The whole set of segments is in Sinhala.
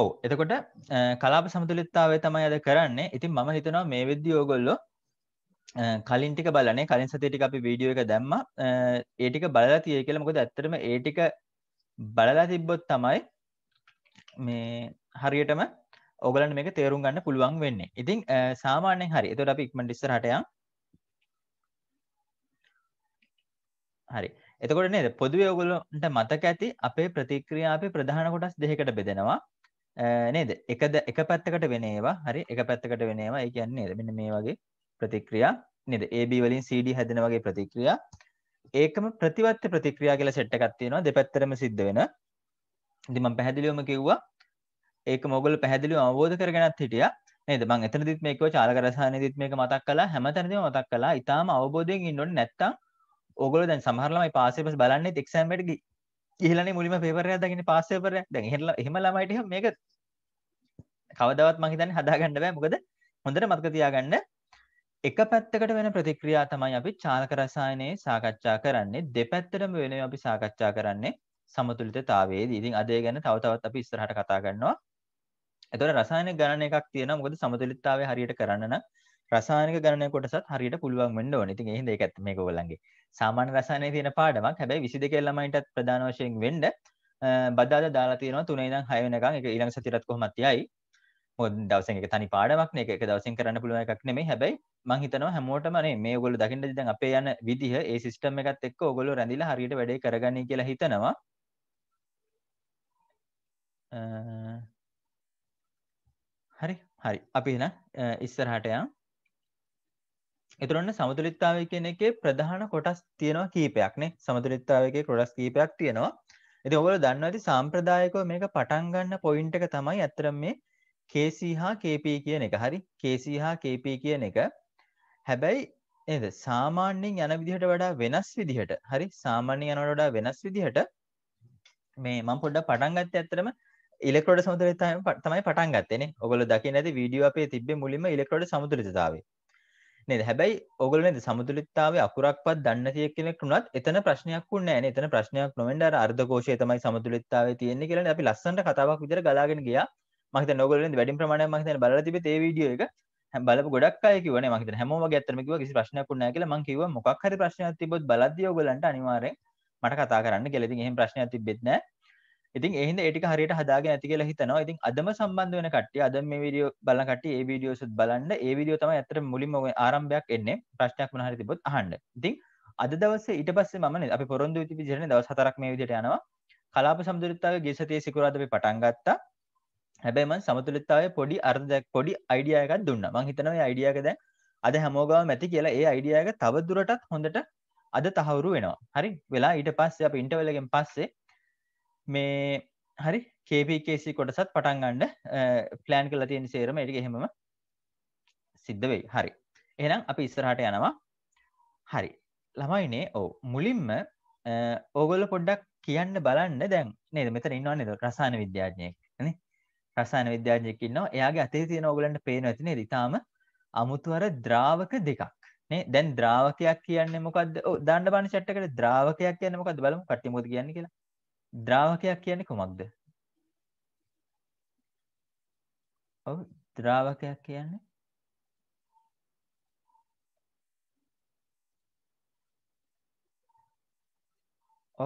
ඔව එතකොට කලාප සමතුලිත්තාවේ තමයි අද කරන්නේ ඉතින් මම හිතනවා මේ වෙද්දි ඕගොල්ලෝ කලින් ටික බලන්නේ කලින් සතියේ ටික අපි වීඩියෝ එක දැම්මා ඒ ටික බලලා තියෙයි කියලා මොකද ඇත්තටම ඒ ටික බලලා තිබ්බොත් තමයි මේ හරියටම ඔගලන් මේක තේරුම් ගන්න පුළුවන් වෙන්නේ ඉතින් සාමාන්‍යෙන් හරි එතට අපි ඉක්මට ඉස්සරහටයන් හරි එතකොට නේද පොදුවේ ඔගොලන්ට මතක ඇති අපේ ප්‍රතික්‍රියා අපි ප්‍රධාන කොටස් දෙකකට බෙදෙනවා නේද එකද එක පැත්තකට වෙනේවා හරි එක පැත්තකට වෙනේවා ඒ කියන්නේ නේද මෙන්න මේ වගේ ප්‍රතික්‍රියා නේද AB වලින් CD හැදෙන වගේ ප්‍රතික්‍රියා ඒකම ප්‍රතිවත්ත ප්‍රතික්‍රියා කියලා සෙට් එකක් තියෙනවා දෙපැත්තරම සිද්ධ වෙන ඉතින් මම පැහැදිලිවම කිව්වා ඒක මොගොල්ලෝ පැහැදිලිව අවබෝධ කරගෙනත් හිටියා නේද මම එතනදිත් මේක කිව්වා චාලක රසායනයේදිත් මේක මතක් කළා හැමතැනදීම මතක් කළා ඊටාම අවබෝධයෙන් ඉන්න ඕනේ නැත්තම් ඕගොල්ලෝ දැන් සමහර ළමයි පාසෙ පස්සේ බලන්නේ එක්සෑම් එකට ගිහිලනේ මුලින්ම පේපර් එකක් දකින්නේ පාස් පේපර් එක. දැන් එහෙම එහෙම ළමයිට එහෙම මේක කවදාවත් මං හිතන්නේ හදාගන්න බෑ. මොකද හොඳට මතක තියාගන්න එක පැත්තකට වෙන ප්‍රතික්‍රියා තමයි අපි චාලක රසායනයේ සාකච්ඡා කරන්නේ. දෙපැත්තටම වෙනවා අපි සාකච්ඡා කරන්නේ සමතුලිතතාවයේදී. ඉතින් අද ගැන තව තවත් අපි ඉස්සරහට කතා කරනවා. එතකොට රසායනික ගණන එකක් තියෙනවා. මොකද සමතුලිතතාවය හරියට කරන්න නම් රසායනික ගණනය කොටසත් හරියට පුළුවන් වෙන්න ඕනේ. ඉතින් ඒ හින්දා ඒක ඇත්ත මේක ඔයගොල්ලන්ගේ සාමාන්‍ය රසායනයේ තියෙන පාඩමක්. හැබැයි 22 ළමයින්ටත් ප්‍රධාන වශයෙන් වෙන්න බදාදා දාලා තියෙනවා 3 ඉඳන් 6 වෙනකන්. ඒක ඊළඟ සතියටත් කොහොමද තියයි. මොකද දවසෙන් එක තනි පාඩමක් නේ. ඒක එක දවසෙන් කරන්න පුළුවන් එකක් නෙමෙයි. හැබැයි මම හිතනවා හැමෝටම අනේ මේ ඔයගොල්ලෝ දකින්නදී දැන් අපේ යන විදිහ ඒ සිස්ටම් එකත් එක්ක ඔයගොල්ලෝ රැඳිලා හරියට වැඩේ කරගන්නේ කියලා හිතනවා. හරි හරි අපි එහෙනම් ඉස්සරහට යමු. එතරොන්න සමතුලිත්තාවය කියන එකේ ප්‍රධාන කොටස් තියෙනවා කීපයක් නේ සමතුලිත්තාවයේ කොටස් කීපයක් තියෙනවා. ඉතින් ඔයගොල්ලෝ දන්නවා ඇති සාම්ප්‍රදායිකව මේක පටන් ගන්න පොයින්ට් එක තමයි අත්‍තරම මේ KC හා KP කියන එක. හරි. KC හා KP කියන එක. හැබැයි නේද සාමාන්‍යයෙන් යන විදිහට වඩා වෙනස් විදිහට. හරි. සාමාන්‍යයෙන් යනවට වඩා වෙනස් විදිහට මේ මම පොඩ්ඩක් පටන් ගත්තේ අත්‍තරම ඉලෙක්ට්‍රෝඩ සමතුලිතතාවය තමයි පටන් ගත්තේ නේ. ඔයගොල්ලෝ දකින්න ඇති වීඩියෝ අපේ තිබ්බේ මුලින්ම ඉලෙක්ට්‍රෝඩ සමතුලිතතාවය. නේද හැබැයි ඔගොල්ලෝ නේද සමතුලිතතාවයේ අකුරක්වත් දන්න තියෙ කෙනෙක් වුණත් එතන ප්‍රශ්නයක් වුණ නැහැ නේ එතන ප්‍රශ්නයක් නොවෙන්න අර අර්ධකෝෂය තමයි සමතුලිතතාවයේ තියෙන්නේ කියලානේ අපි ලස්සනට කතාවක් විදිහට ගලාගෙන ගියා මම හිතන්නේ ඔයගොල්ලෝ නේද වැඩිම ප්‍රමාණයක් මම හිතන්නේ බලලා තිබෙත් ඒ වීඩියෝ එක බලපු ගොඩක් අය කිව්වනේ මම හිතන්නේ හැමෝම වගේ ඇත්තටම කිව්වා කිසි ප්‍රශ්නයක් වුණ නැහැ කියලා මම කිව්වා මොකක් හරි ප්‍රශ්නයක් තිබ්බොත් බලද්දී ඔයගොල්ලන්ට අනිවාර්යෙන් මට කතා කරන්න කියලා ඉතින් එහෙම ප්‍රශ්නයක් තිබෙත් නැහැ ඉතින් ඒ හින්දා ඒ ටික හරියට හදාගෙන ඇති කියලා හිතනවා. ඉතින් අදම සම්බන්ධ වෙන කට්ටිය අද මේ වීඩියෝ බලන කට්ටිය ඒ වීඩියෝස්ත් බලන්න. ඒ වීඩියෝ තමයි ඇත්තටම මුලින්ම ආරම්භයක් එන්නේ. ප්‍රශ්නයක් මොන හරි තිබ්බොත් අහන්න. ඉතින් අද දවසේ ඊට පස්සේ මම අපි පොරොන්දු වෙච්ච විදිහට දවස් හතරක් මේ විදිහට යනවා. කලාප සමතුලිතතාවයේ ගිය සතියේ සිකුරාද අපි පටන් ගත්තා. හැබැයි මම සමතුලිතතාවයේ පොඩි අර්ධයක් පොඩි අයිඩියා එකක් දුන්නා. මම හිතනවා මේ අයිඩියා එක දැන් අද හැමෝගම ඇති කියලා ඒ අයිඩියා එක තව දුරටත් හොඳට අද තහවුරු වෙනවා. හරි. වෙලා ඊට පස්සේ අපි ඉන්ටර්වල් එකෙන් පස්සේ මේ හරි කේපකේසි කොටසත් පටන්ගන්න ප්ලෑන් කල තියෙන සේරම එඩි එහෙම සිද්ධ වෙයි හරි එහෙනම් අපි ඉස්සරහට යනවා හරි ළමයිනේ ඕ මුලින්ම ඕගොල පොඩ්ඩක් කියන්න බලන්න දැන් නේද මෙතර ඉන්නවන්න ද රසාන විද්‍යාඥයෙක් න රසාන විද්‍යාඥයක න්නවා එයාගේ අතේ තියෙන ඕගලන්ට පේන ඇතිනේ රිතාම අමුතුවර ද්‍රාවක දෙකක් නේ දැන් ද්‍රාවකයක් කියන්නේ මොකක්ද දන්න බාන චට්ටකට ද්‍රාවකයක් කියන්න මොකද බලමු කටිමුද කියන්න කියලා ද්‍රාවකයක් කියන්නේ කුමක්ද? ඔව් ද්‍රාවකයක් කියන්නේ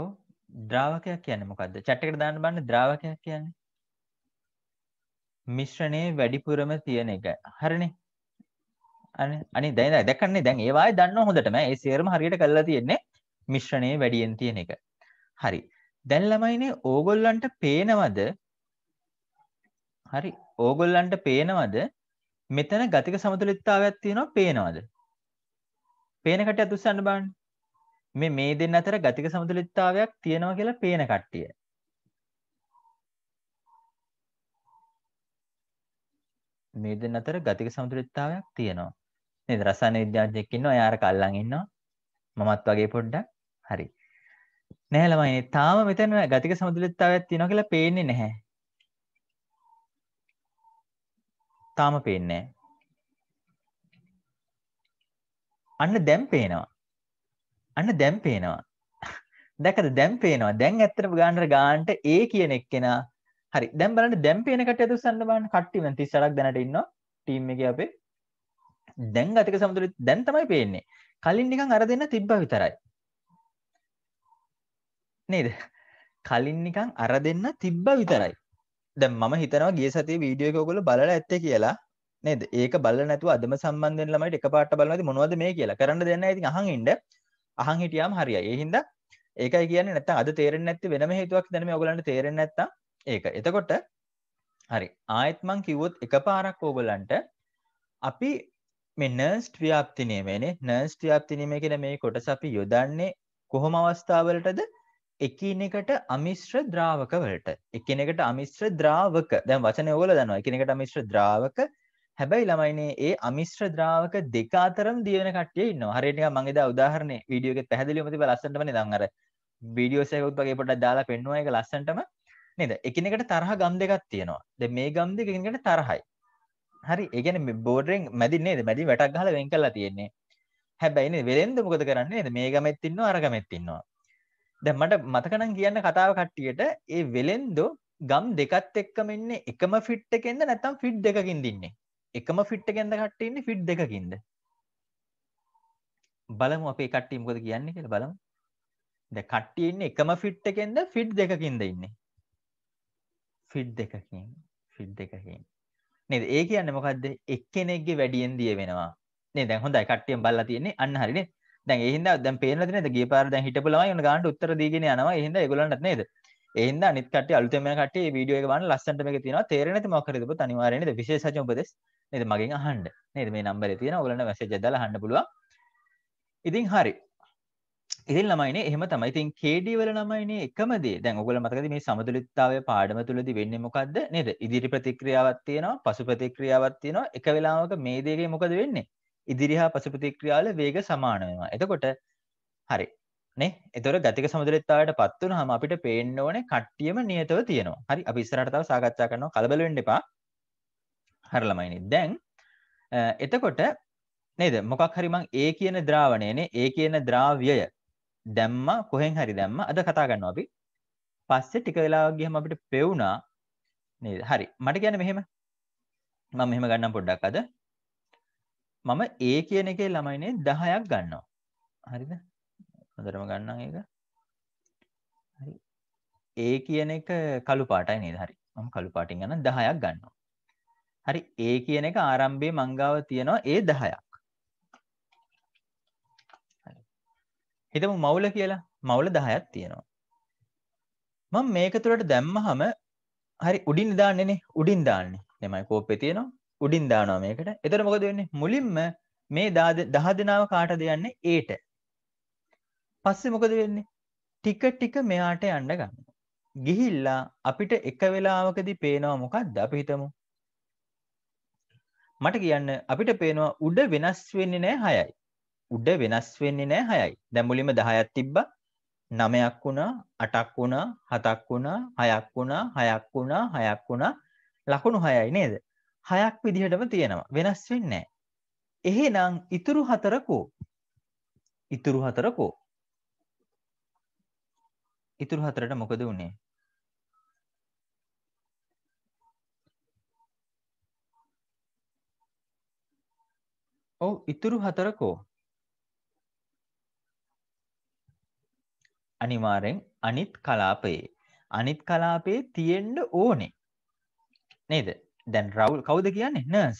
ඔව් ද්‍රාවකයක් කියන්නේ මොකද්ද? chat එකට දාන්න බලන්න ද්‍රාවකයක් කියන්නේ මිශ්‍රණයේ වැඩිපුරම තියෙන එක. හරිනේ? අනේ අනේ දැන් දැක්කන්නේ දැන් ඒ වායේ දන්නව හොඳටම. ඒ සියරම හරියට කරලා තියෙන්නේ මිශ්‍රණයේ වැඩියෙන් තියෙන එක. හරි. දැන් ළමයිනේ ඕගොල්ලන්ට පේනවද හරි ඕගොල්ලන්ට පේනවද මෙතන ගතික සමතුලිතතාවයක් තියෙනවා පේනවද පේන කට්ටිය අතුස්සන්න බලන්න මේ මේ දෙන්න අතර ගතික සමතුලිතතාවයක් තියෙනවා කියලා පේන කට්ටිය මේ දෙන්න අතර ගතික සමතුලිතතාවයක් තියෙනවා නේද රසායන විද්‍යාඥයෙක් ඉන්නවා එයා අර කල්ලන් ඉන්නවා මමත් වගේ පොඩ්ඩක් හරි නෑ ළමයි තාම මෙතන ගතික සමතුලිතතාවයක් තියෙනවා කියලා පේන්නේ නැහැ. තාම පේන්නේ අන්න දැන් පේනවා. අන්න දැන් පේනවා. දැකද දැන් පේනවා. දැන් ඇත්තටම ගානට ගානට ඒ කියන එක්කෙනා හරි දැන් බලන්න දැන් පේන කට්ටිය දුස්සන්න බලන්න කට්ටිය මම 38ක් දැනට ඉන්නවා ටීම් එකේ අපේ. දැන් ගතික සමතුලිත දැන් තමයි පේන්නේ. කලින් නිකන් අර දෙන්න තිබ්බා විතරයි. නේද කලින් නිකං අර දෙන්න තිබ්බ විතරයි දැ මම හිතනවා ගේ සති වීඩියෝකොල බල ඇත්ත කියලා නේද ඒක බල නැතු අදම සම්බන්ධෙන් ළමයිට එක පාට බලද මොවද මේ කියලා කරන්න දෙන්න ඇති අහහින්ට අහන් හිටියම් හරිය ඒහින්ද ඒකයි කියන නැත අද තේරෙන් ඇති වෙනම හේතුවක් දැනම ඔගලන්ට තේරෙන් නැත්ත ඒක එතකොට හරි ආයත්මං කිවොත් එක පාරක් ඕගොලන්ට අපි මෙ නර්ස්ට ව්‍යාප්තිනීමේනේ නර්ස්ට ව්‍යාප්තිනීම කියෙන මේ කොට සපි යොදන්නේ කොහොම අවස්ථාවලටද එකිනෙකට අමිශ්‍ර ද්‍රාවක වලට එකිනෙකට අමිශ්‍ර ද්‍රාවක දැන් වචනේ ඕගොල්ලෝ දන්නවා එකිනෙකට අමිශ්‍ර ද්‍රාවක හැබැයි ළමයිනේ ඒ අමිශ්‍ර ද්‍රාවක දෙක අතරම දිවෙන කට්ටිය ඉන්නවා හරියට නිකන් මම එදා උදාහරණේ වීඩියෝ එකේ පැහැදිලිවම තිබ්බා ලස්සනටමනේ දැන් අර වීඩියෝස් එකකුත් වගේ පොඩ්ඩක් දාලා පෙන්නුවා ඒක ලස්සනටම නේද එකිනෙකට තරහ ගම් දෙකක් තියෙනවා දැන් මේ ගම් දෙක එකිනෙකට තරහයි හරි ඒ කියන්නේ බෝඩරෙන් මැදින් නේද මැදින් වැටක් ගහලා වෙන් කරලා තියෙන්නේ හැබැයි නේද වෙලෙන්ද මොකද කරන්නේ නේද මේ ගමෙත් ඉන්නවා අර ගමෙත් ඉන්නවා දැ මට මතකනම් කියන්න කතාව කට්ටියට ඒ වෙලෙන්දෝ ගම් දෙකත් එක්ක මෙන්න එකම ෆිට්ට කෙන්ද නැතම් ෆිට් දෙකින් දින්නේ එකම ෆිට්ට කෙන්ද කට්ටඉන්න ෆිට් දෙකින්ද බලමු අපේ කට්ටීම්කොද කියන්නේ කියල බලමු ද කට්ටඉන්න එකම ෆිට්ට කෙන්ද ෆිට් දෙකින්ද ඉන්නේ ෆිට් දෙකින් ෆිට් දෙකින් නද ඒ කියන්න මොකක්ද එක්කෙනෙක්ගේ වැඩියෙන් දිය වෙනවා නේ දැ හොඳයි කට්ටියම් බල්ල තියන්නේ අන්න හරිනේ දැන් ඒ හින්දා දැන් පේනලා තියෙනද ගිය පාර දැන් හිටපු ළමයි උන ගානට උත්තර දීගෙන යනවා ඒ හින්දා ඒගොල්ලන්ටත් නේද ඒ හින්දා අනිත් කට්ටිය අලුතෙන් එන කට්ටිය මේ වීඩියෝ එක බලන්න ලස්සනට මේක තියෙනවා තේරෙන්නේ නැති මොකක් හරිද පුත් අනිවාර්යයෙන් නේද විශේෂ සජ උපදෙස් නේද මගෙන් අහන්න නේද මේ නම්බරේ තියෙන ඔයගොල්ලන්ට මැසේජ් එක දාලා අහන්න පුළුවන් ඉතින් හරි ඉතින් ළමයිනේ එහෙම තමයි. ඉතින් KD වල ළමයිනේ එකම දේ. දැන් ඔයගොල්ලෝ මතකද මේ සමතුලිතතාවය පාඩම තුලදී වෙන්නේ මොකද්ද? නේද? ඉදිරි ප්‍රතික්‍රියාවක් තියෙනවා, පසු ප්‍රතික්‍රියාවක් තියෙනවා. එක වෙලාවක මේ දෙකේ මොකද වෙන්නේ? ඉදිරිහා පසු ප්‍රතික්‍රියාවල වේග සමාන වෙනවා. එතකොට හරි. නේ? එතකොට ගතික සමතුලිතතාවයට පත් වුනහම අපිට පේන්න ඕනේ කට්ටියම නියතව තියෙනවා. හරි. අපි ඉස්සරහට තව සාකච්ඡා කරනවා. කලබල වෙන්න එපා. හරි ළමයිනි. දැන් එතකොට නේද? මොකක් හරි මං A කියන ද්‍රාවණයනේ A කියන ද්‍රාව්‍යය දැම්මා කොහෙන් හරි දැම්මා. අද කතා කරනවා අපි. පස්සේ ටික වෙලාවක් ගියම අපිට පෙවුනා නේද? හරි. මට කියන්නේ මෙහෙම. මම මෙහෙම ගන්නම් පොඩ්ඩක් අද. මම ඒ කියන එකේ ළමයිනේ දහයක් ගන්නවා. හරිද? හොඳටම ගන්නම් ඒක. හරි. ඒ කියන එක කළු පාටයි නේද? හරි. මම කළු පාටින් ගන්න 10ක් ගන්නවා. හරි. ඒ කියන එක ආරම්භයේ මංගාව තියනවා ඒ 10ක්. හිතමු මවුල කියලා. මවුල 10ක් තියෙනවා. මම මේක තුලට දැම්මහම හරි උඩින් දාන්නේනේ. උඩින් දාන්නේ. එමය කෝපේ තියෙනවා. උඩින් දානවා මේකට. එතකොට මොකද වෙන්නේ? මුලින්ම මේ 10 දෙනාව කාටද යන්නේ? ඒට. පස්සේ මොකද වෙන්නේ? ටික ටික මෙහාට යන්න ගන්නවා. ගිහිල්ලා අපිට එක වෙලාවකදී පේනවා මොකද්ද? අපි හිතමු. මට කියන්න අපිට පේනවා උඩ වෙනස් වෙන්නේ නැහැ 6යි. උඩ වෙනස් වෙන්නේ නැහැ 6යි. දැන් මුලින්ම 10ක් තිබ්බා. 9ක් වුණා, 8ක් වුණා, 7ක් වුණා, 6ක් වුණා, 6ක් වුණා, 6ක් වුණා. ලකුණු 6යි නේද? හයක් විදිහටම තියෙනවා. වෙනස් වෙන්නේ එහෙනම් ඉතුරු හතරකෝ ඉතුරු හතරකෝ ඉතුරු හතරට මොකද වුනේ? ඔව් ඉතුරු හතරකෝ අනිවාර්යෙන් අනිත් කලාපයේ අනිත් කලාපයේ තියෙන්න ඕනේ නේද දැන් රවුල් කවුද කියන්නේ නර්ස්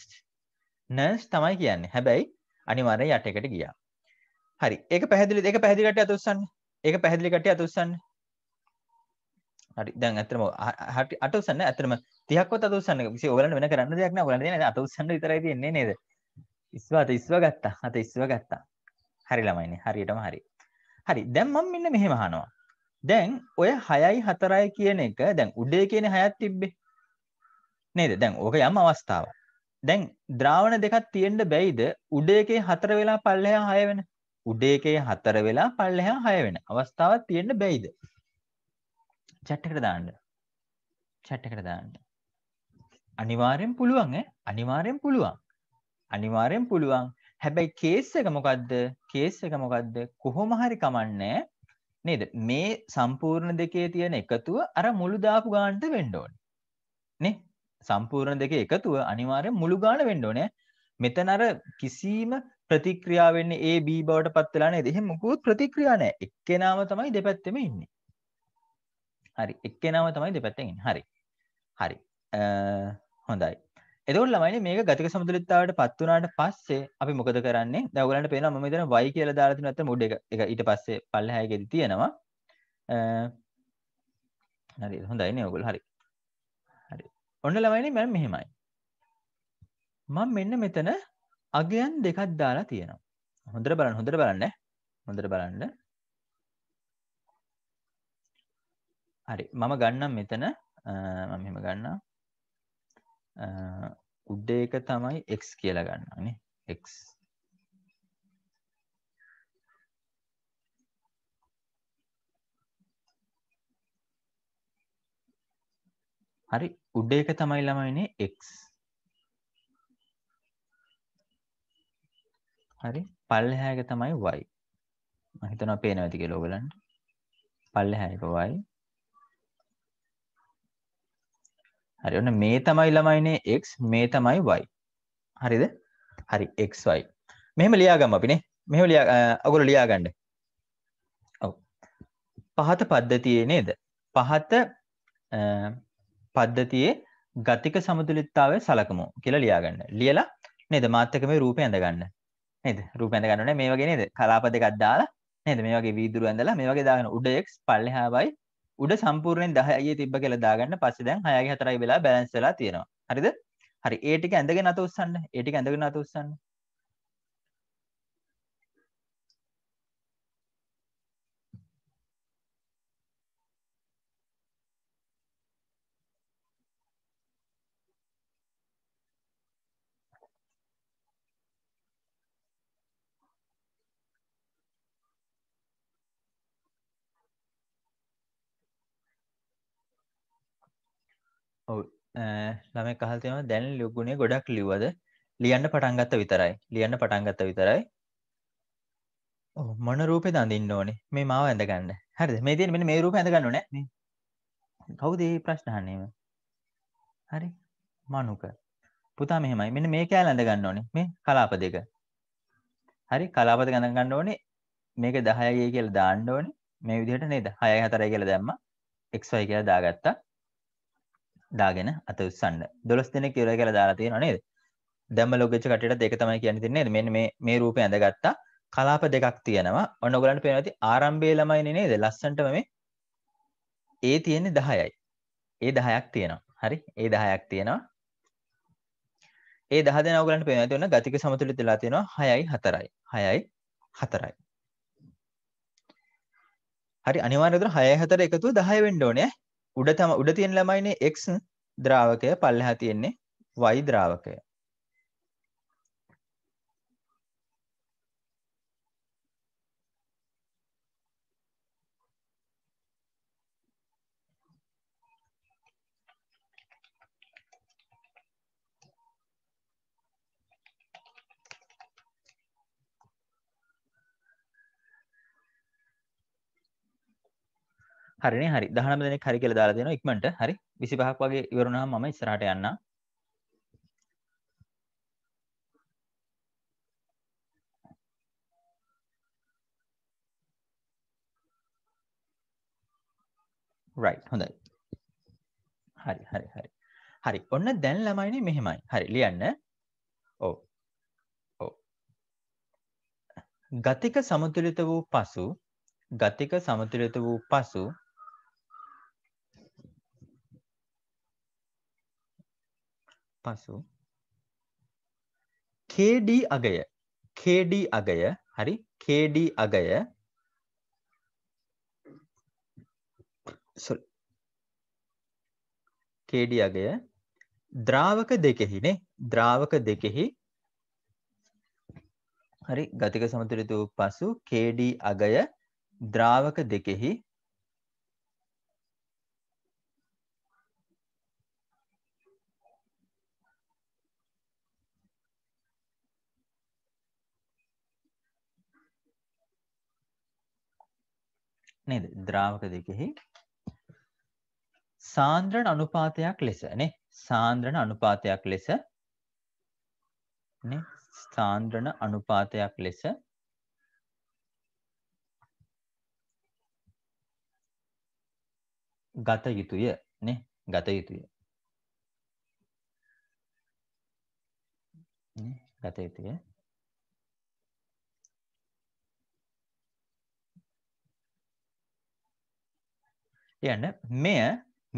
නර්ස් තමයි කියන්නේ හැබැයි අනිවාර්යෙන් යට එකට ගියා හරි ඒක පැහැදිලි ඒක පැහැදිලි කට්ටිය අත උස්සන්න ඒක පැහැදිලි කට්ටිය අත උස්සන්න හරි දැන් ඇත්තටම අත උස්සන්න ඇත්තටම 30ක්වත් අත උස්සන්න කිසි ඔයගලන්ට වෙන කරන්න දෙයක් නෑ ඔයගලන්ට දෙන්නේ අත උස්සන්න විතරයි තියෙන්නේ නේද ඉස්වා අත ඉස්වා ගත්තා අත ඉස්වා ගත්තා හරි ළමයිනේ හරියටම හරි හරි දැන් මම මෙන්න මෙහෙම අහනවා දැන් ඔය 6යි 4යි කියන එක දැන් උඩේ කියන 6ක් තිබ්බේ නේද දැන් ඕක යම් අවස්ථාව දැන් ද්‍රාවණ දෙකක් තියෙන්ට බැයිද උඩ එකේ හතර වෙලා පල්ලෙහා හය වෙන උඩ එකේ හතර වෙලා පල්ලෙහා හය වෙන අවස්ථාවක් තියෙන්න බැයිද chat එකට දාන්න chat එකට දාන්න අනිවාර්යෙන් පුළුවන් ඈ අනිවාර්යෙන් පුළුවන් අනිවාර්යෙන් පුළුවන් හැබැයි කේස් එක මොකද්ද කේස් එක මොකද්ද කොහොම හරි කමන්නේ නේද මේ සම්පූර්ණ දෙකේ තියෙන එකතුව අර මුළු දාපු ගානට වෙන්න ඕනේ නේ සම්පූර්ණ දෙක එකතුව අනිවාර්ය මුළු ගාන වෙන්න ඕනේ. මෙතන අර කිසිම ප්‍රතික්‍රියා වෙන්නේ ඒ B බවට පත් වෙලා නේද? එහෙම මොකුත් ප්‍රතික්‍රියා නැහැ. එක්කෙනාම තමයි දෙපැත්තෙම ඉන්නේ. හරි. එක්කෙනාම තමයි දෙපැත්තෙන් ඉන්නේ. හරි. හරි. හොඳයි. එතකොට ළමයිනි මේක ගතික සමතුලිතතාවයට පත් වුණාට පස්සේ අපි මොකද කරන්නේ? දැන් ඔයගලන්ට පේනවා මම මෙතන y කියලා දාලා තියෙන අතර මුඩ් එක. ඒක ඊට පස්සේ පල්ලෙහායකදී තියෙනවා. හරි හොඳයි නේ ඔයගොල්ලෝ. හරි. ඔන්න ළමයිනි මම මෙහෙමයි. මම මෙන්න මෙතන අගයන් දෙකක් දාලා තියෙනවා. හොඳට බලන්න හොඳට බලන්න. හොඳට බලන්න. හරි මම ගන්නම් මෙතන මම මෙහෙම ගන්නම්. උඩ එක තමයි x කියලා ගන්නවා නේ. x හරි උඩ එක තමයි ළමයිනේ x හරි පල්ලෙහා එක තමයි y මම හිතනවා පේනවා ඇති කියලා ඔයගලන්ට පල්ලෙහා එක y හරි ඔන්න මේ තමයි ළමයිනේ x මේ තමයි y හරිද හරි xy මෙහෙම ලියාගමු අපිනේ මෙහෙම ලියා ඔයගොල්ලෝ ලියාගන්න ඔව් පහත පද්ධතියේ නේද පහත පද්ධතියේ ගතික සමතුලිතතාවය සලකමු කියලා ලියාගන්න. ලියලා නේද මාත් එක්ක මේ රූපය ඇඳගන්න. නේද? රූපය ඇඳගන්න ඕනේ මේ වගේ නේද? කලාප දෙකක් දාලා නේද මේ වගේ වීදුරු ඇඳලා මේ වගේ දාගෙන උඩ x පල්ලෙහා y උඩ සම්පූර්ණයෙන් 10යි තිබ්බ කියලා දාගන්න. පස්සේ දැන් 6යි 4යි වෙලා බැලන්ස් වෙලා තියෙනවා. හරිද? හරි ඒ ටික ඇඳගෙන අත උස්සන්න. ඒ ටික ඇඳගෙන අත උස්සන්න. ඔවු ළම කහල්තම දැන් ලොගුණේ ගොඩක් ලිවද ලියන්න පටන්ගත්ත විතරයි ලියන්න පටන්ගත්ත විතරයි මොන රූපෙ දඳන්න ඕනේ මේ මාව ඇඳගන්න හරි මේ දන මෙ මේ රූප ඇඳගන්න නෑ කවුදේ ප්‍රශ්නහන්නේම හරි මනුක පුතා මෙහෙමයි මෙන්න මේ කෑල් ඇඳගන්න ඕනේ මේ කලාප දෙක හරි කලාපත ගඳගන්න ඕනේ මේක දහයගේ කියල දාන්න ඕනේ මේ විදිහට නේද හය හතරයි කියල දැම්ම එක්වයි කියලා දාගත්තා දාගෙන අත උස්සන්න 12 දෙනෙක් ඉවරයි කියලා දාලා තියෙනව නේද? දැම්ම log වෙච්ච කට්ටියටත් ඒක තමයි කියන්නේ තින්නේ නේද? මෙන්න මේ මේ රූපේ ඇඳගත්තා. කලාප දෙකක් තියෙනවා. ඔන්න ඔයගලන්ට පේනවා ඇති ආරම්භයේ ළමයිනේ නේද? ලස්සන්ටම මේ ඒ තියෙන්නේ 10යි. ඒ 10ක් තියෙනවා. හරි? ඒ 10ක් තියෙනවා. ඒ 10 දෙනා ඔයගලන්ට පේනවා ඇති ඔන්න ගතික සමතුලිත වෙලා තියෙනවා 6යි 4යි. 6යි 4යි. හරි අනිවාර්යයෙන්ම 6යි 4 එකතුව 10 වෙන්න ඕනේ. උඩ තම උඩ තියෙන ළමයිනේ x ද්‍රාවකය පල්ලෙහා තියෙන්නේ y ද්‍රාවකය හරිනේ හරි 19 දෙනෙක් හරි කියලා දාලා දෙනවා ඉක්මනට හරි 25ක් වගේ ඉවර වුණාම මම ඉස්සරහට යන්නම් right හොඳයි හරි හරි හරි හරි ඔන්න දැන් ළමයිනේ මෙහෙමයි හරි ලියන්න ඔව් ඔව් ගතික සමතුලිත වූ පසු ගතික සමතුලිත වූ පසු පසු KD අගය KD අගය හරි KD අගය sorry KD අගය ද්‍රාවක දෙකෙහිනේ ද්‍රාවක දෙකෙහි හරි ගතික සමතුලිත වූ පසු KD අගය ද්‍රාවක දෙකෙහි නේද? ද්‍රාවක දෙකෙහි සාන්ද්‍රණ අනුපාතයක් ලෙස නේ? සාන්ද්‍රණ අනුපාතයක් ලෙස නේ? සාන්ද්‍රණ අනුපාතයක් ලෙස ගත යුතුය නේ? ගත යුතුය. නේ? ගත යුතුය. යන මෙය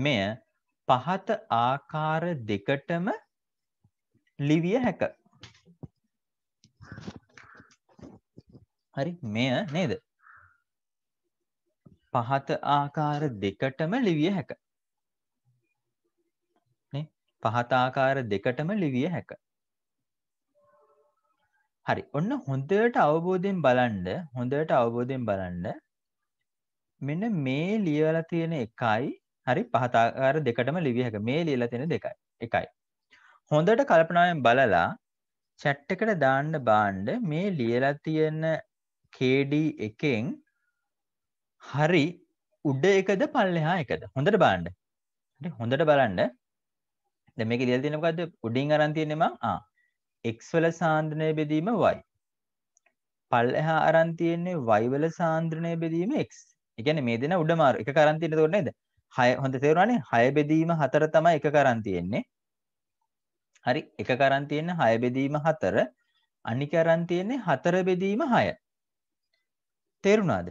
මෙය පහත ආකාර දෙකටම ලිවිය හැක. හරි මෙය නේද. පහත ආකාර දෙකටම ලිවිය හැක. පහත ආකාර දෙකටම ලිවිය හැක. හරි ඔන්න හොඳට අවබෝධයෙන් බලන්ඩ හොඳට අවබෝධයෙන් බලන්ඩ මෙන්න මේ ලියල තියෙන එකයි හරි පහතාකාර දෙකටම ලිවිහක මේ ලියල තියෙන දෙකයි එකයි. හොඳට කල්පනාවෙන් බලලා චැට් එකට දාන්න බාණ්ඩ මේ ලියලා තියෙන KD එකෙන් හරි උඩ එකද පල්ලෙහා එකද හොඳට බලන්න. හරි හොඳට බලන්න. දැන් මේකේ ලියලා තියෙන මොකද්ද? උඩින් අරන් තියෙන්නේ මං ආ x වල සාන්ද්‍රණය බෙදීම y. පල්ලෙහා අරන් තියෙන්නේ y වල සාන්ද්‍රණය බෙදීම x. ඒ කියන්නේ මේ දෙන උඩමාරු එක කරන් තියෙන එතකොට නේද? 6 හොඳ තේරුණානේ? 6 බෙදීම 4 තමයි එක කරන් තියෙන්නේ. හරි එක කරන් තියෙන්නේ 6 බෙදීම 4 අනික අරන් තියෙන්නේ 4 බෙදීම 6. තේරුණාද?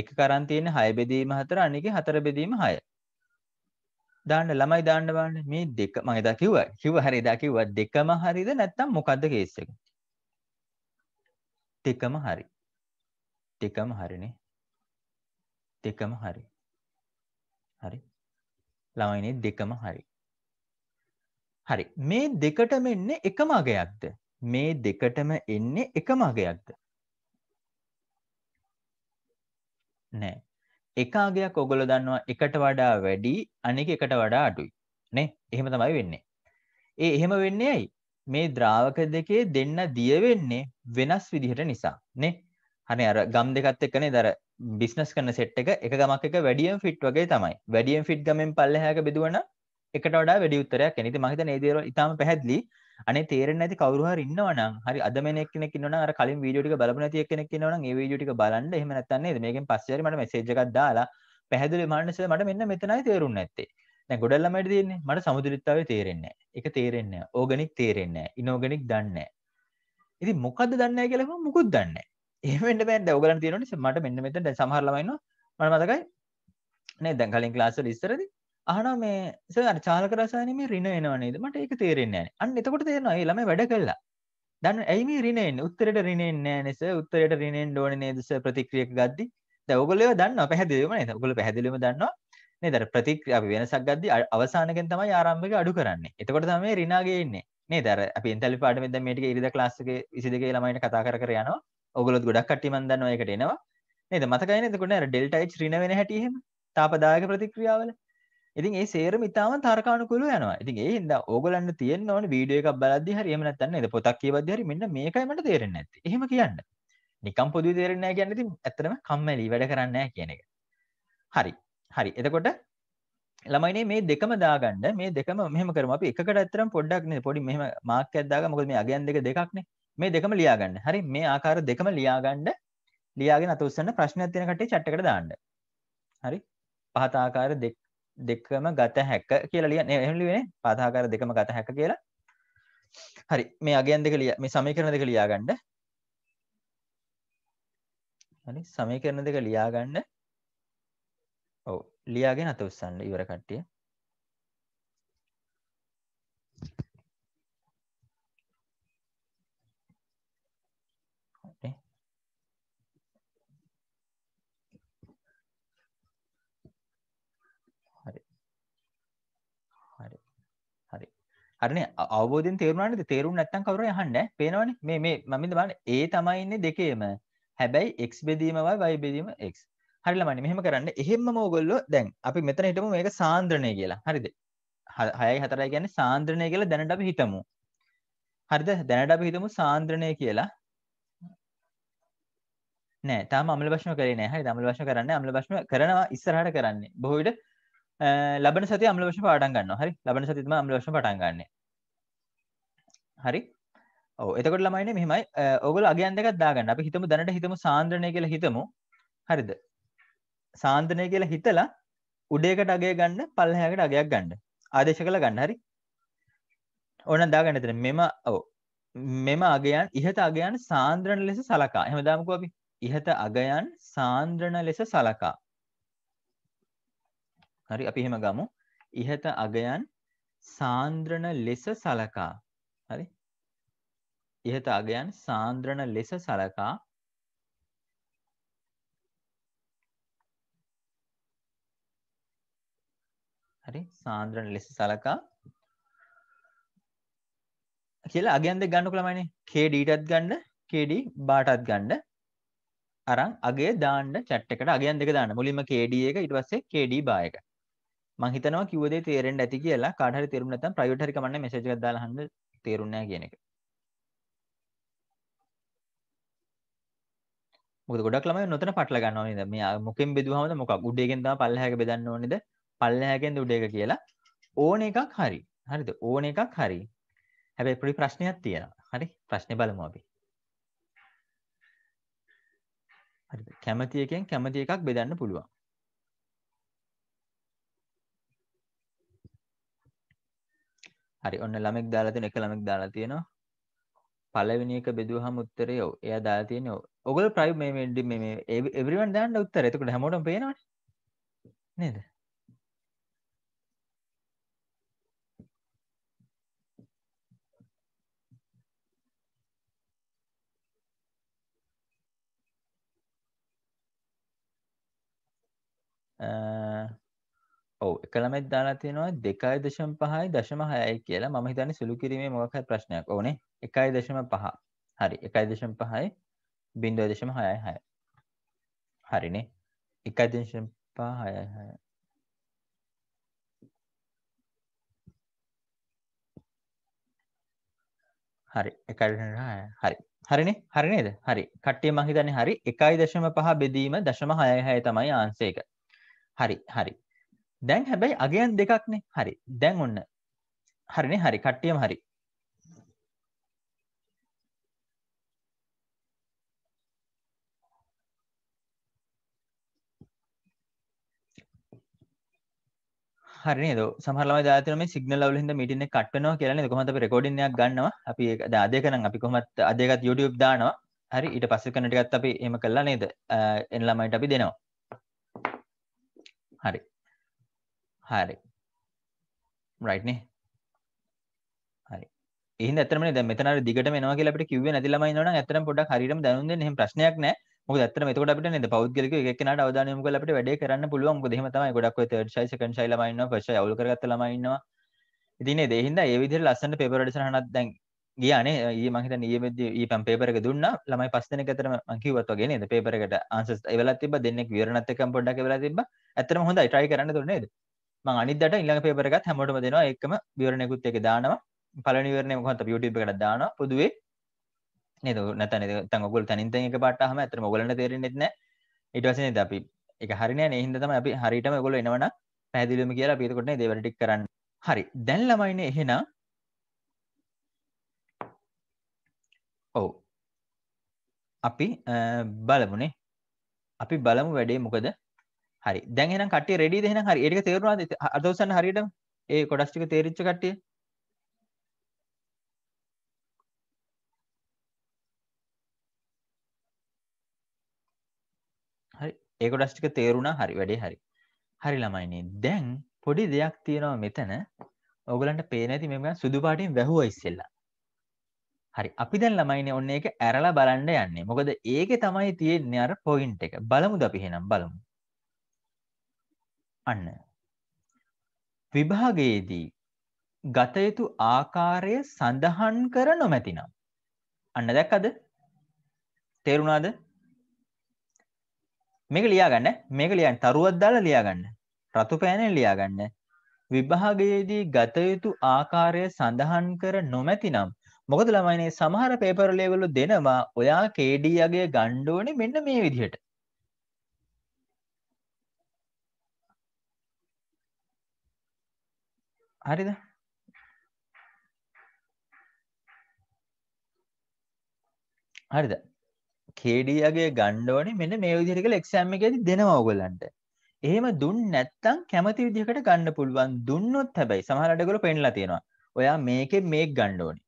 එක කරන් තියෙන්නේ 6 බෙදීම 4 අනිකේ 4 බෙදීම 6. දාන්න ළමයි දාන්න බලන්න මේ දෙක මම එදා කිව්වා. කිව්වා හරි එදා කිව්වා දෙකම හරිද නැත්නම් මොකද්ද කේස් එක? දෙකම හරි. දෙකම හරිනේ. දෙකම හරි හරි ළමයිනේ දෙකම හරි හරි මේ දෙකටම එන්නේ එකම අගයක්ද මේ දෙකටම එන්නේ එකම අගයක්ද නෑ එක අගයක් ඔගොල්ලෝ දන්නවා එකට වඩා වැඩි අනෙක එකට වඩා අඩුයි නේ එහෙම තමයි වෙන්නේ ඒ එහෙම වෙන්නේ ඇයි මේ ද්‍රාවක දෙකේ දෙන්න දිය වෙන්නේ වෙනස් විදිහට නිසා නේ හරි අර ගම් දෙකත් එක්කනේ දර බිස්නස් කරන සෙට් එක එක ගමක් එක වැඩියම් ෆිට් වගේ තමයි වැඩියම් ෆිට් ගමෙන් පල්ලහක බෙදුවන එකට වඩා වැඩි උත්තරයක් නති මහිත නේදර ඉතාම පැහැදිලි අනේ තේරෙන්නේ නැති කවුරු හරි ඉන්නවනම් හරි අද මෙනෙක් කෙනෙක් ඉන්නවනම් අර කලින් වීඩියෝ ටික බලපු නැති එක්කෙනෙක් ඉන්නවනම් ඒ වීඩියෝ ටික බලන්න එහෙම නැත්නම් නේද මේකෙන් පස්සේ හරි මට මෙසේජ් එකක් දාලා පැහැදිලි මානසය මට මෙන්න මෙතනයි තේරුන්නේ නැත්තේ දැන් ගොඩක් ළමයිට තියෙන්නේ මට සමතුලිතතාවය තේරෙන්නේ නැහැ ඒක තේරෙන්නේ නැහැ ඕගනික් තේරෙන්නේ නැහැ ඉනෝගනික් දන්නේ නැහැ ඉතින් මොකද්ද දන්නේ කියලා මොකුත් දන්නේ නැහැ එහමට බැද ඔගලන් තියෙන නිසා මට මෙන්න මෙතන දැන් සමහර ළමයින්නවා මට මතකයි නේද දැන් කලින් ක්ලාස් වල ඉස්සරදී අහනවා මේ සර් අර චාලක රසායනේ මේ ඍණ එනවා නේද මට ඒක තේරෙන්නේ නැහැ අන්න එතකොට තේරෙනවා ඒ ළමයි වැඩ කළා දැන් ඇයි මේ ඍණ එන්නේ උත්තරේට ඍණ එන්නේ නැහැ නේද සර් උත්තරේට ඍණ එන්න ඕනේ නේද සර් ප්‍රතික්‍රියක ගද්දි දැන් ඔයගොල්ලෝ ඒවා දන්නවා පැහැදිලිවම නේද ඔයගොල්ලෝ පැහැදිලිවම දන්නවා නේද අර ප්‍රතික්‍රිය අපි වෙනසක් ගද්දි අවසානකෙන් තමයි ආරම්භක අඩු කරන්නේ එතකොට තමයි මේ ඍණාගේ එන්නේ නේද අර අපි එන්තැලපි පාඩමෙන් දැන් මේ ටික ඉරිදා ක්ලාස් එකේ 22 ළමයින්ට කතා කර කර යනවා ඔගලොත් ගොඩක් කටිමන්දන්න එකට එනවා නද මතකයනකොට ඩෙල්ටයිච් රිනවෙන හැටහෙම තාපදායක ප්‍රතික්‍රියාවල ඉතින් ඒ සේර ඉතාම තාරකාණකුල යනවා ඉතින් ඒ හිද ඕගලන්න තියෙන් ඕන වීඩියක බලද හරිමනත්තන්න ද පොතක් කියවදහරි මෙන්න මේකයිමට තේරෙන ඇති එහෙම කියන්න නිකම් පොදු තේරෙන කියන්න ති ඇතරම කම්මැලි වැඩ කරන්න කියන එක හරි හරි එතකොට ළමයිනේ මේ දෙකම දාගන්න මේ දෙකම මෙහම කරම අපි එකට ඇතරම් පොඩ්ඩක් පොඩි මෙම මාක්‍ය අදදාග මොකද මේ අගයන් දෙක දෙකක්නේ මේ දෙකම ලියාගන්න. හරි මේ ආකාර දෙකම ලියාගන්න ලියාගෙන අත උස්සන්න ප්‍රශ්නයක් තියෙන කට්ටිය chat එකට දාන්න. හරි? පහත ආකාර දෙකම ගත හැක කියලා ලියන්න. එහෙම ලියුවේ පහත ආකාර දෙකම ගත හැක කියලා. හරි. මේ අගයන් දෙක ලියා මේ සමීකරණ දෙක ලියාගන්න. හරි. සමීකරණ දෙක ලියාගන්න. ඔව්. ලියාගෙන අත උස්සන්න ඉවර කට්ටිය. හරනේ අවබෝධයෙන් තේරුණානේ තේරුම් නැත්නම් කවුරු යහන්නේ පේනවනේ මේ මේ මම ඉඳ බලන්න ඒ තමයි ඉන්නේ දෙකේම හැබැයි x බෙදීම y y බෙදීම x හරි ළමනි මෙහෙම කරන්න එහෙම්මම ඕගොල්ලෝ දැන් අපි මෙතන හිටමු මේක සාන්ද්‍රණය කියලා හරිද 6යි 4යි කියන්නේ සාන්ද්‍රණය කියලා දැනට අපි හිතමු හරිද දැනට අපි හිතමු සාන්ද්‍රණය කියලා නෑ තාම අම්ල භෂ්ම කරේ නෑ හරි අම්ල භෂ්ම කරන්නේ අම්ල භෂ්ම කරනවා ඉස්සරහට කරන්නේ බොහෝ විට ලබන සති අම්ලවශ පාටන් ගන්න හරි ලබන සතිම අම්ලවශ පටන් ගන්න හරි එතකට ළමයින මෙහමයි ඔගල අගන්දක දාගන්න අප හිතම දැනට හිතම සාන්ද්‍රණය කියල හිතමු හරිද සාන්ධනය කියල හිතලා උඩේකට අගේ ගන්න පල්හයකට අගයක් ගන්න ආදේශ කළ ගන්න හරි ඕන දාගන්නතන මෙම ඔව මෙම අගයන් ඉහත අගයන් සාන්ද්‍රණ ලෙස සලකා හමදාමකු අපි ඉහත අගයන් සාන්ද්‍රණ ලෙස සලකා හරි අපි එහෙම ගමු. ඉහත අගයන් සාන්ද්‍රණ ලෙස සලකා හරි ඉහත අගයන් සාන්ද්‍රණ ලෙස සලකා හරි සාන්ද්‍රණ ලෙස සලකා කියලා අගයන් දෙක ගන්නකො ළමයිනේ KD ටත් ගන්න KD බාටත් ගන්න අරන් අගය දාන්න chat එකට අගයන් දෙක දාන්න මුලින්ම KD එක ඊට පස්සේ KD බා එක මං හිතනවා කිව්ව දේ තේරෙන්න ඇති කියලා කාට හරි තේරුම් නැත්නම් ප්‍රයිවට් හරි කමන්න මෙසේජ් එකක් දාලා අහන්න තේරුන්නේ නැහැ කියන එක. මොකද ගොඩක් ළමයි නොතන පටල ගන්නවා නේද? මේ මොකෙන් බෙදුවාමද මොකක් උඩේකින් තමයි පල්ලෙහාක බෙදන්න ඕනේද? පල්ලෙහාකෙන්ද උඩේක කියලා ඕන එකක් හරි. හරිද? ඕන එකක් හරි. හැබැයි පොඩි ප්‍රශ්නයක් තියෙනවා. හරි? ප්‍රශ්නේ බලමු අපි. හරිද? කැමති එකෙන් කැමති එකක් බෙදන්න පුළුවන්. හරි ඔන්න ළමෙක් දාලා තියෙන එක ළමෙක් දාලා තියෙනවා පළවෙනි එක බෙදුවහම උත්තරේ ඔව් එයා දාලා තියෙන්නේ ඔව් ඔගොල්ලෝ ප්‍රයිව් මේ මේ මේ එවරිවන් දාන්න උත්තර එතකොට හැමෝටම පේනවනේ නේද Uh... ඔව් එකළමෙත් දාලා තියෙනවා 2.5යි දශම 6යි කියලා. මම හිතන්නේ සුළු කිරීමේ මොකක් හරි ප්‍රශ්නයක්. ඕනේ 1.5. හරි 1.5යි 0.6යි 6. හරිනේ. 1.5 6යි 6. හරි 1.5 හරි. හරිනේ හරි නේද? හරි. කට්ටිය මං හිතන්නේ හරි 1.5 බෙදීම 0.66 තමයි ආන්සර් එක. හරි හරි. දැන් හැබැයි අගයන් දෙකක්නේ හරි දැන් ඔන්න හරිනේ හරි කට්ටියම හරි හරිනේද සමහරලම දාතින මේ සිග්නල් ලෙවල් හින්දා මීටින් එක කට් වෙනවා කියලා නේද කොහොමද අපි රෙකෝඩින් එකක් ගන්නවා අපි ඒක දැන් අද එක නම් අපි කොහොමත් අද එකත් YouTube දානවා හරි ඊට පස්සේ කරන ටිකත් අපි එහෙම කළා නේද එන ළමයිට අපි දෙනවා හරි හරි රයිට්නේ හරි එහෙනම් ඇත්තටම දැන් මෙතන අර දිගටම එනවා කියලා අපිට කිව්වේ නැති ළමයි ඉන්නවනම් ඇත්තටම පොඩ්ඩක් හරියටම දැනුම් දෙන්න එහෙම ප්‍රශ්නයක් නැහැ මොකද ඇත්තටම එතකොට අපිට නේද පෞද්ගලිකව එක එක්කෙනාට අවධානය යොමු කරලා අපිට වැඩේ කරන්න පුළුවන් මොකද එහෙම තමයි ගොඩක් ඔය 3rd shy 2nd shy ළමයි ඉන්නවා 1st shy අවුල් කරගත්ත ළමයි ඉන්නවා ඉතින් නේද ඒ හින්දා ඒ විදිහට ලස්සන පේපර් එඩිෂන් හනත් දැන් ගියානේ ඊයේ මං හිතන්නේ ඊයේ මෙද්දි ඊ පම් පේපර් එක දුන්නා ළමයි පස් දෙනෙක් අතරම මං කිව්වත් වගේ නේද පේපර් එකට ආන්සර්ස් එවලා තිබ්බා දෙන්නෙක් විවරණත් එක්කම පොඩ්ඩක් එවලා තිබ්බා ඇත්තටම හොඳයි try කරන්න දුන්නේ නේද මං අනිද්දට ඊළඟ පේපර් එකත් හැමෝටම දෙනවා එකම විවරණයකුත් එක දානවා පළවෙනි විවරණය මොකක්ද අපි YouTube එකට දානවා පොදුවේ නේද නැත්නම් නැත්නම් ඔයගොල්ලෝ තනින් තනින් එක පාට අහම ඇත්තටම ඔයගොල්ලන්ට තේරෙන්නේ නැහැ ඊට පස්සේ නේද අපි ඒක හරිනේ නේ හින්දා තමයි අපි හරියටම ඔයගොල්ලෝ එනවනම් පැහැදිලිවම කියලා අපි එතකොට නේද ඒවට ටික් කරන්න හරි දැන් ළමයිනේ එහෙනම් ඔව් අපි බලමුනේ අපි බලමු වැඩේ මොකද හරි දැන් එහෙනම් කට්ටිය රෙඩිද එහෙනම් හරි ඒක තේරුණාද අදවසන්න හරියටම ඒ කොටස් ටික තේරිච්ච කට්ටිය හරි ඒ කොටස් ටික තේරුණා හරි වැඩේ හරි හරි ළමයිනේ දැන් පොඩි දෙයක් තියෙනවා මෙතන ඔයගලන්ට පේන්නේ නැති මම සුදු පාටින් වැහුවා ඉස්සෙල්ලා හරි අපි දැන් ළමයිනේ ඔන්න ඒක ඇරලා බලන්න යන්නේ මොකද ඒකේ තමයි තියෙන්නේ අර පොයින්ට් එක බලමුද අපි එහෙනම් බලමු අන්න. විභාගයේදී ගතයුතු ආකාරය සඳහන් කර නොමැතිනම්. අන්න දැක්කද තේරුණාද මේක ලියාගන්න මේක ලියන් තරුවත් දාලා ලියාගන්න රතු පෑනෙන් ලියාගන්න විභාගයේදී ගතයුතු ආකාරය සඳහන් කර නොමැතිනම් මොකද ළමයිනේ සමහර පේපර් ලේවලු දෙනවා ඔයා KD යගේ ගණ්ඩෝනේ මෙන්න මේ විදිහට හරිද හරිද කේඩියගේ ගණ්ඩෝනි මෙන්න මේ විදිරික ලෙක්ෂෑම් එකද දෙනවා ඔගොල්ලන්ට එහෙම දුන් නැත්තම් කැමති විදිහකට ගණ්ඩ පුළුවන් දුන්නොත් හැබැයි සමහරටකොල පෙන්ලා තියෙනවා ඔයා මේක මේ ගණ්ඩෝනි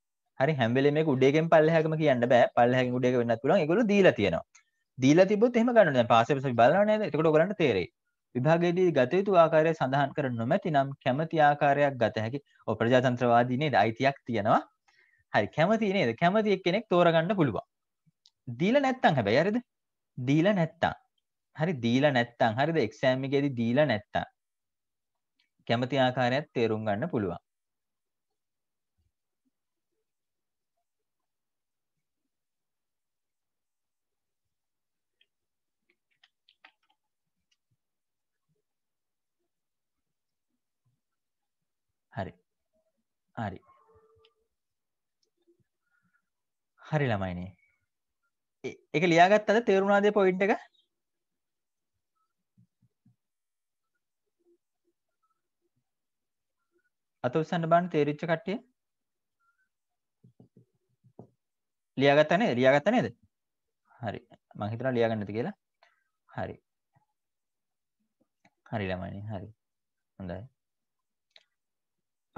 හරි හැම්බෙල මේ උඩේගෙන් පල්ලහැකම කියන්න බෑ පල්ලහැ උඩේ වෙන්න තුළන් එකගොල දීලා තියෙනවා දීලා තිබොත් එහම ගන්න පාසෙ බලන එකට ගොලට තේරේ විභාගයේදී ගත යුතු ආකාරය සඳහන් කර නොමැති නම් කැමති ආකාරයක් ගත හැකි. ඔව් ප්‍රජාතන්ත්‍රවාදී නේද? අයිතියක් තියෙනවා. හරි කැමති නේද? කැමති එක්කෙනෙක් තෝරගන්න පුළුවන්. දීලා නැත්තම් හැබැයි හරිද? දීලා නැත්තම්. හරි දීලා නැත්තම් හරිද? එක්සෑම් එකේදී දීලා නැත්තම්. කැමති ආකාරයක් තේරුම් ගන්න පුළුවන්. හරි හරි ළමයිනේ එක ලියාගත් අද තේරුණාද පොයින්ට එක අත උස්සන්න බලන්න තේරිච්ච කට්ටිය ලියාගත්තා නේද ලියාගත්තා නේද හරි මම හිතනවා ලියාගන්න නැති කියලා හරි හරි ළමයිනේ හරි හොඳයි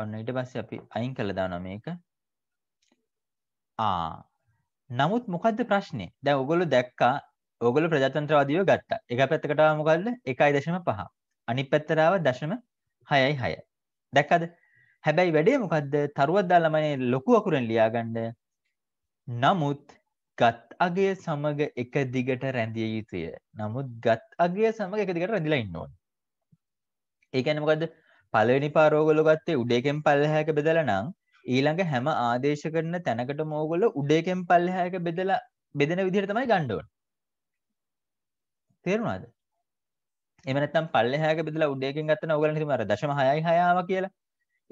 ඔන්න ඊට පස්සේ අපි අයින් කළා දානවා මේක. ආ. නමුත් මොකද්ද ප්‍රශ්නේ? දැන් ඔයගොල්ලෝ දැක්කා ඔයගොල්ලෝ ප්‍රජාතන්ත්‍රවාදීව ගත්තා. එක පැත්තකට ආව මොකද්ද? 1.5. අනිත් පැත්තට ආව 0.66. දැක්කද? හැබැයි වැඩේ මොකද්ද? තරුවක් දාලා ළමයි ලොකු අකුරෙන් ලියාගන්න. නමුත් ගත් අගය සමග එක දිගට රැඳිය යුතුය. නමුත් ගත් අගය සමග එක දිගට රැඳිලා ඉන්න ඕනේ. ඒ කියන්නේ මොකද්ද? පලවෙනි පාරෝගොල ගත්තේ උඩේකෙන් පල්ලහැක බෙදල නං ඊළඟ හැම ආදේශ කරන තැනකට මෝගොල්ල උඩේකෙන් පල්ලහැක බෙදල බෙදෙන විදිහට තමයි ගණ්ඩුවන් තේරුණාද එමනත්තම් පල්ලහැක බෙදලා උඩේකෙන් ගත්තන ඔගලන් හිතමු අර දශම 6යි 6ව කියලා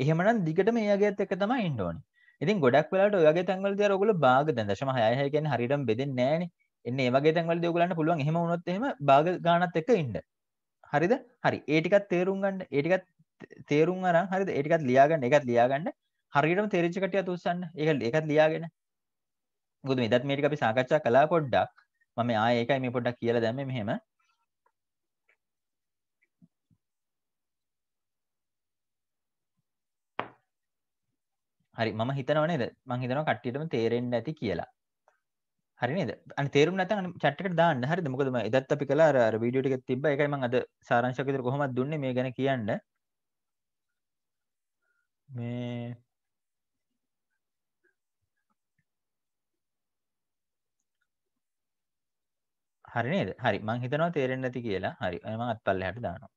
එහෙමනම් දිගටම එයාගේත් එක තමයි ඉන්න ඕනේ ඉතින් ගොඩක් වෙලාවට ඔයගේ තැන්වලදී අර ඔයගොල්ලෝ භාග දැන් දශම 6යි 6 කියන්නේ හරියටම බෙදෙන්නේ නැහනේ එන්නේ මේ වගේ තැන්වලදී ඔයගලන්ට පුළුවන් එහෙම වුණොත් එහෙම භාග ගානත් එක්ක ඉන්න හරිද හරි ඒටිකත් තේරුම් ගන්න ඒටිකත් තේරුම් අරන් හරිද ඒකත් ලියාගන්න එකත් ලියාගන්න හරියටම තේරිච්ච කටිය තුස්සන්න ඒක ඒකත් ලියාගෙන මොකද මේ දත් මේක අපි සාකච්ඡා කළා පොඩ්ඩක් මම ආයෙ ඒකයි මේ පොඩ්ඩක් කියලා දැම්මේ මෙහෙම හරි මම හිතනව නේද මං හිතනවා කට්ටියටම තේරෙන්න ඇති කියලා හරි නේද අනි තේරුම් නැත්නම් chat එකට දාන්න හරිද මොකද මම එදත් අපි කළා අර අර වීඩියෝ ටිකක් තිබ්බා ඒකයි මං අද සාරාංශයක් විතර කොහොමද දුන්නේ මේ ගැන කියන්න මේ හරි නේද හරි මං හිතනවා තේරෙන්නේ නැති කියලා හරි මම අත්පල්ලෙහාට දානවා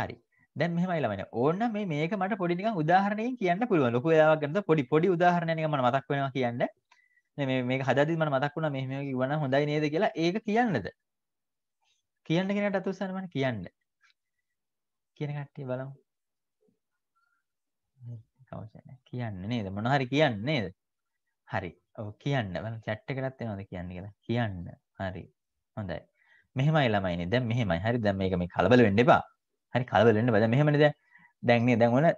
හරි දැන් මෙහෙමයි ළමයි ඕන්න මේ මේක මට පොඩි නිකන් උදාහරණයකින් කියන්න පුළුවන් ලොකු වෙලාවක් ගන්නද පොඩි පොඩි උදාහරණයක් නිකන් මට මතක් වෙනවා කියන්න මේ මේක හදාද්දි මට මතක් වුණා මෙහෙම කිව්වා නම් හොඳයි නේද කියලා ඒක කියන්නද කියන්න කෙනාට අතුස්සන්න මම කියන්න කියන කට්ටිය බලමු කවචන කියන්න නේද මොනහරි කියන්න නේද හරි ඔව කියන්න බල චැට් එකටත් එනවද කියන්න කියලා කියන්න හරි හොඳයි මෙහෙමයි ළමයිනේ දැන් මෙහෙමයි හරි දැන් මේක මේ කලබල වෙන්න එපා හරි කලබල වෙන්න බෑ දැන් මෙහෙමනේ දැන් දැන් නේ දැන් ඔන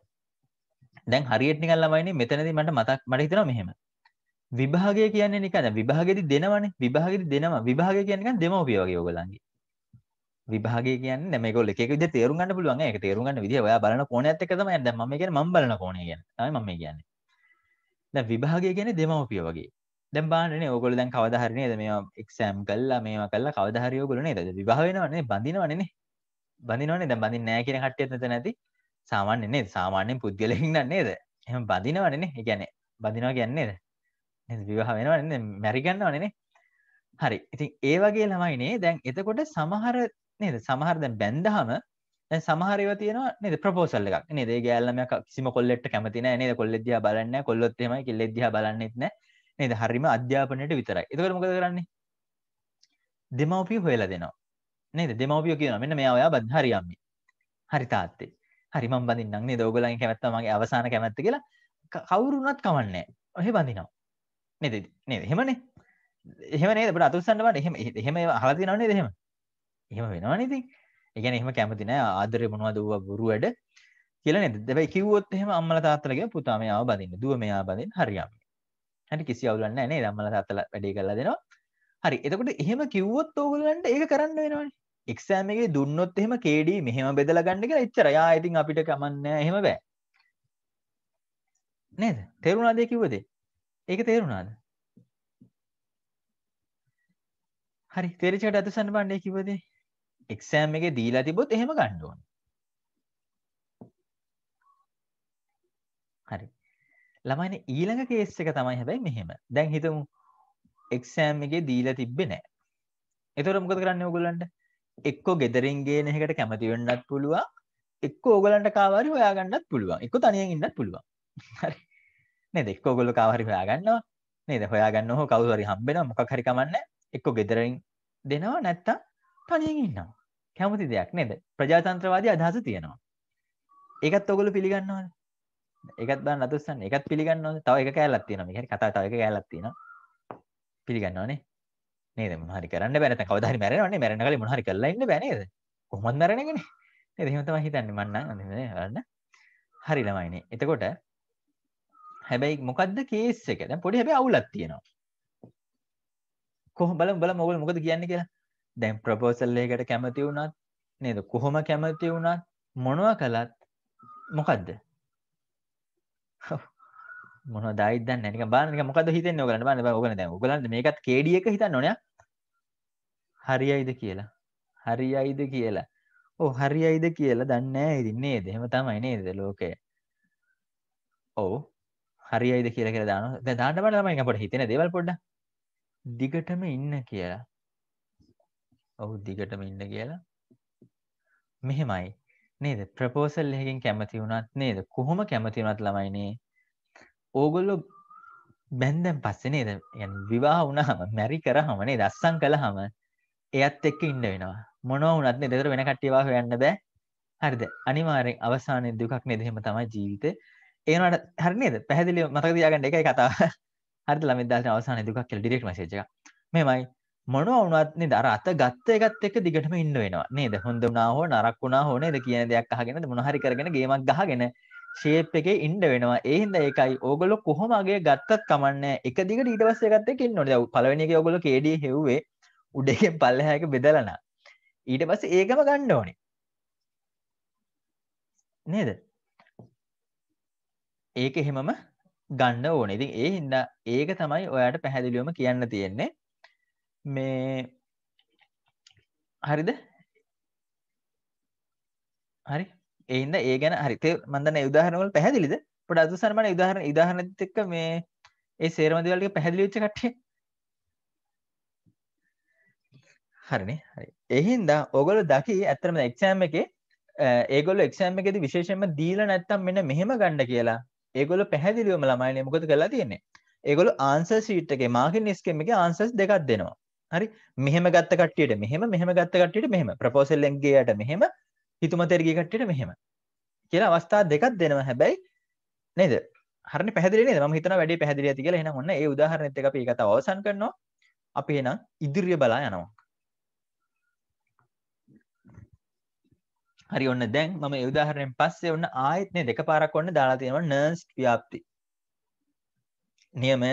දැන් හරියට නිකන් ළමයිනේ මෙතනදී මට මතක් මට හිතෙනවා මෙහෙම විභාගය කියන්නේ නිකන් විභාගෙදි දෙනවනේ විභාගෙදි දෙනවා විභාගය කියන්නේ නිකන් දෙමව්පිය වගේ ඔයගොල්ලන්ගේ විභාගය කියන්නේ නෑ මේගොල්ලෝ එක එක විදිහට තේරුම් ගන්න පුළුවන් ඒක තේරුම් ගන්න විදිහ ඔයා බලන කෝණයත් එක්ක තමයි දැන් මම කියන්නේ මම බලන කෝණය කියන්නේ තමයි මම කියන්නේ දැන් විභාගය කියන්නේ දෙමව්පිය වගේ දැන් බලන්නනේ ඕගොල්ලෝ දැන් කවදා හරි නේද මේවා එක්සෑම් කළා මේවා කළා කවදා හරි ඕගොල්ලෝ නේද විවාහ වෙනවනේ බඳිනවනේ නේ බඳිනවනේ දැන් බඳින්නේ නෑ කියන කට්ටියත් නැත නැති සාමාන්‍ය නේද සාමාන්‍යයෙන් පුද්ගලයෙක් නම් නේද එහෙම බඳිනවනේ නේ ඒ කියන්නේ බඳිනවා කියන්නේ නේද විවාහ වෙනවන්නේ මැරිගන්නවනේ හරි ඉතින් ඒ වගේ ළමයිනේ දැන් එතකොට සමහර නේද සමහර දැන් බැන්දහම දැන් සමහර ඒවා තියෙනවා නේද ප්‍රොපෝසල් එකක් නේද ඒ ගෑල් ළමයා කිසිම කොල්ලෙක්ට කැමති නැහැ නේද කොල්ලෙක් දිහා බලන්නේ නැහැ කොල්ලොත් එහෙමයි කෙල්ලෙක් දිහා බලන්නෙත් නැහැ නේද හරීම අධ්‍යාපනයට විතරයි එතකොට මොකද කරන්නේ දෙමව්පිය හොයලා දෙනවා නේද දෙමව්පිය කියනවා මෙන්න මෙයා ඔයා බත් හරි අම්මේ හරි තාත්තේ හරි මම බඳින්නම් නේද ඕගොල්ලන්ගේ කැමැත්ත මගේ අවසාන කැමැත්ත කියලා කවුරුණත් කමන්නේ ඔහෙ බඳිනවා නේද නේද එහෙමනේ එහෙම නේද අපිට අතුස්සන්න බෑ එහෙම එහෙම අහලා තියෙනව නේද එහෙම එහෙම වෙනවානති එකන එහම කැමතින ආදරය මොනවා දුව බොරු වැඩ කියල නද දැයි කිවොත් එහම අම්මල තාත්තලගේ පුතාමයාව බඳන්න දුව මෙයා බඳින් හරියම් හැට කිසි අවුලන්න නේ දම්මල තාත්තල වැඩේ කරලා දෙනවා හරි එතකොට එහෙම කිව්වොත් ඕගුලන්ට ඒ කරන්න වෙනවානි එක්සෑමගේ දුන්නොත් එහෙම කේඩි මෙහෙම බෙදල ගන්නක එච්චරයා ඉතින් අපිට කමන්න එහෙම බෑ නේද තේරුණාදය කිව්වද ඒක තේරුණාද හරි තේරචට ඇතුසන් බණ්ඩය කිවදේ එක්සෑම් එක දීලා තිබොත් එහෙම ගණ්ඩ ඕන හරි ළමයින ඊළඟ කේස් එක තමයි හැබැයි මෙහෙම දැන් හිතමු එක්සෑම් එක දීලා තිබ්බෙ නෑ එතොර මොකද කරන්න ඕගොල්ලන්ට එක්කෝ ගෙදරින්ගේ නහකට කැමති වෙන්නත් පුළුවන් එක්ක ඕගලන්ට කාවරි හොයාගන්නත් පුළුවන් එක්ක තනියෙන් ඉන්නත් පුළුවන් හරි නේද එක්ක ඕගොල්ලෝ කාවරි හොයාගන්නවා නේද හොයාගන්න හෝ කවුරු හරි හම්බෙනවා මොකක් හරි කමන්නේ එක්ක ගෙදරින් දෙනවා නැත්තම් තනියෙන් ඉන්නවා කැමති දෙයක් නේද? ප්‍රජාතන්ත්‍රවාදී අදහස තියෙනවා. ඒකත් ඔයගොල්ලෝ පිළිගන්නවනේ. ඒකත් බලන්න අතුස්සන්න. ඒකත් පිළිගන්නවනේ. තව එක කෑල්ලක් තියෙනවා. මේක හරි කතා තව එක කෑල්ලක් තියෙනවා. පිළිගන්නවනේ. නේද? මොන හරි කරන්න බෑ නැත්නම් කවදා හරි මැරෙනවනේ. මැරෙන්න කලින් මොන හරි කරලා ඉන්න බෑ නේද? කොහොමද මැරෙන එකනේ? නේද? එහෙම තමයි හිතන්නේ මං නම් නේද? බලන්න. හරි ළමයිනේ. එතකොට හැබැයි මොකද්ද කේස් එක? දැන් පොඩි හැබැයි අවුලක් තියෙනවා. කොහොම බලමු බලමු ඔයගොල්ලෝ මොකද කියන්නේ කියලා. දැන් ප්‍රපෝසල් එකකට කැමති වුණත් නේද කොහොම කැමති වුණත් මොනවා කළත් මොකක්ද මොන දයිද නැනික බානක මොකද හිතන්න ඔගලන්න බන්න ඔගන දැ ඔගලන්න මේකත් කේඩියක හිතන්න නොන හරියයිද කියලා හරියයිද කියලා ඕ හරියයිද කියලා දන්න ඉදින්නේ දෙහෙම තමයි නේද ලෝකය ඔවු හරියයිද කියල කියලා දාන දාන්නට තමයි අපට හිතෙන දෙවල් පොඩ්ඩ දිගටම ඉන්න කියලා ඔව් දිගටම ඉන්න කියලා මෙහෙමයි නේද ප්‍රපෝසල් එකකින් කැමති වුණත් නේද කොහොම කැමති වුණත් ළමයිනේ ඕගොල්ලෝ බැන්දැන් පස්සේ නේද විවාහ වුණාම මැරි කරාම නේද අස්සම් කළාම එයත් එක්ක ඉන්න වෙනවා මොනවා වුණත් නේද ඒතර වෙන කට්ටිය වාහ හොයන්න බෑ හරිද අනිවාර්යෙන් අවසානයේ දුකක් නේද එහෙම තමයි ජීවිතේ ඒනට හරි නේද පැහැදිලිව මතක තියාගන්න එකයි කතාව හරිද ළමයි දාලා අවසානයේ දුකක් කියලා ඩිරෙක්ට් මැසේජ් එකක් මෙහෙමයි මොනවා වුණත් නේද අර අත ගත්ත එකත් එක්ක දිගටම ඉන්න වෙනවා නේද හොඳ වුණා හෝ නරක වුණා හෝ නේද කියන දෙයක් අහගෙන මොන හරි කරගෙන ගේමක් ගහගෙන ෂේප් එකේ ඉන්න වෙනවා ඒ හින්දා ඒකයි ඕගොල්ලෝ කොහොම අගේ ගත්තත් කමන්නේ එක දිගට ඊට පස්සේ එකත් එක්ක ඉන්න ඕනේ දැන් පළවෙනි එකේ ඕගොල්ලෝ KD හෙව්වේ උඩේකින් පල්ලෙහායක බෙදලා නා ඊට පස්සේ ඒකම ගන්න ඕනේ නේද ඒක එහෙමම ගන්න ඕනේ ඉතින් ඒ හින්දා ඒක තමයි ඔයාට පැහැදිලිවම කියන්න තියෙන්නේ මේ හරිද හරි එන්න ඒ ගැන හරිත මන්දන උදාහරනවල පැහැදිලිද පොට අදුසරමන උදාහරන ඉදාහනතික්ක මේ ඒ සේරමදවලට පැහැදිලිච්ච කට්ටිය හරිනි හරි එහින්දා ඔගොල දකි ඇතරම එක්ෂෑම් එක ඒගොල එක්ෂෑම් එකෙති විශේෂම දීල නැත්තම් මෙන්න මෙහෙම ගණ්ඩ කියලා ඒගොල පැහැදිලිවම ළමයින මොකද කලා තියන්නේ ඒගොල ආන්ස සීට් එක මාකින් නිස්කම එක ආන්සස් දෙකක් දෙනවා හරි මෙහෙම ගත්ත කට්ටියට මෙහෙම මෙහෙම ගත්ත කට්ටියට මෙහෙම ප්‍රොපෝසල් එකේ යට මෙහෙම හිතුමතේරගේ කට්ටියට මෙහෙම කියලා අවස්ථා දෙකක් දෙනවා හැබැයි නේද හරිනේ පැහැදිලි නේද මම හිතනවා වැඩි පැහැදිලි ඇති කියලා එහෙනම් ඔන්න ඒ උදාහරණෙත් එක අපි ඒ කතාව අවසන් කරනවා අපි එහෙනම් ඉදිරිය බලා යනවා හරි ඔන්න දැන් මම ඒ උදාහරණයෙන් පස්සේ ඔන්න ආයෙත් නේ දෙක පාරක් ඔන්න දාලා තියෙනවා නර්ස්ට් ව්‍යාප්ති නියමය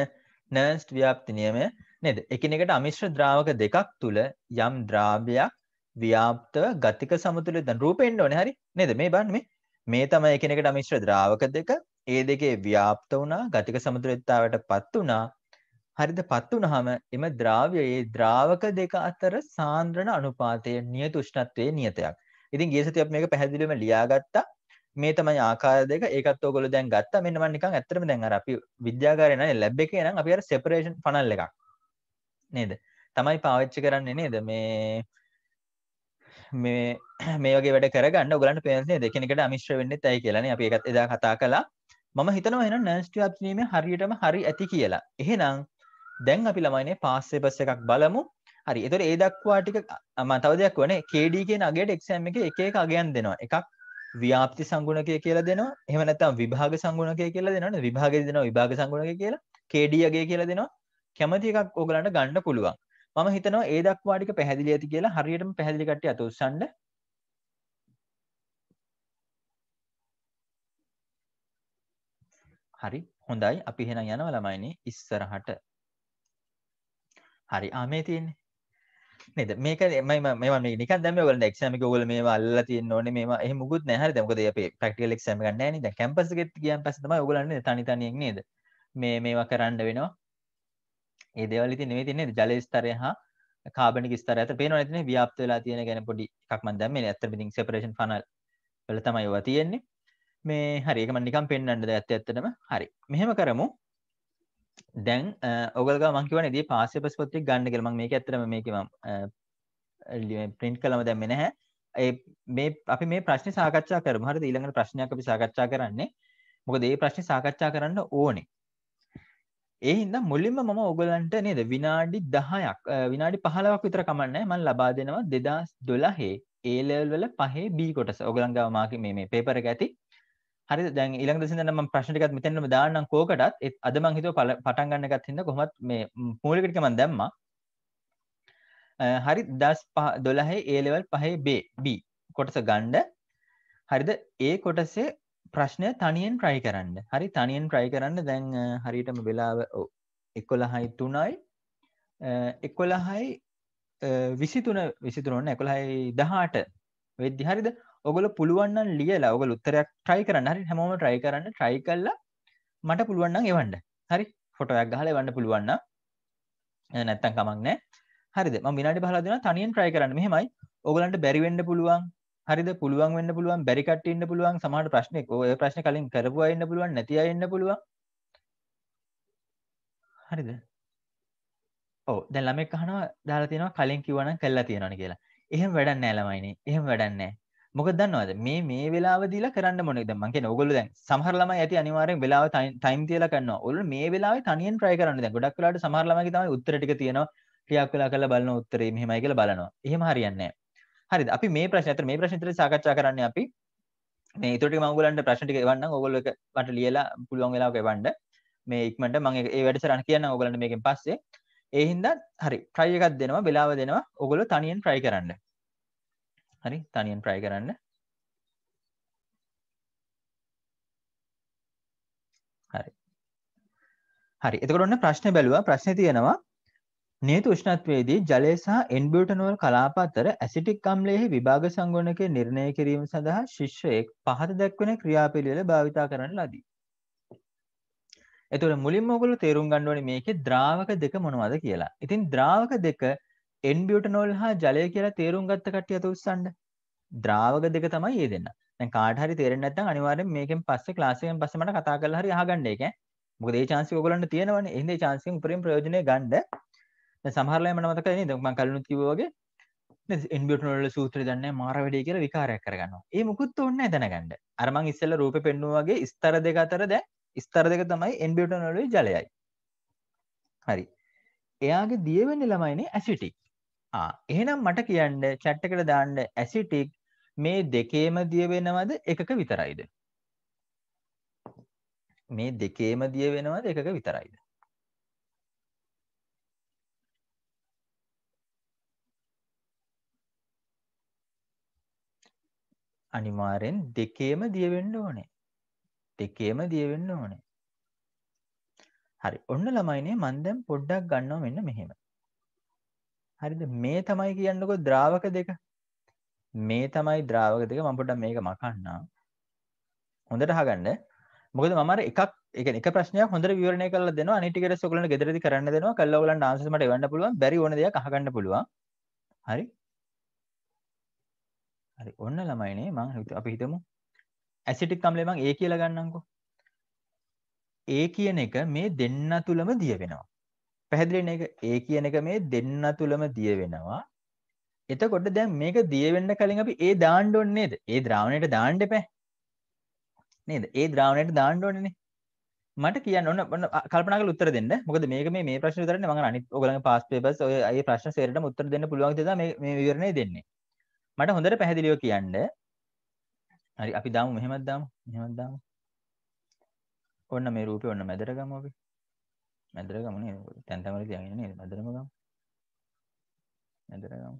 නර්ස්ට් ව්‍යාප්ති නියමය නේද? එකිනෙකට අමිශ්‍ර ද්‍රාවක දෙකක් තුල යම් ද්‍රාවයක් ව්‍යාප්තව ගතික සමතුලිත දැන් රූපෙන්න ඕනේ හරි නේද? මේ බලන්න මේ මේ තමයි එකිනෙකට අමිශ්‍ර ද්‍රාවක දෙක. ඒ දෙකේ ව්‍යාප්ත වුණා ගතික සමතුලිතතාවයටපත් වුණා. හරිද? පත් වුණාම එම ද්‍රාව්‍ය ඒ ද්‍රාවක දෙක අතර සාන්ද්‍රණ අනුපාතය නියත උෂ්ණත්වයේ නියතයක්. ඉතින් ගිය සතියේ අපි මේක පැහැදිලිවම ලියාගත්තා. මේ තමයි ආකාර දෙක. ඒකත් ඔයගොල්ලෝ දැන් ගත්තා. මෙන්න මම නිකන් ඇත්තටම දැන් අර අපි විද්‍යාගාරේ නම් ලැබ් එකේ නම් අපි අර separation funnel එකක්. නේද තමයි පාවිච්චි කරන්නේ නේද මේ මේ මේ වගේ වැඩ කරගන්න ඔගලන්ට පේන්නේ දෙකෙනෙකුට අමිශ්‍ර වෙන්නෙත් ඇයි කියලානේ අපි ඒකත් එදා කතා කළා මම හිතනවා එහෙනම් නන්ස්ටි අත්නීමේ හරියටම හරි ඇති කියලා එහෙනම් දැන් අපි ළමයිනේ පාස් පේපර්ස් එකක් බලමු හරි එතකොට ඒ දක්වා ටික මම තව දෙයක් වනේ KD කියන අගයට එක්සෑම් එකේ එක එක අගයන් දෙනවා එකක් ව්‍යාප්ති සංගුණකය කියලා දෙනවා එහෙම නැත්නම් විභාග සංගුණකය කියලා දෙනවනේ විභාගෙදි දෙනවා විභාග සංගුණකය කියලා KD අගය කියලා දෙනවා කැමති එකක් ඕගලන්ට ගන්න පුළුවන් මම හිතනවා ඒ දක්වා ටික පැහැදිලි ඇති කියලා හරියටම පැහැදිලි කට්ටිය අත උස්සන්න හරි හොඳයි අපි එහෙනම් යනවා ළමයිනේ ඉස්සරහට හරි ආ මේ තියෙන්නේ නේද මේක මම මම නිකන් දැන් මේ ඔයගොල්ලන්ට එක්සෑම් එක ඔයගොල්ලෝ මේවා අල්ලලා තියෙන්න ඕනේ මේවා එහෙම මුකුත් නැහැ හරිද මොකද අපේ ප්‍රැක්ටිකල් එක්සෑම් එකක් නැහැ නේ දැන් කැම්පස් එකෙත් ගියන් පස්සේ තමයි ඔයගොල්ලන් තනි තනියෙන් නේද මේ මේවා කරන්න වෙනවා ඒ දේවල් ඉතින් නෙමෙයි තියන්නේ ජල ස්තරය හා කාබනික ස්තරය අතර පේනවා නේද ව්‍යාප්ත වෙලා තියෙන ගැන පොඩි එකක් මම දැම්මේ නේ ඇත්තටම ඉතින් සෙපරේෂන් ෆනල් වල තමයි ඔවා තියෙන්නේ මේ හරි ඒක මම නිකන් පෙන්වන්නද ඇත්ත ඇත්තටම හරි මෙහෙම කරමු දැන් ඔගලගා මං කියවනේ දී පාස් පේපර්ස් පොත් ටික ගන්න කියලා මම මේක ඇත්තටම මේක මම print කළම දැම්මේ නැහැ ඒ මේ අපි මේ ප්‍රශ්නේ සාකච්ඡා කරමු හරිද ඊළඟට ප්‍රශ්නයක් අපි සාකච්ඡා කරන්නේ මොකද මේ ප්‍රශ්නේ සාකච්ඡා කරන්න ඕනේ ඒහින්ද මුලින්ම මම ඔගලන්ට නේද විනාඩි දහයක් විනාඩි පහලවක් විතර කමන්න මන් ලබා දෙනවා දෙදස් දොලහේ ඒලවල පහේ බී කොටස ඔගලංගාව මාක මේ පේපර ඇති හරි දැන් ඉළඟ සිදනම ප්‍රශ්ිකත් මෙතැනම දාන්නම් කෝකටත් එත් අද මංහිතව පල පටන්ගන්නගත් හිද කොමත් මේ මූලිකට මන් දැම්ම හරි දස් පහ දොලහේ ඒලෙවල් පහේ බේ බී කොටස ගණ්ඩ හරිද ඒ කොටසේ ප්‍රශ්නය තනියෙන් ට්‍රයි කරන්න හරි තනියෙන් ට්‍රයි කරන්න දැන් හරිටම වෙලාව එක්කොල හයි තුනයි එක්කොල හයි විසිතුන විසිතුරන්න එකොළහයි දහට වෙද්දි හරිද ඔගොල පුළුවන්න්න ලියලා ඔගල උත්තරයක් ට්‍රයි කරන්න හරි හැමෝම ට්‍රයි කරන්න ට්‍රයි කල්ලා මට පුළුවන්න එවන්ඩ හරි ෆොටයක් ගහල වන්න පුළුවන්න නැත්තන් කමක් නෑ හරිද ම මිනාට පහලදන තනියෙන් ට්‍රයි කරන්න මෙහෙමයි ඔගලන්ට බැරිවෙන්ඩ පුළුවන් හරිද පුළුවන් වෙන්න පුළුවන් බැරිකට ඉන්න පුළුවන් සමහට ප්‍රශ්නයක් ඔය ප්‍රශ්න කලින් කරපු අය ඉන්න පුළුවන් නැති අය ඉන්න පුළුවන් හරිද ඔව් දැන් ළමෙක් අහනවා දාලා තියෙනවා කලින් කිව්වනම් කළා තියෙනවනේ කියලා එහෙම වැඩක් නැහැ ළමයිනේ එහෙම වැඩක් නැහැ මොකද දන්නවද මේ මේ වෙලාව දීලා කරන්න මොනවද දැන් මං කියන්නේ ඕගොල්ලෝ දැන් සමහර ළමයි ඇති අනිවාර්යෙන් වෙලාව ටයිම් තියලා කරනවා ඕගොල්ලෝ මේ වෙලාවේ තනියෙන් try කරන්න දැන් ගොඩක් වෙලාවට සමහර ළමයිගේ තමයි උත්තර ටික තියෙනවා ටිකක් වෙලා කරලා බලන උත්තරේ මෙහෙමයි කියලා බලනවා එහෙම හරියන්නේ නැහැ හරිද අපි මේ ප්‍රශ්න අතර මේ ප්‍රශ්න විතරයි සාකච්ඡා කරන්නේ අපි මේ ඊට ටික මම ඔයගොල්ලන්ට ප්‍රශ්න ටික එවන්නම් ඔයගොල්ලෝ එක මට ලියලා පුළුවන් වෙලාවක එවන්න මේ ඉක්මනට මම ඒ වැඩසටහන කියන්නම් ඔයගොල්ලන්ට මේකෙන් පස්සේ ඒ හින්දා හරි try එකක් දෙනවා වෙලාව දෙනවා ඔයගොල්ලෝ තනියෙන් try කරන්න හරි තනියෙන් try කරන්න හරි හරි එතකොට ඔන්න ප්‍රශ්නේ බැලුවා ප්‍රශ්නේ තියෙනවා නියත උෂ්ණත්වයේදී ජලය සහ එන්බියුටනෝල් කලාප අතර ඇසිටික් අම්ලයෙහි විභාග සංගුණකය නිර්ණය කිරීම සඳහා ශිෂ්‍යයෙක් පහත දක්වන ක්‍රියාපිළිවෙල භාවිතා කරන්න ලදී. එතුට මුලින්ම ඔගොල තේරුම් ගණ්ඩුවන මේකෙ ද්‍රාවක දෙක මොනවද කියලා. ඉතින් ද්‍රාවක දෙක එන්බියටනොල් හා ජලය කියලා තේරුම් ගත්ත කටිය තුස්සන්ඩ ද්‍රාවක දෙක තමයි ඒ දෙන්න කාටහරි තේරෙන් ඇත අනිවාර මේකෙන් පස්ස ලාසයෙන් පසමට කතා කල හරි හාගණ්ඩ එක මොකදේ චාන්සි ඔගලන්න තියෙනවන එහිද චාන්සිය උපරින් ප්‍රයෝජනය ගණ්ඩ සහරලය මන මතක දම කලුත් කිවගේ ඉන්බියටනල සූත්‍ර දන්න මාර වැඩේ කියල විකාරයක් කරගන්න ඒ මුකුත් ඔන්න ඇතැනගන්නඩ අරමං ඉස්සල්ල රූප පෙන්නුවගේ ස්තර දෙක අතර දැ ස්තර දෙක තමයි එන්බියටනොල ජලයයි හරි එයාගේ දියවෙන්න ළමයිනේ ඇසිටික් එහෙනම් මට කියන්න චැට්ටකට දාන්න ඇසිටික් මේ දෙකේම දියවෙනවද එකක විතරයිද මේ දෙකේම දිය වෙනවද එකක විතරයිද අනිවාර්යෙන් දෙකේම දිය වෙන්න ඕනේ. දෙකේම දිය වෙන්න ඕනේ. හරි. ඔන්න ළමයිනේ මම දැන් පොඩ්ඩක් ගන්නවා මෙන්න මෙහෙම. හරිද? මේ තමයි කියන්නකෝ ද්‍රාවක දෙක. මේ තමයි ද්‍රාවක දෙක. මම පොඩ්ඩක් මේක මකන්නම්. හොඳට අහගන්න. මොකද මම අර එකක් ඒ කියන්නේ එක ප්‍රශ්නයක් හොඳට විවරණය කරලා දෙනවා අනිත් ටික රස ඔයගලන්ට gederedi කරන්න දෙනවා කළා ඔයගලන්ට ආන්සර්ස් මට එවන්න පුළුවන් බැරි ඕන දෙයක් අහගන්න පුළුවන් හරි හරි ඔන්න ළමයිනේ මං අපි හිතමු ඇසිටික් අම්ලේ මං ඒ කියලා ගන්නම්කෝ ඒ කියන එක මේ දෙන්න තුලම දිය වෙනවා පැහැදිලිනේ ඒක ඒ කියන එක මේ දෙන්න තුලම දිය වෙනවා එතකොට දැන් මේක දිය වෙන්න කලින් අපි ඒ දාන්න ඕනේ නේද ඒ ද්‍රාවණයට දාන්න එපා නේද ඒ ද්‍රාවණයට දාන්න ඕනේනේ මට කියන්න ඕන කල්පනා කරලා උත්තර දෙන්න. මොකද මේක මේ මේ ප්‍රශ්න විතරනේ මම අනිත් ඔයගලගේ පාස් පේපර්ස් ඔය අය ප්‍රශ්න සේරටම උත්තර දෙන්න පුළුවන් කියලා මේ මේ විවරණය දෙන්නේ. මට හොඳට පැහැදිලිව කියන්න හරි අපි දාමු මෙහෙමත් දාමු මෙහෙමත් දාමු ඔන්න මේ රූපේ ඔන්න මැදට ගමු අපි මැදට ගමු නේද තැන් තැන් වල තියාගෙන නේද මැදටම ගමු මැදට ගමු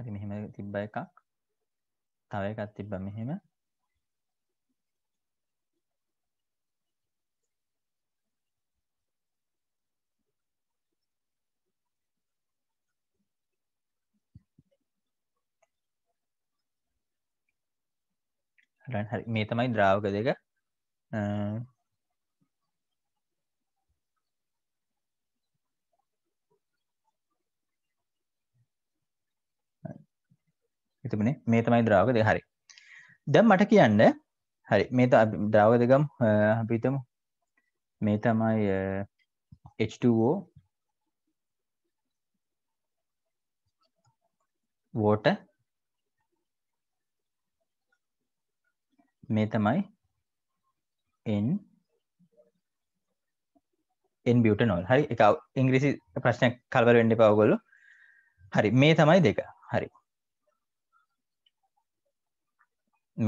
හරි මෙහෙම තිබ්බ එකක් තව එකක් තිබ්බ මෙහෙම ඩන් හරි මේ තමයි ද්‍රාවක දෙක එතිබනේ මේ තමයි ද්‍රාවක දෙ හරි දැම් මට කියන්න හරි මේ ද්‍රාව දෙකම් අපිතම මේ තමයි H2ෝ water මේ තමයි n n butanol හරි එක ඉංග්‍රීසි ප්‍රශ්නයක් කලබල වෙන්න එපා ඔයගොල්ලෝ හරි මේ තමයි දෙක හරි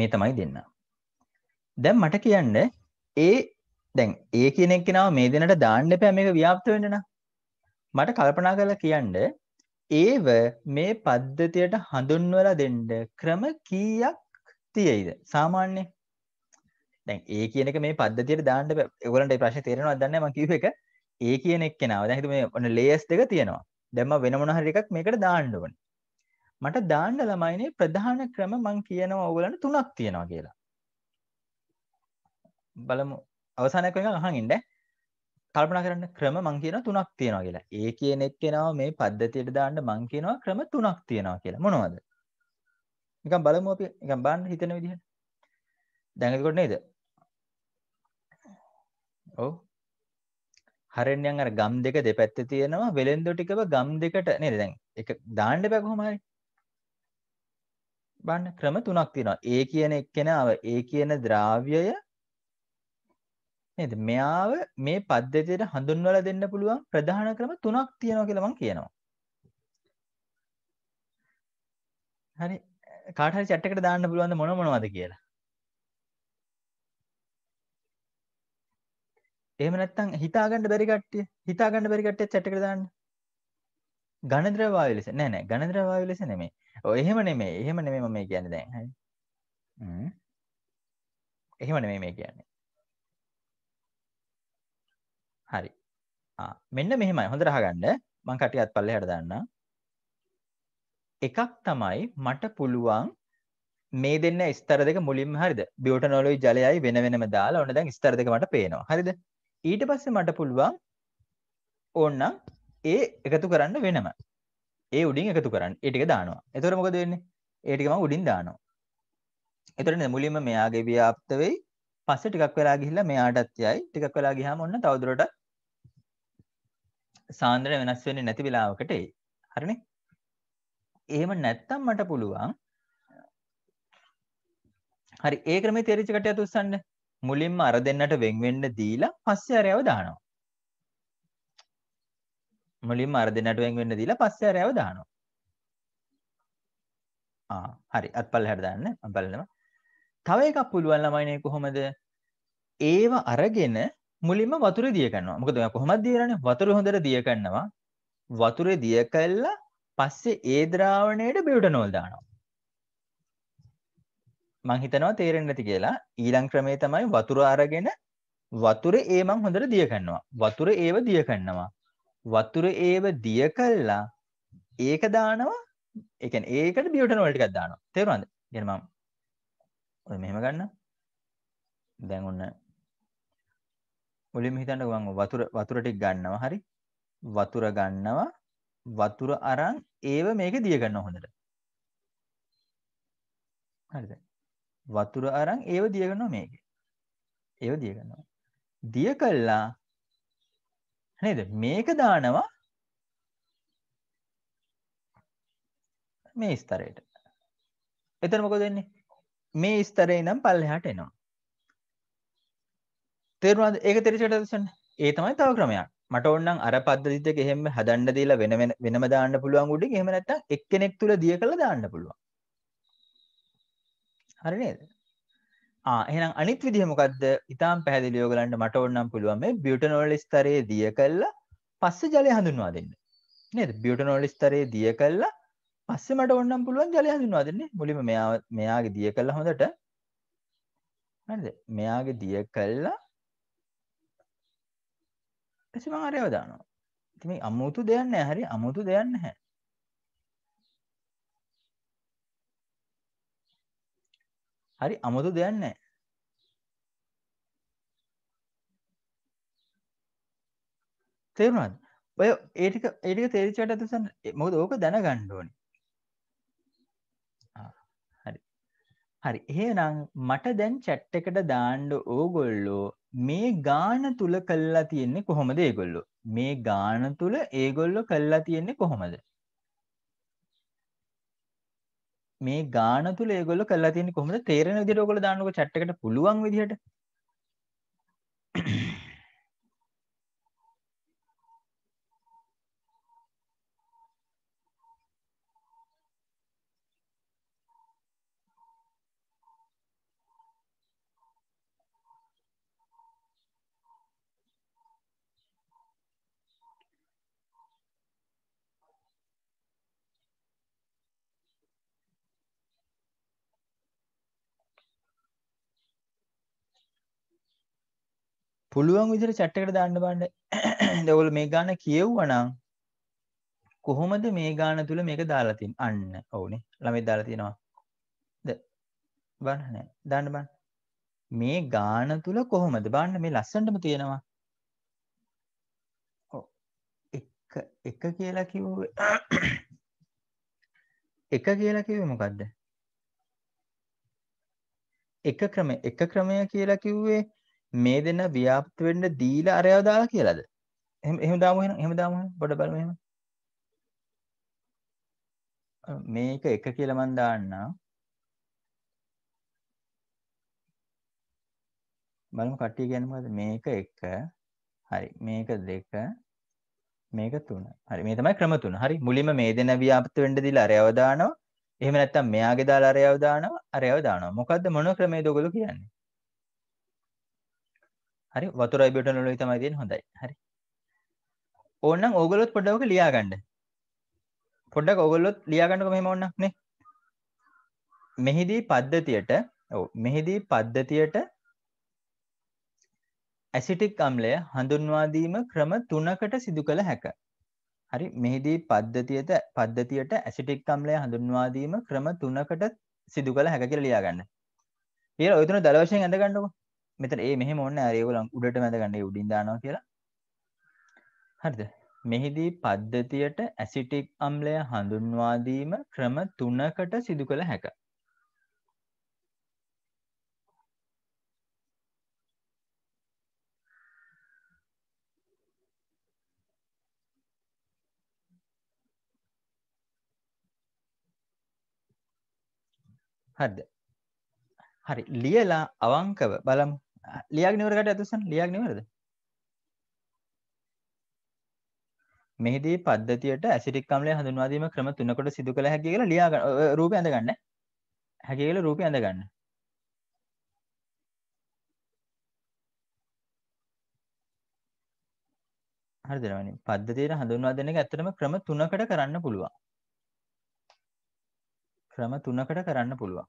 මේ තමයි දෙන්න දැන් මට කියන්න ඒ දැන් ඒ කියන එක්කෙනාව මේ දෙන්නට දාන්න එපා මේක ව්‍යාප්ත වෙන්න නම් මට කල්පනා කරලා කියන්න ඒව මේ පද්ධතියට හඳුන්වලා දෙන්න ක්‍රම කීයක් තියෙයිද සාමාන්‍ය දැන් ඒ කියනක මේ පද්ධතියට දාන්න ඔයගලන්ට මේ ප්‍රශ්නේ තේරෙනවද දන්නේ නැහැ මම කියූ එක ඒ කියන එක්කෙනාව දැන් හිතමු මේ ඔන්න ලේයර්ස් දෙක තියෙනවා දැන් මම වෙන මොන හරි එකක් මේකට දාන්න ඕනේ මට දාන්න ළමයිනේ ප්‍රධාන ක්‍රම මම කියනවා ඔයගලන්ට තුනක් තියෙනවා කියලා බලමු අවසානයක් වෙනකන් අහන් ඉන්න කල්පනා කරන්න ක්‍රම මං කියනවා තුනක් තියෙනවා කියලා. ඒ කියන එක්කෙනාව මේ පද්ධතියට දාන්න මං කියනවා ක්‍රම තුනක් තියෙනවා කියලා. මොනවද? නිකන් බලමු අපි නිකන් බලන්න හිතෙන විදිහට. දැන් එතකොට නේද? ඔව්. හරෙන්නියන් අර ගම් දෙක දෙපැත්තේ තියෙනවා වෙලෙන්දු ටිකව ගම් දෙකට නේද දැන් එක දාන්න බෑ කොහොම හරි. බලන්න ක්‍රම තුනක් තියෙනවා. ඒ කියන එක්කෙනාව ඒ කියන ද්‍රාව්‍යය නේද මෙයාව මේ පද්ධතියට හඳුන්වලා දෙන්න පුළුවන් ප්‍රධාන ක්‍රම තුනක් තියෙනවා කියලා මම කියනවා. හරි කාටහරි chat එකට දාන්න පුළුවන් මොන මොනවද කියලා. එහෙම නැත්නම් හිතාගන්න බැරි කට්ටිය හිතාගන්න බැරි කට්ටිය chat එකට දාන්න. ඝනද්‍රව්‍ය ලෙස නෑ නෑ ඝනද්‍රව්‍ය ලෙස නෙමෙයි. ඔය එහෙම නෙමෙයි. එහෙම නෙමෙයි මම කියන්නේ දැන්. හරි. හ්ම්. එහෙම නෙමෙයි මේ කියන්නේ. හරි. ආ මෙන්න මෙහෙමයි. හොඳට අහගන්න. මං කටියත් පල්ලෙහාට දාන්නම්. එකක් තමයි මට පුළුවන් මේ දෙන්න ස්තර දෙක මුලින්ම හරිද බියෝටනොලොයි ජලයයි වෙන වෙනම දාලා ඔන්න දැන් ස්තර දෙක මට පේනවා හරිද ඊට පස්සේ මට පුළුවන් ඕන්නම් ඒ එකතු කරන්න වෙනම ඒ උඩින් එකතු කරන්න ඒ ටික දානවා එතකොට මොකද වෙන්නේ ඒ ටික මම උඩින් දානවා එතකොට නේද මුලින්ම මෙයාගේ ව්‍යාප්ත වෙයි පස්සේ ටිකක් වෙලා ගිහිල්ලා මෙයාටත් යයි ටිකක් වෙලා ගියාම ඔන්න තවදුරටත් සාන්ද්‍රණය වෙනස් වෙන්නේ නැති වෙලාවකට එයි හරිනේ එහෙම නැත්තම් මට පුළුවන් හරි ඒ ක්‍රමේ තේරිච්ච කටයුතු උස්සන්න. මුලින්ම අර දෙන්නට වෙන් වෙන්න දීලා පස්සේ අරයව දානවා. මුලින්ම අර දෙන්නට වෙන් වෙන්න දීලා පස්සේ අරයව දානවා. ආ හරි අත්පල්ලහැට දාන්න බලනවා. තව එකක් පුළුවන් ළමයිනේ කොහොමද? ඒව අරගෙන මුලින්ම වතුර දිය කරනවා. මොකද ඔයා කොහොමද දිය කරන්නේ? වතුර හොඳට දිය කරනවා. වතුරේ දිය කළා පස්සේ ඒ ද්‍රාවණයට බියුටනෝල් දානවා. මං හිතනවා තේරෙන්නේ නැති කියලා. ඊළඟ ක්‍රමේ තමයි වතුර අරගෙන වතුරේ ඒ මං හොඳට දිය කරනවා. වතුරේ ඒව දිය කරනවා. වතුරේ ඒව දිය කළා ඒක දානවා. ඒ කියන්නේ ඒකට බියුටනෝල් ටිකක් දානවා. තේරුණාද? يعني මම ඔය මෙහෙම ගන්න. දැන් ඔන්න මුලින්ම හිතන්නකෝ මම වතුර වතුර ටික ගන්නවා. හරි. වතුර ගන්නවා. වතුර අරන් ඒව මේක දියගන්න හොඳට හරිද වතුර අරන් ඒව දියගන්නවා මේක ඒව දියගන්නවා දිය කල්ලා නේද මේක දානවා මේ ස්තරයට එතන මොකද වෙන්නේ මේ ස්තරේ නම් පල්ලෙහාට එනවා තේරුණාද ඒක තේරිච්චට ඒ තමයි තව ක්‍රමයක් මට ඔන්නම් අර පද්ධති දෙක එහෙම හදන්න දීලා වෙන වෙනම දාන්න පුළුවන් උඩින් එහෙම නැත්නම් එක්කෙනෙක් තුල දිය කළා දාන්න පුළුවන්. හරි නේද? ආ එහෙනම් අනිත් විදිහ මොකද්ද? ඊටාම් පැහැදිලිව ඔයගලන්ට මට ඕනනම් පුළුවන් මේ බියුටනෝල් ස්තරයේ දිය කළා පස්සේ ජලය හඳුන්වා දෙන්න. නේද? බියුටනෝල් ස්තරයේ දිය කළා පස්සේ මට ඕනනම් පුළුවන් ජලය හඳුන්වා දෙන්න. මුලින්ම මෙයා මෙයාගේ දිය කළා හොඳට. හරිද? මෙයාගේ දිය කළා පසි මං අරයව දානවා ඉති මේ අමුතු දෙයන්න හරි අමුතු දෙයන්න හැ හරි අමුතු දෙයන්න තේරුණාද ඔය ඒටික ඒටික තේරිච්චට ඇතුසන් මොකද ඕක දැන ගණ්ඩෝනි හරි හරි එහෙනම් මට දැන් චැට් එකට දාණ්ඩ ඕගොල්ලෝ මේ ගාන තුල කල්ලා තියෙන්නේ කොහොමද ඒගොල්ලෝ මේ ගාන තුල ඒගොල්ලෝ කල්ලා තියෙන්නේ කොහොමද මේ ගාන තුල ඒගොල්ලෝ කල්ලා තියෙන්නේ කොහොමද තේරෙන විදිහට ඔයගොල්ලෝ දාන්නකෝ chat එකට පුළුවන් විදිහට පුළුවන් විදිහට chat එකට දාන්න බලන්න. ඒගොල්ල මේ ගාන කියෙව්වනම් කොහොමද මේ ගාන තුල මේක දාලා තින් අන්න ඔවුනේ ළමයි දාලා තියෙනවා. ද බලන්න නෑ. දාන්න බලන්න. මේ ගාන තුල කොහොමද බලන්න මේ ලස්සනටම තියෙනවා. ඔව්. එක එක කියලා කිව්වේ එක කියලා කිව්වේ මොකද්ද? එක ක්‍රම එක ක්‍රමය කියලා කිව්වේ මේ දෙන්න ව්‍යාප්ත වෙන්න දීලා අරයව දාලා කියලාද? එහෙම එහෙම දාමු එහෙනම් එහෙම දාමු එහෙනම් පොඩ බලමු එහෙනම්. මේක එක කියලා මම දාන්නම්. බලමු කට්ටිය කියන්නේ මොකද්ද? මේක එක. හරි. මේක දෙක. මේක තුන. හරි. මේ තමයි ක්‍රම තුන. හරි. මුලින්ම මේ දෙන ව්‍යාප්ත වෙන්න දීලා අරයව දානවා. එහෙම නැත්නම් මෙයාගේ දාලා අරයව දානවා. අරයව දානවා. මොකද්ද මොන ක්‍රමයේද ඔයගොල්ලෝ කියන්නේ? හරි වතුර අයිබියටන් වල තමයි තියෙන්නේ හොඳයි හරි ඕනනම් ඕගොල්ලොත් පොඩ්ඩක් ඔක ලියා ගන්න පොඩ්ඩක් ඕගොල්ලොත් ලියා ගන්නකො මෙහෙම ඕනනම් නේ මෙහිදී පද්ධතියට ඔව් මෙහිදී පද්ධතියට ඇසිටික් අම්ලය හඳුන්වා දීම ක්‍රම තුනකට සිදු කළ හැක හරි මෙහිදී පද්ධතියට පද්ධතියට ඇසිටික් අම්ලය හඳුන්වා දීම ක්‍රම තුනකට සිදු කළ හැක කියලා ලියා ගන්න. ඊළඟ ඔය තුන දල වශයෙන් ඇඳ ගන්නකො. මෙතන ඒ මෙහෙම ඔන්න අරයගොලන් උඩට මැදගන්න උඩින් දානවා කියලා හරිද මෙහිදී පද්ධතියට ඇසිටික් අම්ලය හඳුන්වාදීම ක්‍රම තුනකට සිදු කළ හැක හරිද හරි ලියලා අවංකව බලමු ලියක් නිවරකට ඇතුසන් ලියක් නිවරද මෙහිදී පද්ධතියට ඇසිටික් අම්ලය හඳුන්වා දීම ක්‍රම තුනකට සිදු කළ හැකි කියලා ලියා රූපය ඇඳගන්න හැකි කියලා රූපය ඇඳගන්න හරිද රවනි පද්ධතියට හඳුන්වා දෙන එක ඇත්තටම ක්‍රම තුනකට කරන්න පුළුවන් ක්‍රම තුනකට කරන්න පුළුවන්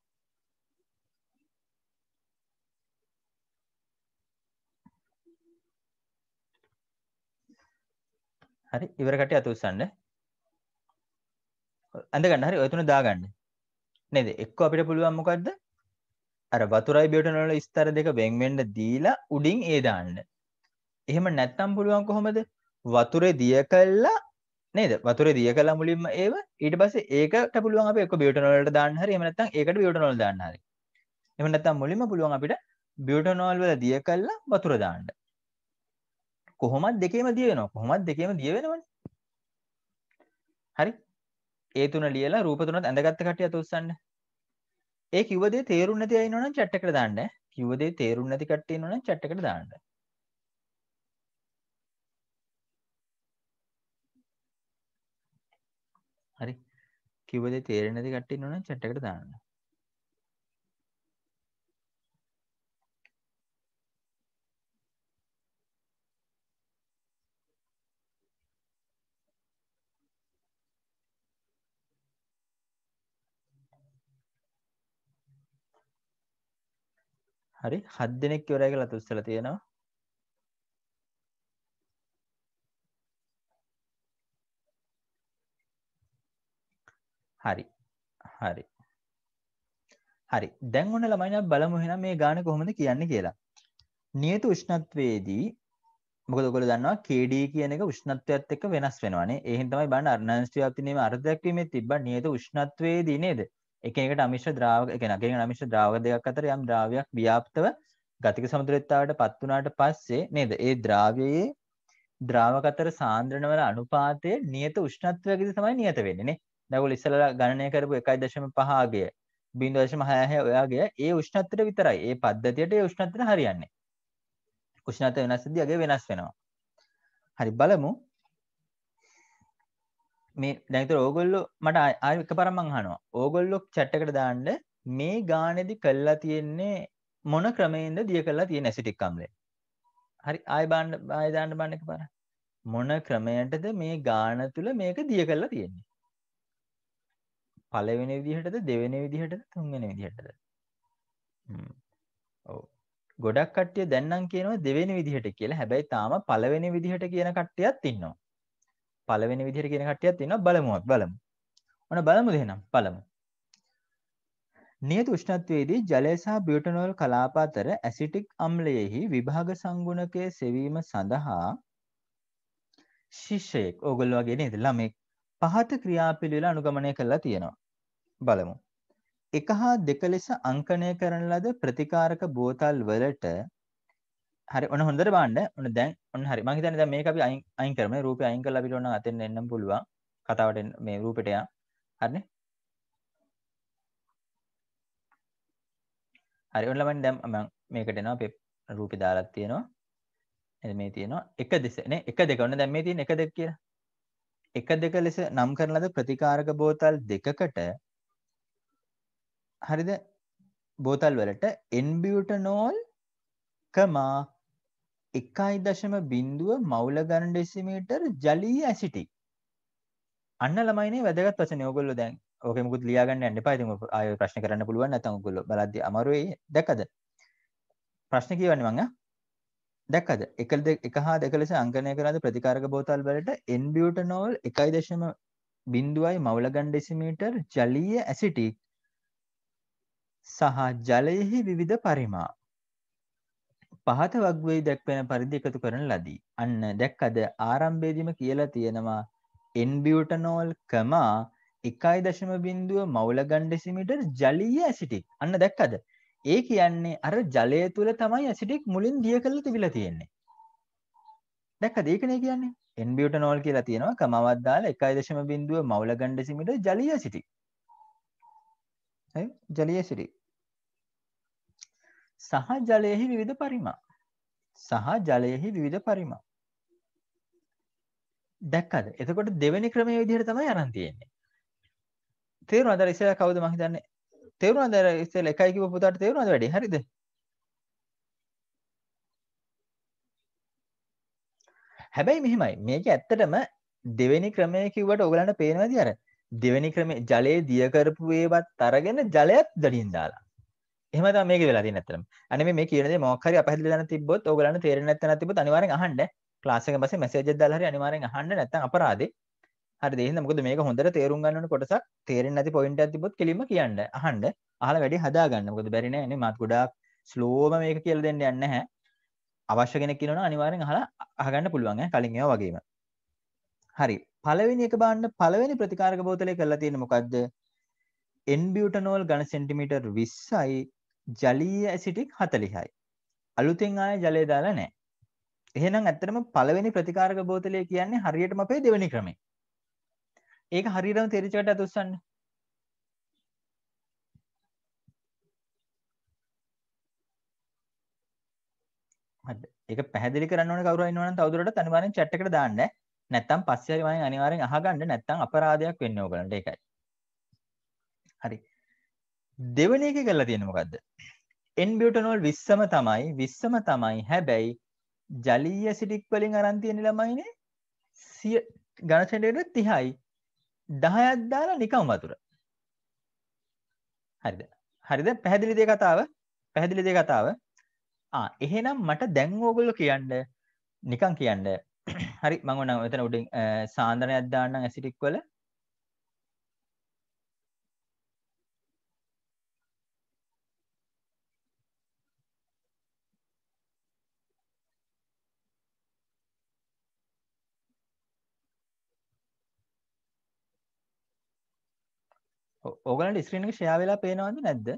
හරි ඉවර කටේ අත උස්සන්න ඇඳ ගන්න හරි ඔය තුන දාගන්න නේද එක්ක අපිට පුළුවන් මොකද්ද අර වතුරයි බියුටනෝල් වල ස්තර දෙක වෙන් වෙන්න දීලා උඩින් ඒ දාන්න එහෙම නැත්තම් පුළුවන් කොහොමද වතුරේ දිය කළා නේද වතුරේ දිය කළා මුලින්ම ඒව ඊට පස්සේ ඒකට පුළුවන් අපි එක්ක බියුටනෝල් වලට දාන්න හරි එහෙම නැත්තම් ඒකට බියුටනෝල් දාන්න හරි එහෙම නැත්තම් මුලින්ම පුළුවන් අපිට බියුටනෝල් වල දිය කළා වතුර දාන්න කොහොමත් දෙකේම දිය වෙනවා කොහොමත් දෙකේම දිය වෙනවනේ හරි ඒ තුන ලියලා රූප තුනත් ඇඳගත්ත කට්ටිය අත උස්සන්න ඒ කිව්ව දේ තේරුම් නැති අය ඉන්නවනම් chat එකට දාන්න කිව්ව දේ තේරුම් නැති කට්ටිය ඉන්නවනම් chat එකට දාන්න හරි කිව්ව දේ තේරෙන්නේ නැති කට්ටිය ඉන්නවනම් chat එකට දාන්න හරි හත් දෙනෙක් ඉවරයි කියලා තුස්සල තියෙනවා හරි හරි හරි දැන් ඔන්න ළමයිනක් බලමු එහෙනම් මේ ගාන කොහොමද කියන්නේ කියලා නියත උෂ්ණත්වයේදී මොකද ඔයගොල්ලෝ දන්නවා KD කියන එක උෂ්ණත්වයත් එක්ක වෙනස් වෙනවානේ ඒ හින්දා තමයි බලන්න අර්ධ අංශ ව්‍යාප්ති නියම අර්ධයක් වීමේ තිබ්බා නියත උෂ්ණත්වයේදී නේද එක එකට අමිශ්‍ර ද්‍රාවක එකන ගෙන් අමිශ්‍ර ද්‍රාවක දෙකක් අතර යම් ද්‍රාවයක් ව්‍යාප්තව ගතික සමතුලිතතාවට පත් වුණාට පස්සේ නේද ඒ ද්‍රාවයේ ද්‍රාවක අතර සාන්ද්‍රණ වල අනුපාතය නියත උෂ්ණත්වයකදී තමයි නියත වෙන්නේ නේ. දැන් ඉස්සලා ගණනය කරපු 1.5 ආගය 0.66 ඔයාගේ ඒ උෂ්ණත්වයට විතරයි. ඒ පද්ධතියට ඒ උෂ්ණත්වයට හරියන්නේ. උෂ්ණත්වය වෙනස් වෙද්දී අගය වෙනස් වෙනවා. හරි බලමු මේ දැනතර ඕගොල්ලො මට ආයක පරමං හනවා ඕගොල්ලොක් චැට්ටකට දාන්න මේ ගානෙදි කල්ලා තියෙන්නේ මොන ක්‍රමේන්ද දිය කල්ලා තියෙන ඇසිටික්කම්ලේ හරි ආය බාණ්ඩ ආයදාන්න බන්න එක පර මොන ක්‍රමයටද මේ ගාන තුළ මේක දිය කල්ලා තියෙන්නේ පලවෙන විදිහටද දෙවෙන විදිහට තුන්ගෙන විදිහටද ඔව ගොඩක් කට්ටිය දැන්නම් කියනවා දෙවෙන විදිහට කියලා හැබැයි තාම පලවෙන විදිහට කියන කට්ටියත් ඉන්නවා පළවෙනි විදිහට කියන කට්ටියක් තියෙනවා බලමුවත් බලමු. ඔන්න බලමුද එහෙනම් බලමු. නියත උෂ්ණත්වයේදී ජලය සහ බියුටනෝල් කලාප අතර ඇසිටික් අම්ලයෙහි විභාග සංගුණකයේ සෙවීම සඳහා ශිෂ්‍යයෙක් ඕගොල්ලෝ වගේ නේද ළමෙක් පහත ක්‍රියාපිළිවෙල අනුගමනය කරලා තියෙනවා. බලමු. එක හා දෙක ලෙස අංකනය කරන ලද ප්‍රතිකාරක බෝතල් වලට හරි ඔන්න හොඳට බලන්න ඔන්න දැන් ඔන්න හරි මම හිතන්නේ දැන් මේක අපි අයින් අයින් කරමු රූපේ අයින් කරලා අපිට ඔන්න අතෙන් එන්න පුළුවන් කතාවට මේ රූපෙට යන්න හරිනේ හරි ඔන්න ළමයි දැන් මම මේකට එනවා අපි රූපේ දාලා තියෙනවා එද මේ තියෙනවා එක දෙස නේ එක දෙක ඔන්න දැන් මේ තියෙන එක දෙක කියලා එක දෙක ලෙස නම් කරන ලද ප්‍රතිකාරක බෝතල් දෙකකට හරිද බෝතල් වලට එන්බියුටනෝල් කමා එකයි දශම බින්දුව මවුල ගණ ඩෙසිමීටර් ජලී ඇසිටි අන්න ළමයිනේ වැදගත් වචන ඔයගොල්ලෝ දැන් ඕක මුකුත් ලියාගන්න යන්න එපා ඉතින් ආයෙ ප්‍රශ්න කරන්න පුළුවන් නැත්නම් ඔයගොල්ලෝ බලද්දි අමාරුයි දැක්කද ප්‍රශ්න කියවන්නේ මං ආ දැක්කද එක එක හා දෙක ලෙස අංකනය කරාද ප්‍රතිකාරක බෝතල් වලට n බියුටනෝල් 1.0යි මවුල ගණ ඩෙසිමීටර් ජලීය ඇසිටි සහ ජලයෙහි විවිධ පරිමා පහත වග්වේ දැක්වෙන පරිදි එකතු කරන ලදී. අන්න දැක්කද ආරම්භයේදීම කියලා තියෙනවා එන්බියුටනෝල් කමා එකයි දශම බින්දුව මවුලගණ්ඩෙසිමිටර් ජලීය ඇසිටික්. අන්න දැක්කද. ඒ කියන්නේ අර ජලය තුළ තමයි ඇසිටික් මුලින් දිය කරලා තිබිලා තියෙන්නේ. දැක්කද ඒකනේ කියන්නේ එන්බියුටනෝල් කියලා තියෙනවා කමාවක් දාලා එකයි දශම බින්දුව මවුලගණ්ඩෙසිමිටර් ජලීය ඇසිටික්. හරි ජලීය ඇසිටික්. සහ ජලයෙහි විවිධ පරිමා. සහ ජලයෙහි විවිධ පරිමා. දැක්කද? එතකොට දෙවෙනි ක්‍රමයේ විදිහට තමයි අරන් තියෙන්නේ. තේරුණාද? අර ඉස්සෙල්ලා කවුද මං හිතන්නේ? තේරුණාද? අර ඉස්සෙල්ලා එකයි කිව්ව පුතාට තේරුණාද වැඩේ? හරිද? හැබැයි මෙහෙමයි. මේක ඇත්තටම දෙවෙනි ක්‍රමය කිව්වට ඔයගලන්ට පේනවද අර? දෙවෙනි ක්‍රමේ ජලයේ දිය කරපු ඒවත් අරගෙන ජලයත් දඩින් දාලා එහෙම තමයි මේක වෙලා තියෙන්නේ ඇත්තටම. අනේ මේ මේ කියන දේ මොකක් හරි අපහැදිලි දැන තිබ්බොත් ඕගොල්ලන්ට තේරෙන්නේ නැත්නම් තිබ්බොත් අනිවාර්යෙන් අහන්න. ක්ලාස් එකෙන් පස්සේ මැසේජ් එකක් දාලා හරි අනිවාර්යෙන් අහන්න නැත්නම් අපරාදේ. හරිද? එහෙනම් මොකද මේක හොඳට තේරුම් ගන්න ඕන කොටසක් තේරෙන්නේ නැති පොයින්ට් එකක් තිබ්බොත් කෙලින්ම කියන්න. අහන්න. අහලා වැඩි හදාගන්න. මොකද බැරි නෑ නේ මාත් ගොඩාක් ස්ලෝම මේක කියලා දෙන්න යන්නේ නැහැ. අවශ්‍ය කෙනෙක් ඉන්නවනම් අනිවාර්යෙන් අහලා අහගන්න පුළුවන් ඈ කලින් ඒවා වගේම. හරි. පළවෙනි එක බලන්න පළවෙනි ප්‍රතිකාරක බෝතලේ කරලා තියෙන්නේ මොකද්ද? එන්බියුටනෝල් ඝන සෙන්ටිමීටර් 20යි ජලීය ඇසිටික් හතලිහයි. අලුතින් ආය ජලය දාලා නෑ. එහෙනම් ඇත්තටම පළවෙනි ප්‍රතිකාරක බෝතලය කියන්නේ හරියටම අපේ දෙවෙනි ක්‍රමේ. ඒක හරියටම තේරිච්චකට අතුස්සන්න. හරි. ඒක පැහැදිලි කරන්න ඕනේ කවුරු හරි ඉන්නවනම් තවදුරටත් අනිවාර්යෙන් chat එකට දාන්න. නැත්තම් පස්සේ හරි මම අනිවාර්යෙන් අහගන්න. නැත්තම් අපරාධයක් වෙන්නේ ඕගලන්ට ඒකයි. හරි. දෙවන එක කරලා තියෙන මොකද්ද? එන් බියුටනෝල් 20ම තමයි 20ම තමයි හැබැයි ජලීය සිටික් වලින් අරන් තියෙන ළමයිනේ 100 ඝන සෙන්ටිමීටර 30යි 10ක් දාලා නිකම් වතුර. හරිද? හරිද? පැහැදිලිද ඒ කතාව? පැහැදිලිද ඒ කතාව? ආ එහෙනම් මට දැන් ඕගොල්ලෝ කියන්න නිකන් කියන්න. හරි මම ඔන්න මෙතන උඩින් සාන්ද්‍රණයක් දාන්නම් ඇසිටික් වල. ඕගලන්ට ස්ක්‍රීන් එක ෂෙයා වෙලා පේනවද නැද්ද?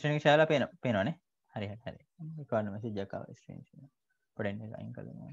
ස්ක්‍රීන් එක ෂෙයා වෙලා පේනවනේ. හරි හරි හරි. එකවන්න මෙසේජ් එකක් ආවා ස්ක්‍රීන් එක. පොඩ්ඩක් අයින් කරලා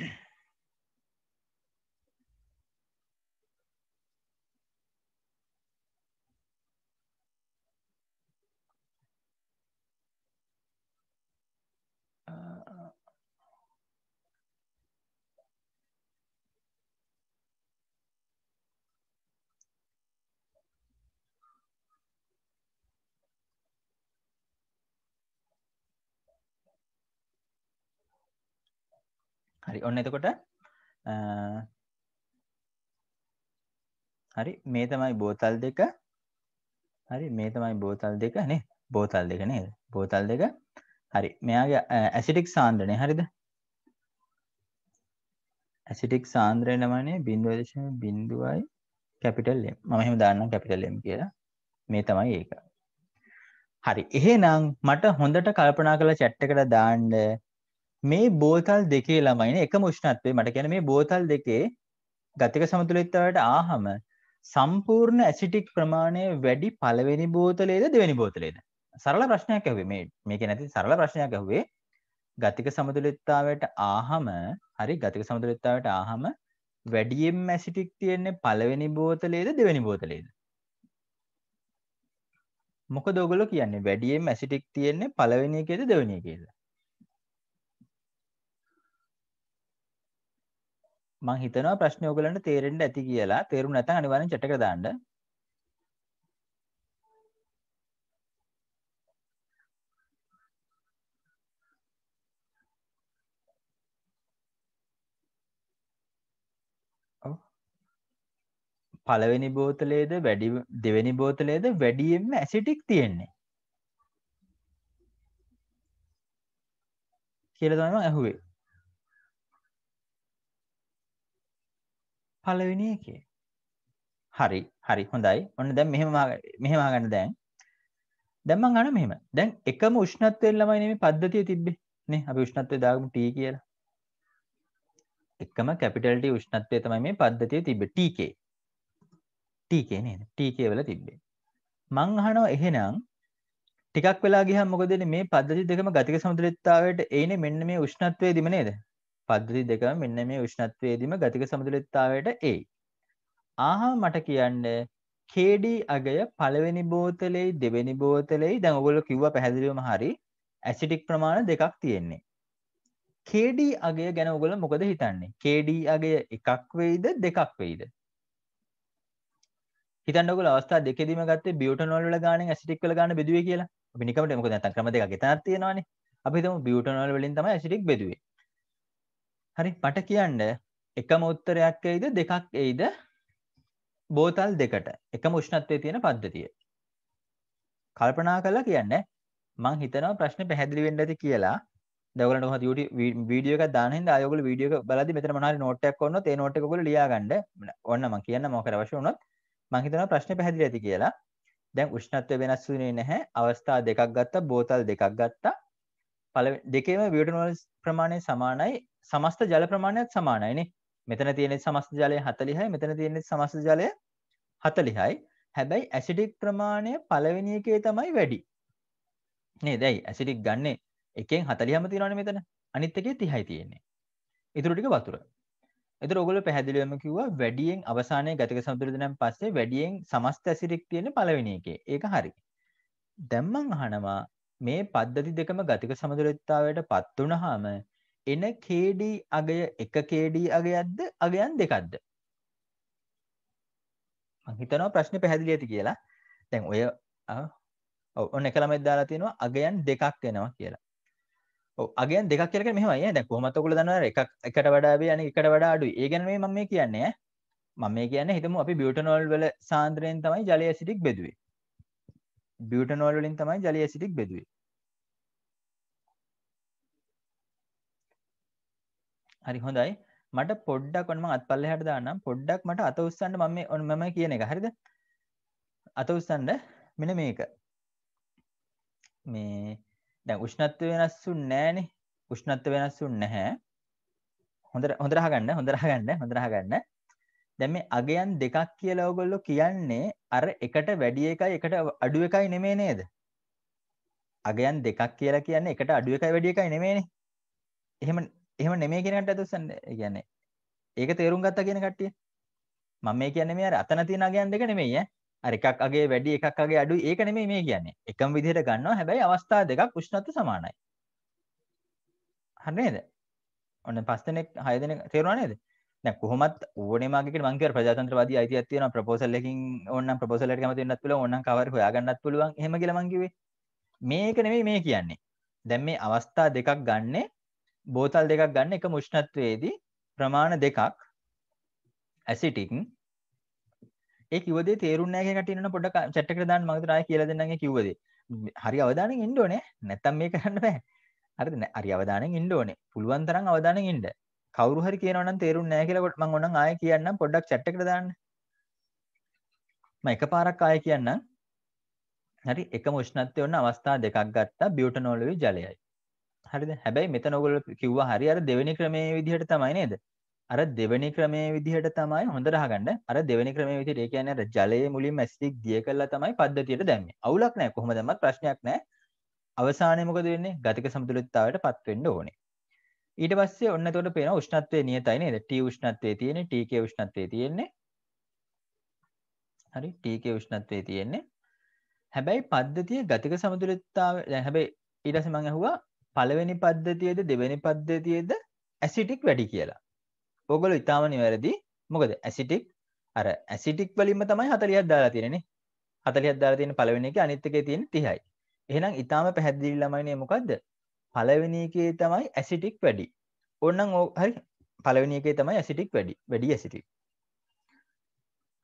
හරි ඔන්න එතකොට හරි මේ තමයි බෝතල් දෙක හරි මේ තමයි බෝතල් දෙක නේ බෝතල් දෙක නේද බෝතල් දෙක හරි මෙයාගේ ඇසිටික් සාන්ද්‍රණය හරිද ඇසිටික් සාන්ද්‍රය නමනේ බින්දුව දශම බින්දුවයි කැපිටල් එම් මම එහෙම දාන්නම් කැපිටල් එම් කියලා මේ තමයි ඒක හරි එහෙනම් මට හොඳට කල්පනා කරලා chat එකට දාන්න මේ බෝතල් දෙකේ ළමයින එකම උෂ්ණත්වයේ මට කියන්නේ මේ බෝතල් දෙකේ ගතික සමතුලිතතාවයට ආහම සම්පූර්ණ ඇසිටික් ප්‍රමාණය වැඩි පළවෙනි බෝතලේද දෙවෙනි බෝතලේද සරල ප්‍රශ්නයක් ඇහුවේ මේ මේක නැති සරල ප්‍රශ්නයක් ඇහුවේ ගතික සමතුලිතතාවයට ආහම හරි ගතික සමතුලිතතාවයට ආහම වැඩියෙන් ඇසිටික් තියෙන්නේ පළවෙනි බෝතලේද දෙවෙනි බෝතලේද මොකද ඔයගොල්ලෝ කියන්නේ වැඩියෙන් ඇසිටික් තියෙන්නේ පළවෙනි එකේද දෙවෙනි එකේද මං හිතනවා ප්‍රශ්න ඔයගලන්ට තේරෙන්න ඇති කියලා. තේරුම් නැත්නම් අනිවාර්යෙන් chat එකට දාන්න. පළවෙනි බෝතලේද වැඩි දෙවෙනි බෝතලේද වැඩියෙන්ම ඇසිටික් තියෙන්නේ කියලා තමයි මම අහුවේ. පලවෙනි එකේ හරි හරි හොඳයි ඔන්න දැන් මෙහෙම මෙහෙම ගන්න දැන් දැන් මං අහන මෙහෙම දැන් එකම උෂ්ණත්වයෙන් ළමයි නෙමෙයි පද්ධතිය තිබ්බේ නේ අපි උෂ්ණත්වය දාගමු T කියලා එකම කැපිටල් T උෂ්ණත්වය තමයි මේ පද්ධතිය තිබ්බේ TK TK නේද TK වල තිබ්බේ මං අහනවා එහෙනම් ටිකක් වෙලා ගියහම මොකද වෙන්නේ මේ පද්ධති දෙකම ගතික සමතුලිතතාවයට එයිනේ මෙන්න මේ උෂ්ණත්වයේදීම නේද පද්ධති දෙක මෙන්න මේ විෂ්ණත්වයේදීම ගතික සමතුලිතතාවයට එයි. ආහා මට කියන්න KD අගය පළවෙනි බෝතලෙයි දෙවෙනි බෝතලෙයි දැන් ඔයගොල්ලෝ කිව්වා පැහැදිලිවම හරි ඇසිටික් ප්‍රමාණ දෙකක් තියෙන්නේ. KD අගය ගැන ඔයගොල්ලෝ මොකද හිතන්නේ? KD අගය එකක් වෙයිද දෙකක් වෙයිද? හිතන්න ඔයගොල්ලෝ අවස්ථා දෙකෙදිම ගත්තේ බියුටනෝල් වල ගාණෙන් ඇසිටික් වල ගාණ බෙදුවේ කියලා. අපි නිකම්ට මොකද නැත්තම් ක්‍රම දෙකක් එතනක් තියෙනවානේ. අපි හිතමු බියුටනෝල් වලින් තමයි ඇසිටික් බෙදුවේ. හරි මට කියන්න එකම උත්තරයක් එයිද දෙකක් එයිද බෝතල් දෙකට එකම උෂ්ණත්වය තියෙන පද්ධතිය. කල්පනා කළා කියන්න මං හිතනවා ප්‍රශ්න පැහැදිලි වෙන්න ඇති කියලා. දවල්ට කොහොමද YouTube වීඩියෝ එකක් දාන හින්දා ආයෙ ඔයගොල්ලෝ වීඩියෝ එක බලද්දි මෙතන මොනවා හරි නෝට් එකක් කරනොත් ඒ නෝට් එක ඔයගොල්ලෝ ලියා ගන්න. ඕන්න මං කියන්න මොකද අවශ්‍ය වුණොත් මං හිතනවා ප්‍රශ්නේ පැහැදිලි ඇති කියලා. දැන් උෂ්ණත්වය වෙනස් වුණේ නැහැ. අවස්ථා දෙකක් ගත්තා, බෝතල් දෙකක් ගත්තා. පල දෙකේම වියටනෝල්ස් ප්‍රමාණය සමානයි සමස්ත ජල ප්‍රමාණයක් සමානයිනේ මෙතන තියෙනෙ සමස්ත ජලය හතලිහයි මෙතන තියෙනෙ සමස්ත ජලය හතලිහයි හැබැයි ඇසිටික් ප්‍රමාණය පලවෙනි එකේ තමයි වැඩි නේ දැයි ඇසිටික් ගන්නේ එකෙන් හතලිහම තියෙනවනේ මෙතන අනිත් එකේ 30යි තියෙන්නේ ඉතුරු ටික වතුර එතකොට ඔයගොල්ලෝ පැහැදිලිවම කිව්වා වැඩියෙන් අවසානයේ ගතික සමතුලිතනම් පස්සේ වැඩියෙන් සමස්ත ඇසිටික් තියෙන පළවෙනි එකේ ඒක හරි දැන් මං අහනවා මේ පද්ධති දෙකම ගතික සමතුලිතතාවයට පත් වුණාම එන KD අගය එක KD අගයක්ද අගයන් දෙකක්ද මං හිතනවා ප්‍රශ්නේ පැහැදිලි ඇති කියලා දැන් ඔය ඔව් ඔන්න එක ළමෙක් දාලා තියෙනවා අගයන් දෙකක් වෙනවා කියලා ඔව් අගයන් දෙකක් කියලා කියන්නේ මෙහෙමයි දැන් කොහොමද ඔයගොල්ලෝ දන්නවද එකක් එකට වඩා වේ අනෙක එකට වඩා අඩුයි ඒ ගැන මේ මම මේ කියන්නේ ඈ මම මේ කියන්නේ හිතමු අපි බියුටනෝල් වල සාන්ද්‍රයෙන් තමයි ජලය ඇසිඩික් බෙදුවේ. බියුටනෝල් වලින් තමයි ජලය ඇසිඩික් බෙදුවේ. හරි හොඳයි මට පොඩ්ඩක් වනම අත් පල්ල හට දානම් පොඩ්ඩක් මට අත උස්සන්න මම ඔන්න මම කියන එක හරිද අත උස්සන්න මෙන මේක මේ දැන් උෂ්ණත්ව වෙනස්සු නෑනේ උෂ්ණත්ව වෙනස්සු නැහැ හොඳ හොඳරහගන්න හොඳරහගන්න හොඳරහගන්න දැන් මේ අගයන් දෙකක් කියලා ඔයගොල්ලෝ කියන්නේ අර එකට වැඩි එකයි එකට අඩු එකයි නෙමෙයි නේද අගයන් දෙකක් කියලා කියන්නේ එකට අඩු එකයි වැඩි එකයි නෙමෙයිනේ එහෙම එහෙම නෙමේ කෙනට ඇතුසන් කියන්නේ ඒක තේරුම් ගත්ත කියෙන කට්ටිය මම මේ කියන්නේ මේ අර අතන තියෙන අගයන් දෙක නෙමෙයි ඈ අර එකක් අගේ වැඩි එකක් අගේ අඩුයි ඒක නෙමෙයි මේ කියන්නේ එකම විදිහට ගන්නවා හැබැයි අවස්ථා දෙකක් උෂ්ණත්ව සමානයි හරි නේද ඔන්න පස් දෙනෙක් හය දෙනෙක් තේරුණා නේද දැන් කොහොමත් ඕනේ මාගේකට මං කියවර ප්‍රජාතන්ත්‍රවාදී අයිතියක් තියෙනවා ප්‍රොපෝසල් එකකින් ඕනනම් ප්‍රොපෝසල් එකට කැමති වෙන්නත් පුළුවන් ඕනනම් කවරි හොයාගන්නත් පුළුවන් එහෙම කියලා මං කිව්වේ මේක නෙමෙයි මේ කියන්නේ දැන් මේ අවස්ථා දෙකක් ගන්නේ බෝතල් දෙකක් ගන්න එක මුෂ්ණත්වයේදී ප්‍රමාණ දෙකක් ඇසිටික් ඒ කිවදේ තේරුම් නැහැ කියන කටින්න පොඩ්ඩක් chat එකට දාන්න මම හිතනවා ආයෙ කියලා දෙන්නම් ඒ කිව්වදේ. හරි අවධානයෙන් ඉන්න ඕනේ. නැත්තම් මේ කරන්න බෑ. හරිද? හරි අවධානයෙන් ඉන්න ඕනේ. පුළුවන් තරම් අවධානයෙන් ඉන්න. කවුරු හරි කියනවා නම් තේරුම් නැහැ කියලා මම ඕනම් ආයෙ කියන්නම් පොඩ්ඩක් chat එකට දාන්න. මම එකපාරක් ආයෙ කියන්නම්. හරි එකම උෂ්ණත්වය වන අවස්ථා දෙකක් ගත්තා බියුටනෝල් වල ජලයයි. හරිද හැබැයි මෙත නොගොල කිව්වා හරි අර දෙවැනි ක්‍රමය විදිහට තමයි නේද අර දෙවැනි ක්‍රමය විදිහට තමයි හොඳරහගන්න අර දෙවැනි ක්‍රමය විදිහට ඒ කියන්නේ අර ජලයේ මුලින් මැස්ටික් දිය කළා තමයි පද්ධතියට දැම්මේ අවුලක් නැහැ කොහොමදමත් ප්‍රශ්නයක් නැහැ අවසානයේ මොකද වෙන්නේ ගතික සමතුලිතතාවයට පත් වෙන්න ඕනේ ඊට පස්සේ ඔන්න එතකොට පේනවා උෂ්ණත්වය නියතයි නේද T උෂ්ණත්වයේ තියෙන්නේ TK උෂ්ණත්වයේ තියෙන්නේ හරි TK උෂ්ණත්වයේ තියෙන්නේ හැබැයි පද්ධතිය ගතික සමතුලිතතාවය දැන් හැබැයි ඊට පස්සේ මම අහුවා පළවෙනි පද්ධතියද දෙවැනි පද්ධතියද ඇසිටික් වැඩි කියලා. ඔගොලු ඉතාම නිවැරදි මොකද ඇසිටික් අර ඇසිටික් වලින්ම තමයි 40ක් දාලා තියෙන්නේ. 40ක් දාලා තියෙන පළවෙනි එකේ අනිත් එකේ තියෙන 30යි. එහෙනම් ඉතාම පැහැදිලි ළමයිනේ මොකද්ද? පළවෙනි එකේ තමයි ඇසිටික් වැඩි. ඕනනම් හරි පළවෙනි එකේ තමයි ඇසිටික් වැඩි. වැඩි ඇසිටික්.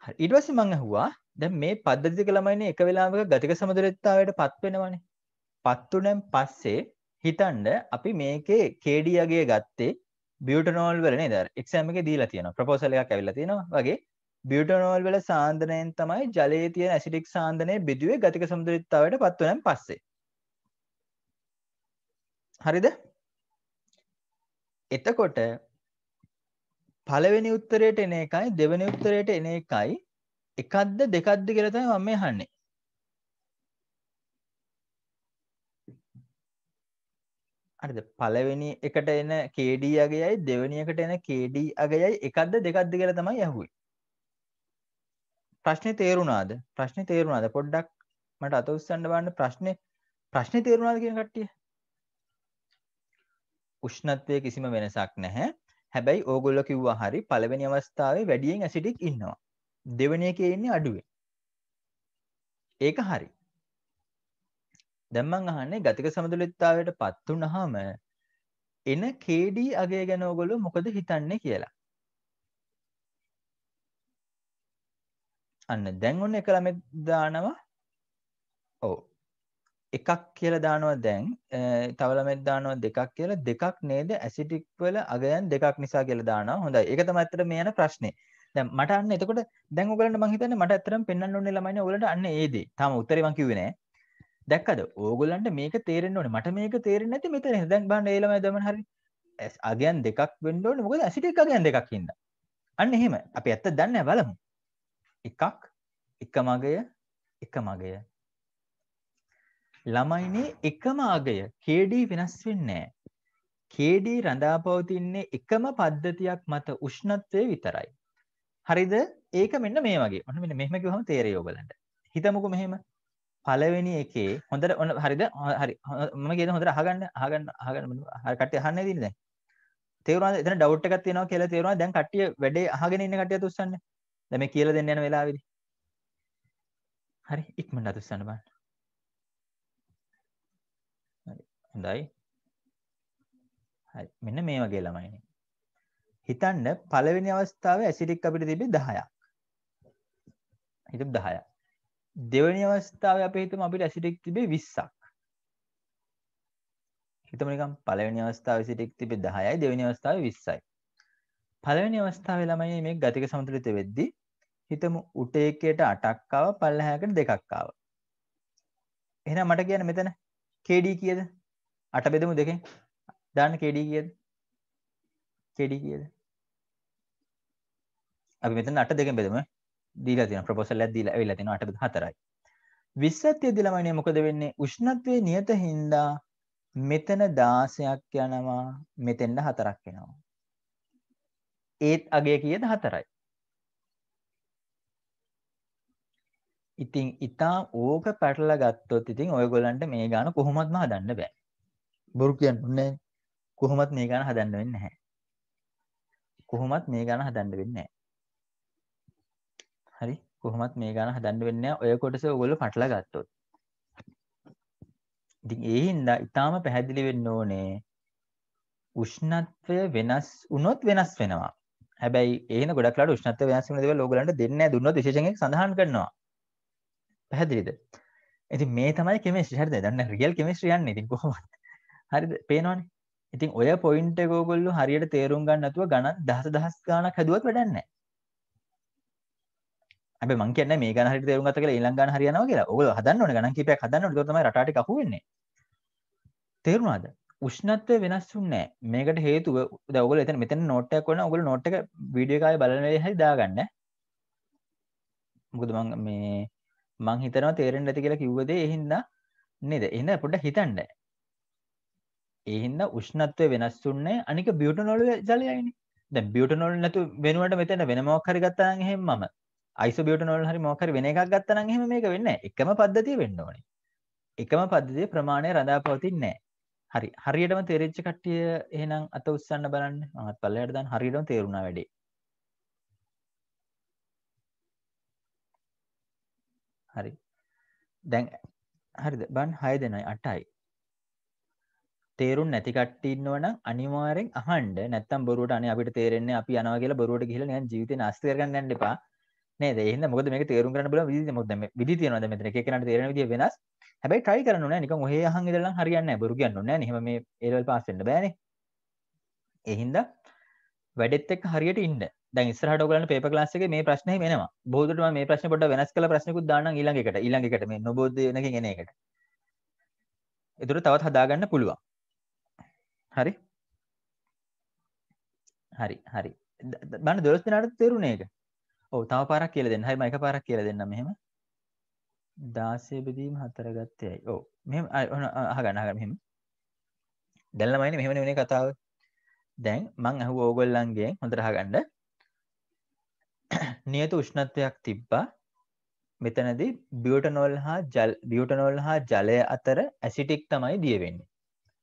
හරි ඊට පස්සේ මම අහුවා දැන් මේ පද්ධතික ළමයිනේ එක වෙලාවක ගතික සමතුලිතතාවයට පත් වෙනවනේ. පත් උනන් පස්සේ හිතන්ඩ අපි මේකේ කේඩියගේ ගත්තේ බියටනෝල් වලන දර එක්ෂෑම එක දීලා තියෙන ප්‍රපෝසලයක් ඇවිල තියෙනවා වගේ බියටනෝල් වල සාන්ධනයෙන් තමයි ජලේතිය ඇසිටික් සාන්ධනය බිදුවේ ගතික සුදුරිත්තාවට පත්වනන් පස්සේ හරිද එතකොට පළවෙනි උත්තරයට එන එකයි දෙවනි උත්තරයට එන එකයි එකක්ද දෙකක්ද කියලතයි මම මේ හන්නේ අරිද පළවෙනි එකට එන කේඩී අගයයි දෙවැනිකට එන කේඩී අගයයි එකක්ද දෙකක්ද කියලා තමයි ඇහුවේ ප්‍රශ්නේ තේරුණාද ප්‍රශ්නේ තේරුණාද පොඩ්ඩක් මට අත උස්සන්න බලන්න ප්‍රශ්නේ ප්‍රශ්නේ තේරුණාද කියන කට්ටිය උෂ්ණත්වයේ කිසිම වෙනසක් නැහැ හැබැයි ඕගොල්ලෝ කිව්වා හරි පළවෙනි අවස්ථාවේ වැඩියෙන් ඇසිඩික් ඉන්නවා දෙවෙනි එකේ ඉන්නේ අඩුවෙන් ඒක හරි දැම්මන් අහන්නේ ගතික සමතුලිතතාවයට පත්වුනහම එන KD අගේ ගැන ඕගොල්ලෝ මොකද හිතන්නේ කියලා. අන්න දැන් ඔන්න එක ළමෙක් දානවා. ඔව්. එකක් කියලා දානවා දැන් තව ළමෙක් දානවා දෙකක් කියලා දෙකක් නේද ඇසිටික් වල අගයන් දෙකක් නිසා කියලා දානවා. හොඳයි. ඒක තමයි ඇත්තට මේ යන ප්‍රශ්නේ. දැන් මට අන්න එතකොට දැන් ඔයගලන්ට මං හිතන්නේ මට ඇත්තටම පෙන්වන්න ඕනේ ළමයිනේ ඔයගලන්ට අන්න ඒ දේ. තාම උත්තරේ මං කිව්වේ නෑ. දැක්කද ඕගොල්ලන්ට මේක තේරෙන්න ඕනේ මට මේක තේරෙන්නේ නැති මෙතන දැන් බලන්න ඒලමයි දමන හරි අගයන් දෙකක් වෙන්න ඕනේ මොකද ඇසිඩ් එක අගයන් දෙකක් ඉන්න අන්න එහෙම අපි ඇත්ත දන්නේ බලමු එකක් එක මගය එක මගය ළමයිනේ එකම අගය KD වෙනස් වෙන්නේ නැහැ KD රඳා පවතින්නේ එකම පද්ධතියක් මත උෂ්ණත්වය විතරයි හරිද ඒක මෙන්න මේ වගේ ඔන්න මෙන්න මෙහෙම කිව්වම තේරෙයි ඔයගලන්ට හිතමුකෝ මෙහෙම පළවෙනි එකේ හොඳට ඔන්න හරිද හරි මම කියන හොඳට අහගන්න අහගන්න අහගන්න හරි කට්ටිය අහන්නේ දින දැන් තේරුණාද එතන ඩවුට් එකක් තියෙනවා කියලා තේරුණාද දැන් කට්ටිය වැඩේ අහගෙන ඉන්න කට්ටියත් උස්සන්නේ දැන් මේ කියලා දෙන්න යන වෙලාවේදී හරි ඉක්මනට අත උස්සන්න බලන්න හරි හොඳයි හරි මෙන්න මේ වගේ ළමයිනේ හිතන්න පළවෙනි අවස්ථාවේ ඇසිඩික් අපිට තිබ්බේ 10ක් හිතමු 10ක් දෙවැනි අවස්ථාව අප හිතම අපිට ඇසිටෙක් තිබේ විස්සක් හිතමනිකම් පලවනි අවස්ථාව සිටෙක් තිබේ දහයයි දෙවනි අවස්ථාව විස්සයි පලවනි අවස්ථාව ළමයි මේ ගතික සමතුලිත වෙද්දි හිතම උටේකයට අටක්කාව පල්ලහයකට දෙකක්කාව එහෙනම් මට කියන මෙතන කේඩී කියද අට බෙදමු දෙකෙන් දාන්න කේඩී කියද කේඩී කියද අපි මෙතන අට දෙකෙන් බෙදමු දීලා තියෙන ප්‍රොපෝසල් එකක් දීලා ඇවිල්ලා තිනවා 8.4යි. 20ත් යදිලමනේ මොකද වෙන්නේ? උෂ්ණත්වයේ නියත හින්දා මෙතන 16ක් යනවා, මෙතෙන්ද 4ක් එනවා. ඒත් අගය කීයද 4යි. ඉතින් ඉතාම ඕක පැටලලා ගත්තොත් ඉතින් ඔයගොල්ලන්ට මේ ගාන කොහොමත්ම හදන්න බෑ. බොරු කියන්න ඕනේ. කොහොමත් මේ ගාන හදන්න වෙන්නේ නැහැ. කොහොමත් මේ ගාන හදන්න වෙන්නේ නැහැ. හරි කොහොමත් මේ ගන හදන්න වෙන්න ඔය කොටස ඔගොල පටල ගත්තොත් ඉති ඒහින්ද ඉතාම පැහැදිලි වෙන්න ඕනේ උෂ්ණත්වය වෙනස් උනොත් වෙනස් වෙනවා හැබැයි ඒ ගොඩක්ලට උෂ්ණත්ව වෙනස් වන දව ලෝගලන්ට දෙන්න දුන්න දේශයෙන් සඳහන් කරනවා පැහැදිලිද ඇති මේ තමයි කෙමේ හරද දන්න රියල් කෙමිස්ට්‍රියන් ඉතින් කොහොමත් හරි පේනවානේ ඉතින් ඔය පොයින්ට ගෝගොල්ලු හරියට තේරුම් ගන්න නැතුව ගණන් දහස දහස් ගානක් හැදුවත් වැඩන්නේ හැබ මං කියන මේ ගන හරි තේරුම් ගත කියලා ඊළඟ ගන හරියනවා කියලා. ඔයගොල්ලෝ හදන්න ඕනේ ගණන් කීපයක් හදන්න ඕනේ. ඒක තමයි රටාට ටික අහු වෙන්නේ. තේරුණාද? උෂ්ණත්වය වෙනස් වෙන්නේ නැහැ. මේකට හේතුව දැන් ඔයගොල්ලෝ එතන මෙතන නෝට් එකක් වුණා. ඔයගොල්ලෝ නෝට් එක වීඩියෝ එකේ බලන වෙලේ හරි දාගන්න. මොකද මං මේ මං හිතනවා තේරෙන්නේ නැති කියලා කිව්ව දේ ඒ හින්දා නේද? එහෙනම් පොඩ්ඩක් හිතන්න. ඒ හින්දා උෂ්ණත්වය වෙනස් වෙන්නේ අනික බියුටනෝල් ජලයයිනේ. දැන් බියුටනෝල් නැතු වෙනුවට මෙතන වෙන මොකක් හරි ගත්තා නම් එහෙම මම අයිසෝබියුටනෝල් හරි මොකක් හරි වෙන එකක් ගත්තා නම් එහෙම මේක වෙන්නේ නැහැ. එකම පද්ධතිය වෙන්න ඕනේ. එකම පද්ධතියේ ප්‍රමාණය රඳා පවතින්නේ නැහැ. හරි. හරියටම තේරිච්ච කට්ටිය එහෙනම් අත උස්සන්න බලන්න. මමත් පල්ලයට දාන්න හරියටම තේරුණා වැඩේ. හරි. දැන් හරිද? බන් 6 දෙනයි 8යි. තේරුම් නැති කට්ටිය ඉන්නවනම් අනිවාර්යෙන් අහන්න. නැත්තම් බොරුවට අනේ අපිට තේරෙන්නේ අපි යනවා කියලා බොරුවට ගිහලා නිකන් ජීවිතේ නාස්ති කරගන්න යන්න එපා. නේද එහෙනම් මොකද මේක තේරුම් ගන්න බලන විදි මොකද මේ විදි තියෙනවද මෙතන එක එකනට තේරෙන විදිය වෙනස් හැබැයි try කරන්න ඕනේ නිකන් ඔහේ අහන් ඉඳලා හරියන්නේ නැහැ බොරු කියන්න ඕනේ නැහැ නේ එහෙම මේ A level pass වෙන්න බෑනේ ඒ හින්දා වැඩෙත් එක්ක හරියට ඉන්න දැන් ඉස්සරහට ඔයගලන්ට paper class එකේ මේ ප්‍රශ්න එහෙම එනවා බොහෝ දුරට මම මේ ප්‍රශ්නේ පොඩ්ඩක් වෙනස් කරලා ප්‍රශ්නිකුත් දාන්නම් ඊළඟ එකට ඊළඟ එකට මේ නොබෝධ වෙනකින් එන එකට ඒතර තවත් හදාගන්න පුළුවන් හරි හරි හරි බලන්න 12 දිනකට තේරුණේ ඒක ඔව් තව පාරක් කියලා දෙන්න. හයි මම එක පාරක් කියලා දෙන්නම් මෙහෙම. 16 බෙදීම 4 ගත්තේයි. ඔව්. මෙහෙම ඔන්න අහගන්න අහගන්න මෙහෙම. දැන් ළමයිනේ මෙහෙම නෙවෙනේ කතාව. දැන් මං අහුව ඕගොල්ලන්ගෙන් හොඳට අහගන්න. නියත උෂ්ණත්වයක් තිබ්බා. මෙතනදී බියුටනෝල් හා ජල් බියුටනෝල් හා ජලය අතර ඇසිටික් තමයි දිය වෙන්නේ.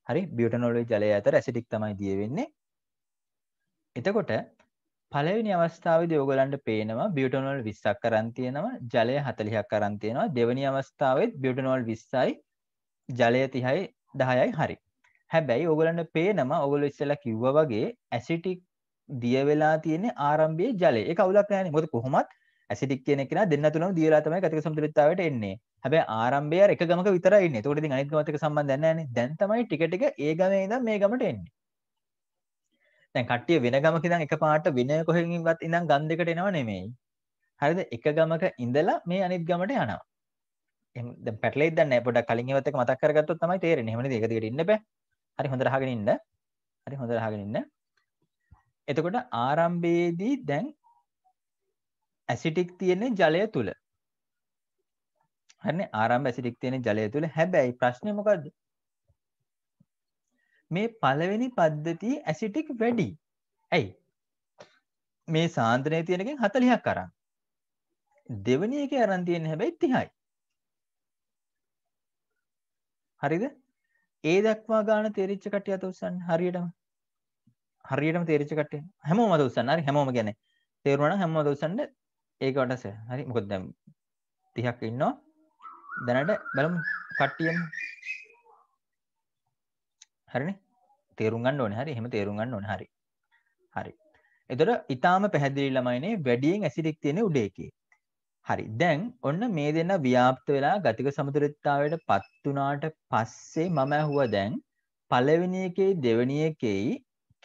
හරි බියුටනෝල් ජලය අතර ඇසිටික් තමයි දිය වෙන්නේ. එතකොට පලවිනි අවස්ථාවද යෝගලන්ට පේනවා බියටනොල් විස්සක් කරන්තියනවා ජලය හතලිහක් කරන්තියනවා දෙවනි අවස්ථාවත් බියටනොල් විස්සයි ජලය තිහයි දහයයි හරි හැබැයි ඔගලන්ට පේනම ඔගොල ඉස්සල කිව්ව වගේ ඇසිටික් දියවෙලා තියෙන ආරම්භයේ ජලය කවුලක් නෑන මොද කොහොමත් ඇසිටික් කියන කෙන දෙන්න තුනම දියලාතමයි කතික සම්තුලිතාවට එන්නේ හැබැයි ආරම්භය එක ගමක විතරන්න තොටති අනිත්මතක සම්බන්ධන්න දැන්තමයි ටිකටික ඒ ගමේ දම් මේ ගමට එන්නේ දැන් කට්ටිය වෙන ගමක ඉඳන් එකපාරට වෙන කොහෙන්වත් ඉඳන් ගම් දෙකට එනව නෙමෙයි. හරිද? එක ගමක ඉඳලා මේ අනිත් ගමට යනවා. එහෙනම් දැන් පැටලෙයිද නැහැ. පොඩ්ඩක් කලින් ඒවත් එක මතක් කරගත්තොත් තමයි තේරෙන්නේ. එහෙම නේද? ඒක දිගට ඉන්න බෑ. හරි හොඳට අහගෙන ඉන්න. හරි හොඳට අහගෙන ඉන්න. එතකොට ආරම්භයේදී දැන් ඇසිටික් තියෙන ජලය තුල. හරිනේ? ආරම්භ ඇසිටික් තියෙන ජලය තුල. හැබැයි ප්‍රශ්නේ මොකද්ද? මේ පළවෙනි පද්ධති ඇසිටික් වැඩි. ඇයි? මේ සාන්ද්‍රණය තියෙනකෙන් 40ක් අරන්. දෙවෙනි එකේ අරන් තියෙන හැබැයි 30යි. හරිද? ඒ දක්වා ගාන තේරිච්ච කට්ටිය අත උස්සන්න හරියටම. හරියටම තේරිච්ච කට්ටිය. හැමෝම අත උස්සන්න. හරි හැමෝම කියන්නේ තේරුණා නම් හැමෝම අත උස්සන්න. ඒක වටස. හරි මොකද දැන් 30ක් ඉන්නවා. දැනට බලමු කට්ටියම. හරිනේ? තේරුම්ගන්න ඕන හරි හෙම තේරුම්ගන්න ඕන හරි හරි එතොට ඉතාම පැහැදිලි ළමයිනේ වැඩියෙන් ඇසිටික් තියෙන උඩේකේ හරි දැන් ඔන්න මේ දෙන්න ව්‍යාප්ත වෙලා ගතික සමුදුරත්තාවයට පත්වනාට පස්සේ මම ඇහුව දැන් පලවෙනි එකේ දෙවනි එකෙයි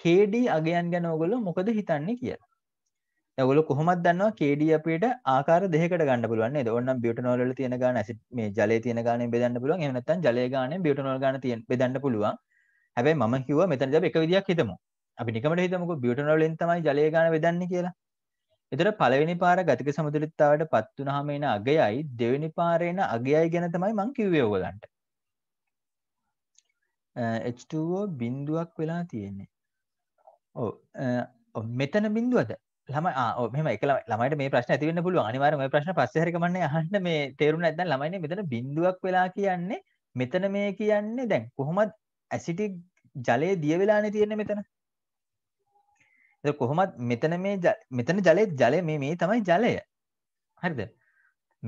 කේඩී අගයන් ගැන ඔගොල්ලෝ මොකද හිතන්නේ කියලා. ඔගොල්ලෝ කොහොමද දන්නවා කේඩී අපිට ආකාර දෙකකට ගන්න පුළුවන් නේද? ඕනනම් බියුටනෝල් වල තියෙන ගාන ඇසිඩ් මේ ජලයේ තියෙන ගානෙන් බෙදන්න පුළුවන්. එහෙම නැත්නම් ජලයේ ගානෙන් බියුටනෝල් ගාන තියෙන බෙදන්න පුළුවන්. හැබැයි මම කිව්වා මෙතනදී අපි එක විදියක් හිතමු. අපි නිකමට හිතමුකෝ බියුටනෝල් වලින් තමයි ජලය ගාන වෙදන්නේ කියලා. එතකොට පළවෙනි පාර ගතික සමතුලිතතාවයට පත් වුනහම එන අගයයි දෙවෙනි පාරේ එන අගයයි ගැන තමයි මම කිව්වේ ඔයගලන්ට. H2O බිඳුවක් වෙලා තියෙන්නේ. ඔව් මෙතන බිඳුවද? ළමයි ආ ඔව් මෙහෙම එක ළමයිට මේ ප්‍රශ්න ඇති වෙන්න පුළුවන්. අනිවාර්යයෙන් මේ ප්‍රශ්න පස්සේ හරි කමන්නේ අහන්න මේ තේරුණ නැත්නම් ළමයිනේ මෙතන බිඳුවක් වෙලා කියන්නේ මෙතන මේ කියන්නේ දැන් කොහොමද ඇසිටි ජලය දියවෙලානේ තියෙන මෙතන කොහොමත් මෙතන මේ මෙතන ජලය ජලය මේ මේ තමයි ජලය හරිද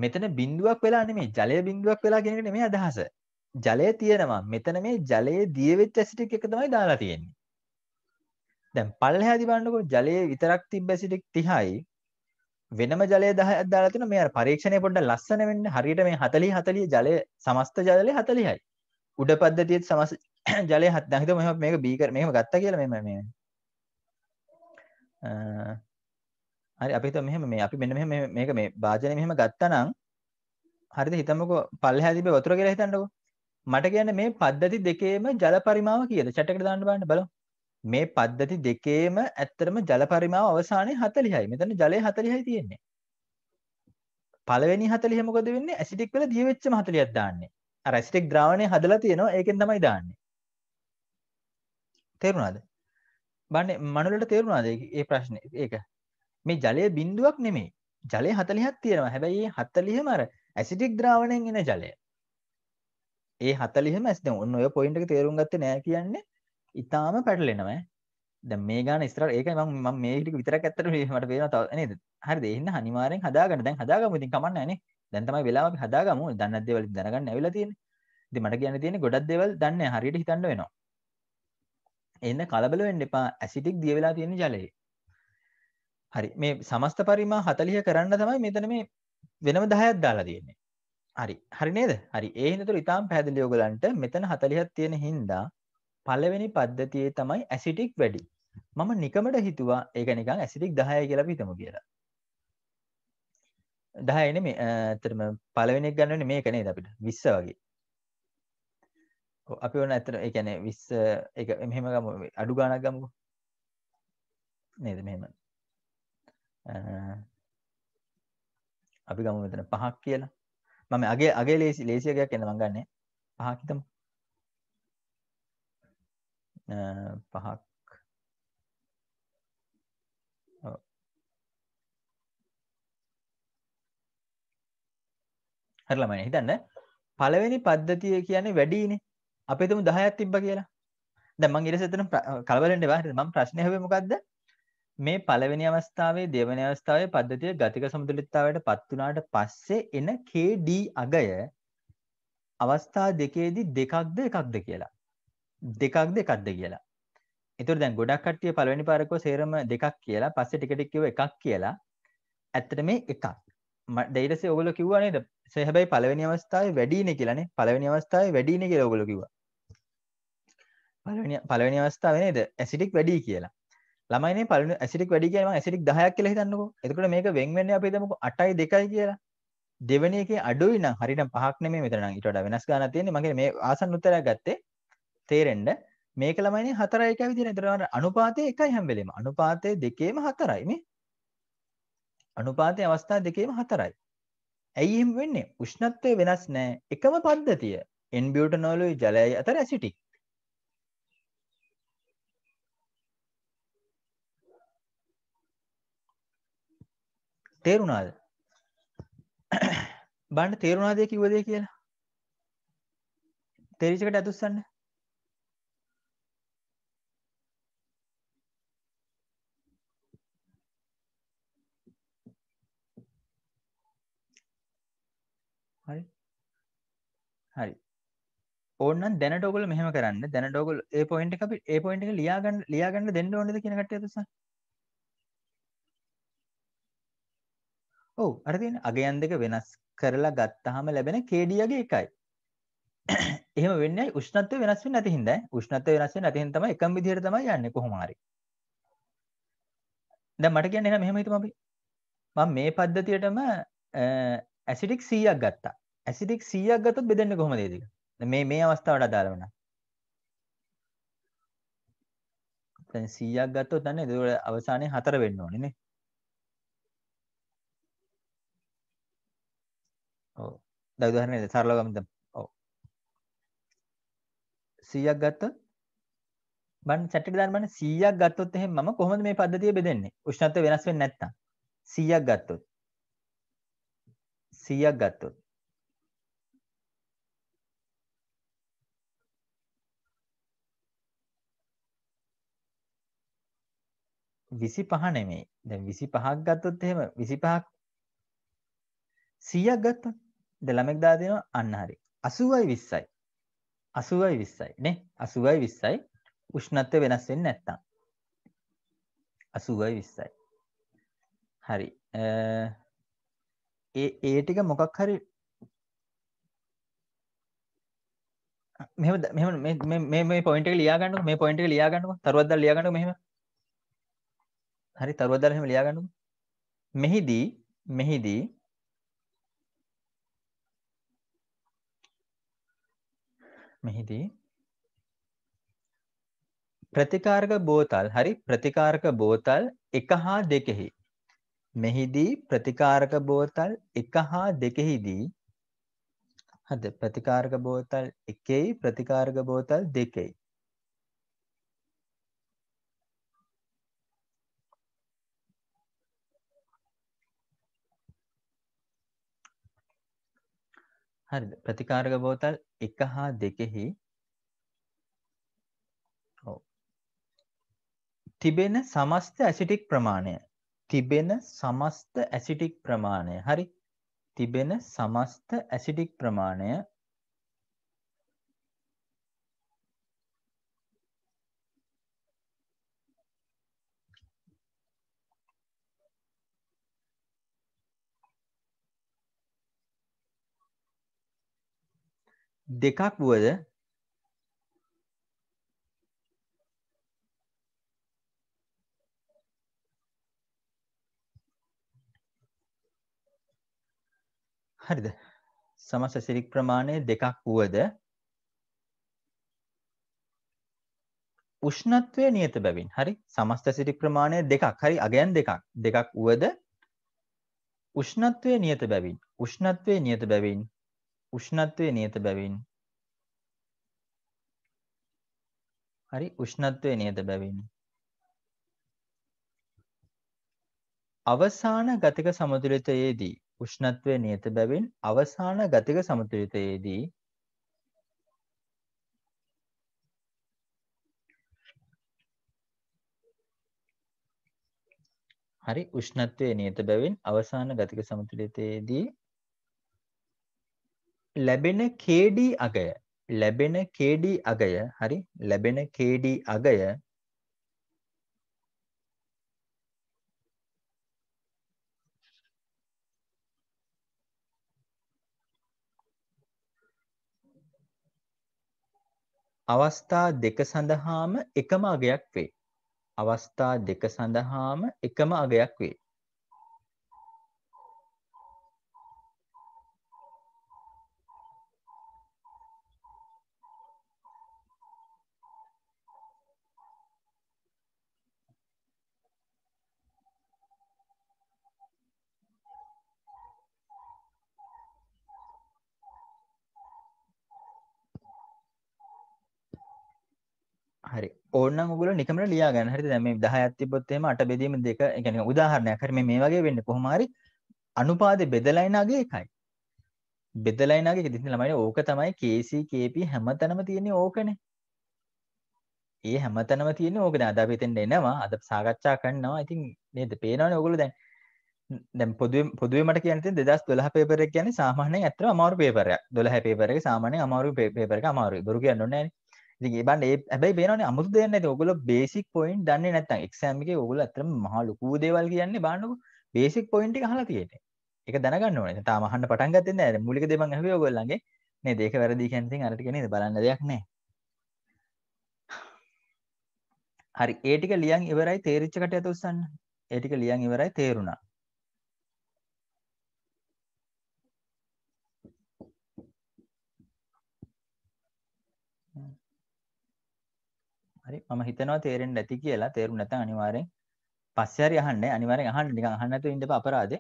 මෙතන බිින්දුවක් වෙලා නෙමේ ජලය බිින්දුවක් වෙලා කියෙනට මේ අදහස ජලය තියෙනවා මෙතන මේ ජලයේ දියවෙච් ඇසිටික් එක තමයි දාලා තියෙන්නේ දැන් පල්ල හැදි බන්නකො ජලය විතරක් තිබ ඇසිටික් තිහයි වෙනම ජලය දහ අදාලතින මේ පරීක්ෂණය පොඩ්ඩ ලස්සන වෙන්න හරියට මේ හතලි හතලිය ජලය සමස්ත ජලය හතලිහයි උඩ පද්ධතියත් සමස් ජලය හත් හිත මෙම මේක බීකර මෙම ගත්ත කියල මෙම මේ හරි අපිත මෙහම මේ අපි මෙන්න මෙ මේක මේ භාජනය මෙහම ගත්ත නම් හරිද හිතමක පල්ල හැදිබ වතුර කියලා හිතන්නකෝ මට කියන්න මේ පද්ධති දෙකේම ජල පරිමාව කියද චටකට දාන්න බන්න බල මේ පද්ධති දෙකේම ඇත්තරම ජල පරිමාව අවසානය හතලිහයි මෙතන ජලය හතලිහයි තියෙන්නේ පළවෙනි හතලිහමකද වෙන්නේ ඇසිටික් වල දියවෙච්චම හතලියක් දාන්නේ ඇසිටික් ද්‍රාවණය හදලා තියෙනවා ඒකෙන් තමයි දාන්නේ තේරුණාද බන්න මනුලට තේරුණාද ඒ ප්‍රශ්න ඒක මේ ජලය බින්දුවක් නෙමේ ජලය හතලිහත් තියෙනවා හැබැයි හත්තලිහ මර ඇසිටික් ද්‍රාවණයෙන් එන ජලය ඒ හතලිහම ඇස් දැන් ඔන්න ඔය පොයින්ට් එක තේරුම් ගත්තේ නෑ කියන්නේ ඊටාම පැටලෙනවා දැන් මේ ගාන ඉස්සරහ ඒක මම මම මේ ටික විතරක් ඇත්තට මේ මට පේනවා තව නේද හරිද එහෙනම් අනිවාර්යෙන් හදාගන්න දැන් හදාගමු ඉතින් කමක් නැහැ නේ දැන් තමයි වෙලාව අපි හදාගමු දන්නත් දේවල් දැනගන්න ඇවිල්ලා තියෙන්නේ ඉතින් මට කියන්න තියෙන්නේ ගොඩක් දේවල් දන්නේ හරියට හිතන්න වෙනවා එන්න කලබල වෙන්න එපා ඇසිටික් දිය වෙලා තියෙන ජලයේ හරි මේ සමස්ත පරිමා 40 කරන්න තමයි මෙතන මේ වෙනම 10ක් දාලා තියෙන්නේ හරි හරි නේද හරි ඒ හින්දාතර ඊටාම් පැහැදිලි ඔයගලන්ට මෙතන 40ක් තියෙන හින්දා පළවෙනි පද්ධතියේ තමයි ඇසිටික් වැඩි මම නිකමට හිතුවා ඒක නිකන් ඇසිටික් 10 කියලා හිතමු කියලා. 10 නේ මේ අතරම පළවෙනි එක ගන්න වෙන්නේ මේක නේද අපිට 20 වගේ. අපි ඕන ඇතර එකන විස්ස එක මෙහෙම ගම අඩු ගානක් ගමු නේද මෙහෙම අපි ගම මෙතන පහක් කියලා මම අගේ අගේ ලේසි ලේසියකයක් එන්න මං ගන්න පහක් හිතමු පහක් හරි ළමයි හිතන්න පළවෙනි පද්ධතිය කියන්නේ වැඩිනේ අපි තුමු 10ක් තිබ්බ කියලා. දැන් මම ඊටසෙතන කලබලෙන්න එපා. මම ප්‍රශ්නේ හැවෙ මොකද්ද? මේ පළවෙනි අවස්ථාවේ දෙවෙනි අවස්ථාවේ පද්ධතිය ගතික සමතුලිතතාවයට පත් වුණාට පස්සේ එන KD අගය අවස්ථා දෙකේදී දෙකක්ද එකක්ද කියලා. දෙකක්ද එකක්ද කියලා. ඒතර දැන් ගොඩක් කට්ටිය පළවෙනි පාරකෝ සේරම දෙකක් කියලා පස්සේ ටික ටික එකක් කියලා. ඇත්තට මේ එකක්. ඩේටස ඔගොල කිව්වනේද සහැබැයි පලවෙනි අවස්ථාව වැඩින කියලනේ පලවෙනි අවස්ථාව වැඩින කිය ඔගොල කිව පලවෙනි අවස්ථාවනේද ඇසිටික් වැඩි කියලා ළමයින පල ඇසිටික් වැඩි කියම ඇසිටික් දහයක් කියල හිතන්නක එතකට මේක වෙන්වෙන්න අපේදමක අටයි දෙකයි කියලා දෙවන එක අඩුයි නම් හරිට පහක් නෙමේ මෙතන ඊටට වෙනස් ගන්න තියෙන්නේ මගේ මේ ආසන්න උත්තරයක් ගත්තේ තේරෙන්න මේක ළමයිනේ හතරයි එකයි විදිහට එතකොට අනුපාතය එකයි හැම වෙලෙම අනුපාතය දෙකේම හතරයි මේ අනුපාතය අවස්ථා දෙකේම හතරයි. ඇයි එහෙම වෙන්නේ? උෂ්ණත්වය වෙනස් නැහැ. එකම පද්ධතිය. n බියුටනෝලුයි ජලයයි අතර ඇසිටික්. තේරුණාද? බලන්න තේරුණාද කිව්වද කියලා? තේරිච්චකට අතුස්සන්න. හරි ඕන්න දැනටෝගල මෙහම කරන්න දැනටෝගල් ඒ පොයින්ට අපි ඒ පොයින්ට ලියාගන්න ලියාගන්න දෙන්න ඕනද කියනකට තුස ඔවු අරතින් අගයන් දෙක වෙනස් කරලා ගත්තහම ලැබෙන කේඩියගේ එකයි එහම වෙන්න උෂ්නත්ව වෙනස් නැති හිද උෂ්නත්ව වෙනස් නැතින් තම එකම් විදිර තම යන්න කොහොමරි ද මට කියන්න එන මෙහම හිතුම අපි මම මේ පද්ධතියටම ඇසිටික් සීයක් ගත්තා ඇසිටික් 100ක් ගත්තොත් බෙදෙන්නේ කොහොමද ඒ දෙක? මේ මේ අවස්ථාවට අදාළ වුණා. දැන් 100ක් ගත්තොත් දන්නේ ඒක අවසානයේ 4 වෙන්න ඕනේ නේ. ඔව්. දැන් උදාහරණයක් සරලව ගමු. ඔව්. 100ක් ගත්තොත් මම chat එකට දාන්න මම 100ක් ගත්තොත් එහෙනම් මම කොහොමද මේ පද්ධතිය බෙදන්නේ? උෂ්ණත්වය වෙනස් වෙන්නේ නැත්තම්. 100ක් ගත්තොත්. 100ක් ගත්තොත්. විසි පහ නෙමෙයි දැන් විසි පහක් ගත්තොත් එහෙම විසි පහක් සීයක් ගත්ත ද ළමෙක් දා දෙනවා අන්න හරි අසුවයි විස්සයි අසුවයි විස්සයි නේ අසුවයි විස්සයි උෂ්ණත්වය වෙනස් වෙන්නේ නැත්තම් අසුවයි විස්සයි හරි ඒ ඒ ටික මොකක් හරි මෙහෙම මෙහෙම මේ මේ මේ පොයින්ට් එක ලියා ගන්නකො මේ පොයින්ට් එක ලියා ගන්නකො තරුවක් දාලා ලියා ගන්නකො මෙහෙම හරි තරුවක් දාලා එහෙම ලියා ගන්නකෝ මෙහිදී මෙහිදී මෙහිදී ප්‍රතිකාරක බෝතල් හරි ප්‍රතිකාරක බෝතල් එක හා දෙකෙහි මෙහිදී ප්‍රතිකාරක බෝතල් එක හා දෙකෙහිදී හද ප්‍රතිකාරක බෝතල් එකෙයි ප්‍රතිකාරක බෝතල් දෙකෙයි හරිද ප්‍රතිකාරක බෝතල් එක හා දෙකෙහි තිබෙන සමස්ත ඇසිටික් ප්‍රමාණය තිබෙන සමස්ත ඇසිටික් ප්‍රමාණය හරි තිබෙන සමස්ත ඇසිටික් ප්‍රමාණය දෙකක් වුවද හරිද සමස්ත සිරික් ප්‍රමාණය දෙකක් වුවද උෂ්ණත්වය නියත බැවින් හරි සමස්ත සිරික් ප්‍රමාණය දෙකක් හරි අගයන් දෙකක් දෙකක් වුවද උෂ්ණත්වය නියත බැවින් උෂ්ණත්වය නියත බැවින් උෂ්ණත්වයේ නියත බැවින් හරි උෂ්ණත්වයේ නියත බැවින් අවසාන ගතික සමතුලිතයේදී උෂ්ණත්වය නියත බැවින් අවසාන ගතික සමතුලිතයේදී හරි උෂ්ණත්වය නියත බැවින් අවසාන ගතික සමතුලිතයේදී ලැබෙන KD අගය ලැබෙන KD අගය හරි ලැබෙන KD අගය අවස්ථා දෙක සඳහාම එකම අගයක් වේ. අවස්ථා දෙක සඳහාම එකම අගයක් වේ. හරි ඕන්න ගල නිකම ලියා ගැන හරි දැම දහ ඇතිබොත්තේම අට බෙදීම දෙක ගැන උදාහරණයක් හරම මේ වගේ වෙන්න කොහොමරි අනුපාද බෙදලයිනගේ එකයි බෙදලයිනගේ ගෙදින ළමයි ඕක තමයි කේසි කේපී හැම තැනම තියෙන්නේ ඕකනේ ඒ හැමතනම තියෙන ඕක අදපතෙන් එනවා අද සාකච්ඡා කන්නවා ඉතින් නේද පේනවන ඔගුල දැන් දැම් පොදුව පොදුවමට කියනති දෙදස් දොලහ පේපරක් කියන සාමානය ඇතර අමාරු පේපරයක් දොලහ පේපරක සාමානය අමාරු පේපරක අමාරු බරු කියන්නන ඒබන් ඒ ඇබයි බේන අමුතු දෙන්න ඇති ඔගොල බේසික් පොයින්් දන්න නැත්තන් එක්ෂෑමික ඔගොල ඇතරම මහා ලොකූ දේවල් කියන්න බාන්නක බේසික් පොයින්ටි හලා තියෙන එක දැනගන්න ඕන තාමහන්න පටන් ගත්තන්න ඇ මුලික දෙබන් හ ඔගොල්ලගේ නේ දෙක වැරදි කැන්තින් අරට කෙනෙ බලන්න දෙයක් නෑ හරි ඒටික ලියන් ඉවරයි තේරිච්චකට ඇතුස්සන්න ඒටික ලියන් ඉවරයි තේරුණා හරි මම හිතනවා තේරෙන්න ඇති කියලා තේරුම් නැත්නම් අනිවාර්යෙන් පස්සේ හරි අහන්න අනිවාර්යෙන් අහන්න නිකන් අහන්න නැතුව ඉන්න එපා අපරාධේ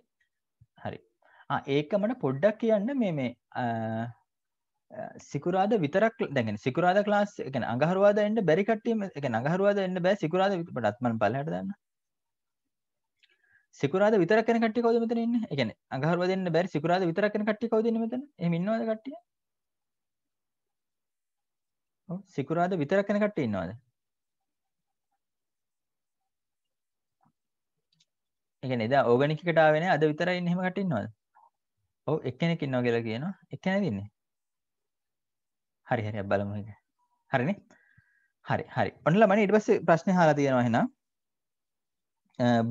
හරි ආ ඒක මට පොඩ්ඩක් කියන්න මේ මේ සිකුරාද විතරක් දැන් කියන්නේ සිකුරාද ක්ලාස් ඒ කියන්නේ අඟහරුවාද එන්න බැරි කට්ටියම ඒ කියන්නේ අඟහරුවාද එන්න බෑ සිකුරාද විතරක් මම පල්ලෙහාට දාන්න සිකුරාද විතරක් කරන කට්ටිය කවුද මෙතන ඉන්නේ? ඒ කියන්නේ අඟහරුවාද එන්න බැරි සිකුරාද විතරක් කරන කට්ටිය කවුද ඉන්නේ මෙතන? එහෙම ඉන්නවද කට්ටිය? ඔව් සිකුරාද විතරක් කරන කට්ටිය ඉන්නවද? කියන්නේ දැන් ඕගනික් එකට ආවේ නැහැ අද විතරයි ඉන්නේ එහෙම කට ඉන්නවද? ඔව් එක්කෙනෙක් ඉන්නවා කියලා කියනවා. එක්කෙනද ඉන්නේ? හරි හරි බලමු ඒක. හරිනේ? හරි හරි. ඔන්නලා මම ඊට පස්සේ ප්‍රශ්නේ අහලා තියෙනවා එහෙනම්.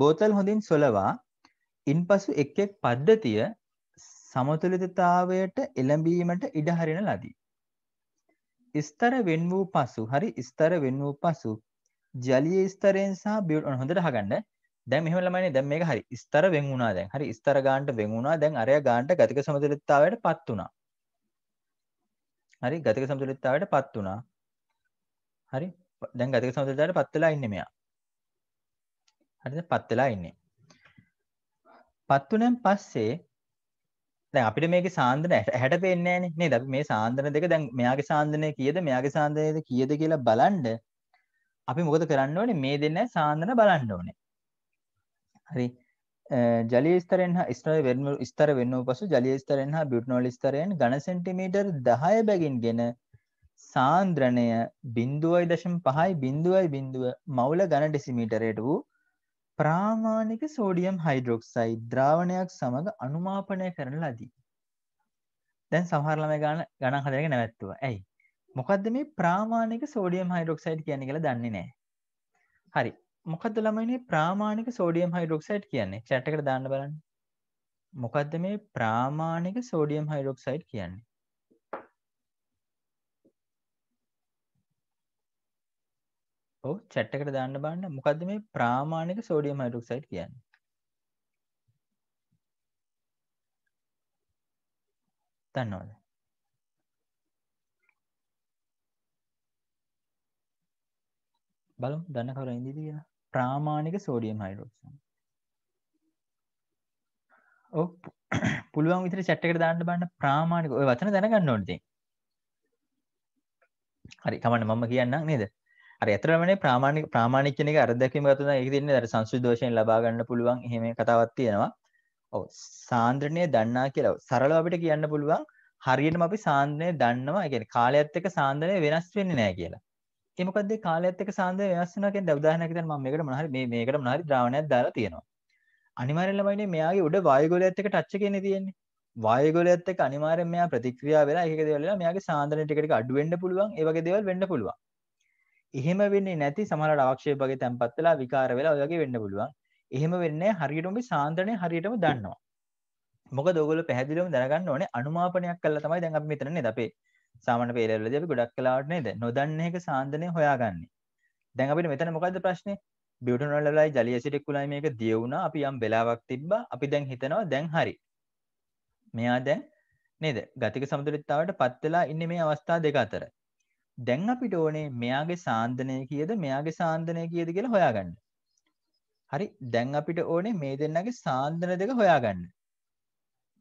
බෝතල් හොඳින් සොලවා ඉන්පසු එක් එක් පද්ධතිය සමතුලිතතාවයට එළඹීමට ඉඩ හරින ලදී. ස්තර වෙන් වූ පසු හරි ස්තර වෙන් වූ පසු ජලීය ස්තරයෙන් සහ බියුට් ඔන්න හොඳට අහගන්න දැන් මෙහෙම ළමයිනේ දැන් මේක හරි ස්තර වෙන් වුණා දැන්. හරි ස්තර ගානට වෙන් වුණා. දැන් අරයා ගානට ගතික සමතුලිතතාවයටපත් වුණා. හරි ගතික සමතුලිතතාවයටපත් වුණා. හරි දැන් ගතික සමතුලිතතාවයටපත් වෙලා ඉන්නේ මෙයා. හරිද? පත් වෙලා ඉන්නේ. පත් වුණෙන් පස්සේ දැන් අපිට මේකේ සාන්දන 60 පේන්නේ නැහනේ. නේද? අපි මේ සාන්දන දෙක දැන් මෙයාගේ සාන්දනය කීයද? මෙයාගේ සාන්දනයද කීයද කියලා බලන්න අපි මොකද කරන්න ඕනේ? මේ දෙන්න සාන්දන බලන්න ඕනේ. හරි ජලි ස්තරෙන් ස්ටර වෙන්ම ස්තර වෙන්න පසු ජලිය ස්තරෙන් හා බිට්නෝල ස්තරයෙන් ගන සෙන්ටිමීටර් දහය බැගින් ගෙන සාන්ද්‍රණය බින්දුවයි දශම් පහයි බින්දුවයි බින්දුව මවුල ගණ ඩෙසිමීටරයට වූ ප්‍රාමාණික සෝඩියම් හයිඩරොක්සයි ද්‍රාවණයක් සමඟ අනුමාපනය කරන ලදී. දැන් සහරලම ගාන ගණන් හදක නැවැත්තුව ඇයි මොකක්ද මේ ප්‍රාමාණික සෝඩියම් හයිඩරොක්සයිඩ් කියන කළ දන්නේ නෑ. හරි මොකක්ද ළමයිනේ ප්‍රාමාණික සෝඩියම් හයිඩොක්සයිඩ් කියන්නේ චැට් එකට දාන්න බලන්න මොකක්ද මේ ප්‍රාමාණික සෝඩියම් හයිඩොක්සයිඩ් කියන්නේ ඔව් චැට් එකට දාන්න බලන්න මොකද්ද මේ ප්‍රාමාණික සෝඩියම් හයිඩ්‍රොක්සයිඩ් කියන්නේ දන්නවද බලමු දන්න කවුරු ඉඳීද කියලා ප්‍රාමාණික සෝඩියම් හයිඩ්‍රොක්සයිඩ්. ඔව් පුළුවන් විතර chat එකට දාන්න බලන්න ප්‍රාමාණික ඔය වචන දැනගන්න ඕනේ ඉතින්. හරි කමන්න මම කියන්නම් නේද? අර ඇතරමනේ ප්‍රාමාණික ප්‍රාමාණික කියන එක අර දැකීම ගත්තා නම් ඒක දෙන්නේ අර සංස්කෘත දෝෂයෙන් ලබා ගන්න පුළුවන් එහෙම කතාවක් තියෙනවා. ඔව් සාන්ද්‍රණය දන්නා කියලා සරලව අපිට කියන්න පුළුවන් හරියටම අපි සාන්ද්‍රණය දන්නවා. ඒ කියන්නේ කාලයත් එක්ක සාන්ද්‍රණය වෙනස් වෙන්නේ නැහැ කියලා. ඒ මොකද ඒ කාලයත් එක්ක සාන්ද්‍රය වෙනස් වෙනවා කියන්නේ උදාහරණයක් විදිහට මම මේකට මොනහරි මේ මේකට මොනහරි ද්‍රාවණයක් දාලා තියෙනවා. අනිවාර්යෙන් ළමයිනේ මෙයාගේ උඩ වායු ගෝලයත් එක්ක ටච් එකේනේ තියෙන්නේ. වායු ගෝලයත් එක්ක අනිවාර්යෙන් මෙයා ප්‍රතික්‍රියා වෙලා එක එක දේවල් වෙලා මෙයාගේ සාන්ද්‍රණය ටික ටික අඩු වෙන්න පුළුවන්. ඒ වගේ දේවල් වෙන්න පුළුවන්. එහෙම වෙන්නේ නැති සමහරවිට අවක්ෂේප වගේ තැම්පත් වෙලා විකාර වෙලා ඔය වගේ වෙන්න පුළුවන්. එහෙම වෙන්නේ හරියටම මේ සාන්ද්‍රණය හරියටම දන්නවා. මොකද ඔයගොල්ලෝ පැහැදිලිවම දැනගන්න ඕනේ අනුමාපනයක් කළා තමයි දැන් අපි මෙතන නේද අපේ සාමාන්‍ය පේලවලදී අපි ගොඩක් කලාවට නේද නොදන්න එක සාන්දනය හොයාගන්නේ. දැන් අපිට මෙතන මොකද්ද ප්‍රශ්නේ? බියුටනල් වලයි ජලීය සිටිකුලයි මේක දිය වුණා. අපි යම් වෙලාවක් තිබ්බා. අපි දැන් හිතනවා දැන් හරි. මෙයා දැන් නේද ගතික සමතුලිතතාවට පත් වෙලා ඉන්නේ මේ අවස්ථා දෙක අතර. දැන් අපිට ඕනේ මෙයාගේ සාන්දනය කීයද මෙයාගේ සාන්දනය කීයද කියලා හොයාගන්න. හරි දැන් අපිට ඕනේ මේ දෙන්නගේ සාන්දන දෙක හොයාගන්න.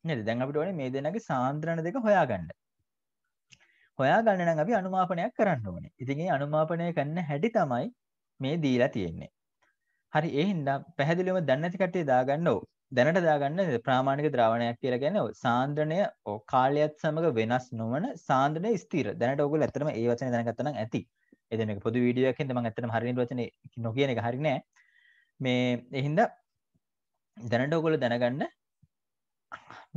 නේද? දැන් අපිට ඕනේ මේ දෙන්නගේ සාන්ද්‍රණ දෙක හොයාගන්න. හොයාගන්න නම් අපි අනුමාපනයක් කරන්න ඕනේ. ඉතින් ඒ අනුමාපනය කරන්න හැටි තමයි මේ දීලා තියෙන්නේ. හරි ඒ හින්දා පැහැදිලිවම දැන නැති කට්ටිය දාගන්න ඕ. දැනට දාගන්න ප්‍රාමාණික ද්‍රාවණයක් කියලා කියන්නේ සාන්ද්‍රණය කාලයත් සමග වෙනස් නොවන සාන්ද්‍රණය ස්ථිර. දැනට ඔයගොල්ලෝ ඇත්තටම ඒ වචනේ දැනගත්තා නම් ඇති. ඒ දැන් මේක පොදු වීඩියෝ එකකින්ද මම ඇත්තටම හරියට වචනේ නොකියන එක හරිය නෑ. මේ ඒ හින්දා දැනට ඔයගොල්ලෝ දැනගන්න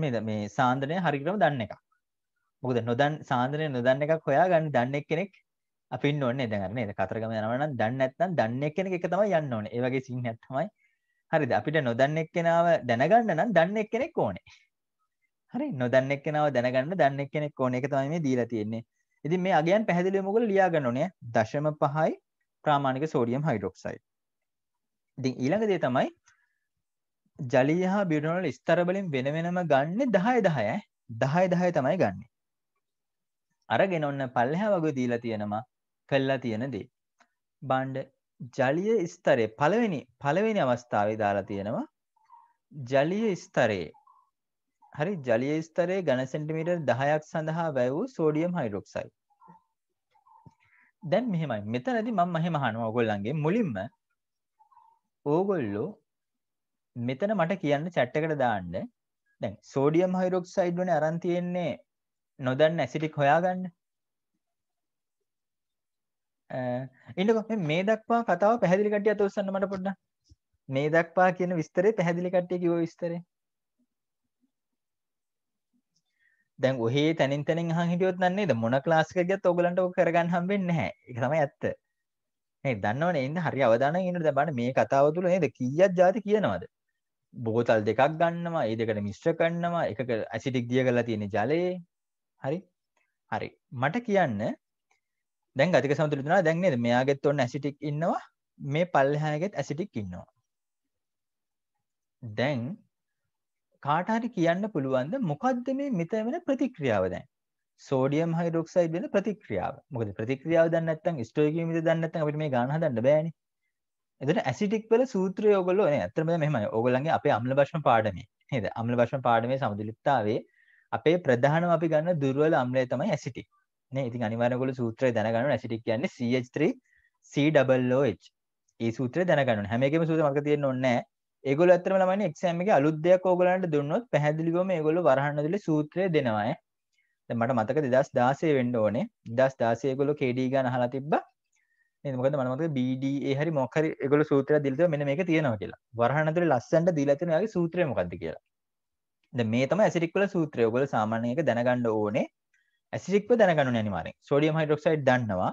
මේ මේ සාන්ද්‍රණය හරියටම දන්න එකක්. මොකද නොදන් සාන්දරය නොදන්න එකක් හොයා ගන්න දන්නෙක් කෙනෙක් අපි නොන්න දැරන කතරගම යනවන දන්න ඇත්තන් දන්නෙක් කෙනෙ එක තම යන්න ඕන ඒවගේ සිංහ ඇත්තමයි හරිද අපිට නොදන්නෙක් කෙනාව දැනගන්න නම් දන්නෙක් කෙනෙක් ඕනේ හරි නොදන්නෙක් කෙනාව දැනගන්න දන්නෙක් කෙනෙක් ඕන එක තමයි මේ දීලා තියෙන්නේ ඉතින් මේ අගයන් පැහැදිලිව මොකද ලියා ගන්න ඕනේ දශම පහයි ප්‍රාමාණික සෝඩියම් හයිඩ්‍රොක්සයිඩ් ඉතින් ඊළඟ දේ තමයි ජලීය හා බියුටනෝල් ස්තර වලින් වෙන වෙනම ගන්න 10 10 10 10 තමයි ගන්නෙ අරගෙන ඔන්න පල්ලෙහා වගේ දීලා තියෙනවා කළලා තියෙන දේ. බණ්ඩ ජලීය ස්තරේ පළවෙනි පළවෙනි අවස්ථාවේ දාලා තියෙනවා ජලීය ස්තරේ හරි ජලීය ස්තරේ ඝන සෙන්ටිමීටර් 10ක් සඳහා වැය වූ සෝඩියම් හයිඩ්‍රොක්සයිඩ්. දැන් මෙහෙමයි. මෙතනදී මම මෙහෙම අහනවා ඔයගොල්ලන්ගේ මුලින්ම ඕගොල්ලෝ මෙතන මට කියන්න chat එකට දාන්න. දැන් සෝඩියම් හයිඩ්‍රොක්සයිඩ් වනේ අරන් තියෙන්නේ නොදන්න ඇසිටික් හොයාගන්න ඉන්නක මේ දක්වා කතාව පැහදිලි කටිය අතවසන්න මට පොඩ්ඩ මේ දක්වා කියන විස්තරේ පැහැදිලි කට්ටිය කිව විස්තරේ දැන් ඔහේ තැනින් තැනින් අහන් හිටියොත් නන්නේ ද මොන ක්ලාස් එකක් ගියත් ඔයගලන්ට ඔක කරගන්න හම්බෙන්නේ නැහැ. ඒක තමයි ඇත්ත. නේ දන්නවනේ ඉන්න හරි අවධානයෙන් ඉන්න දැන් බලන්න මේ කතාව තුල නේද කීයක් જાති කියනවද? බෝතල් දෙකක් ගන්නවා, ඒ දෙකට මිශ්‍ර කරනවා, එකක ඇසිටික් දිය කරලා තියෙන ජලයේ හරි හරි මට කියන්න දැන් ගතික සමුතුරතුනා දැන්නෙද මෙයාගෙත් ඔන්න ඇසිටික් ඉන්නවා මේ පල්ලහායගෙත් ඇසිටික් ඉන්නවා දැන් කාටහරි කියන්න පුළුවන්ද මොකක්ද මේ මිත වෙන ප්‍රතික්‍රියාව දැන් සෝඩියම් හයිඩොක්සයිඩ් වෙන ප්‍රතික්‍රියාව මොකද ප්‍රතික්‍රියාව දන්න නැත්නම් ස්ටෝයිකියමිත දන්න නැත්නම් අපිට මේ ගාන හදන්න බෑනේ එතන ඇසිටික් වල සූත්‍රය ඔයගොල්ලෝ නේ අත්‍තරම මෙහෙමයි ඕගොල්ලන්ගේ අපේ අම්ල භෂණ පාඩමේ නේද අම්ල භෂණ පාඩමේ සමතුලිතතාවයේ අපේ ප්‍රධානම අපි ගන්න දුර්වල අම්ලය තමයි ඇසිටික් නේ ඉතින් අනිවාර්යයෙන්ම සූත්‍රය දැනගන්න ඇසිටික් කියන්නේ CH3 COOH ඒ සූත්‍රය දැනගන්න ඕනේ හැම එකෙම සූත්‍ර මතක තියෙන්න ඕනේ ඒගොල්ලෝ ඇත්තටම ළමයි එක්සෑම් එකේ අලුත් දෙයක් ඕගොල්ලන්ට දුන්නොත් පැහැදිලිවම ඒගොල්ලෝ වරහන් ඇතුලේ සූත්‍රය දෙනවා ඈ දැන් මට මතක 2016 වෙන්න ඕනේ 2016 ඒගොල්ලෝ KD ගන්න අහලා තිබ්බා නේද මොකද මම මතක BDA හරි මොකක් හරි ඒගොල්ලෝ සූත්‍රයක් දීලා තියෙනවා මෙන්න මේක තියෙනවා කියලා වරහන් ඇතුලේ ලස්සනට දීලා තියෙනවා ඒගේ සූත්‍රය මොකක්ද කියලා මේ තම ඇසිරික්වල සූත්‍රය ඔගොල්ලෝ සාමාන්‍යයක දැනගන්න ඕනේ ඇසිරික්ව දැනගන්න ඕනේ අනිවාර්යෙන් සෝඩියම් හයිඩ්‍රොක්සයිඩ් දන්නවා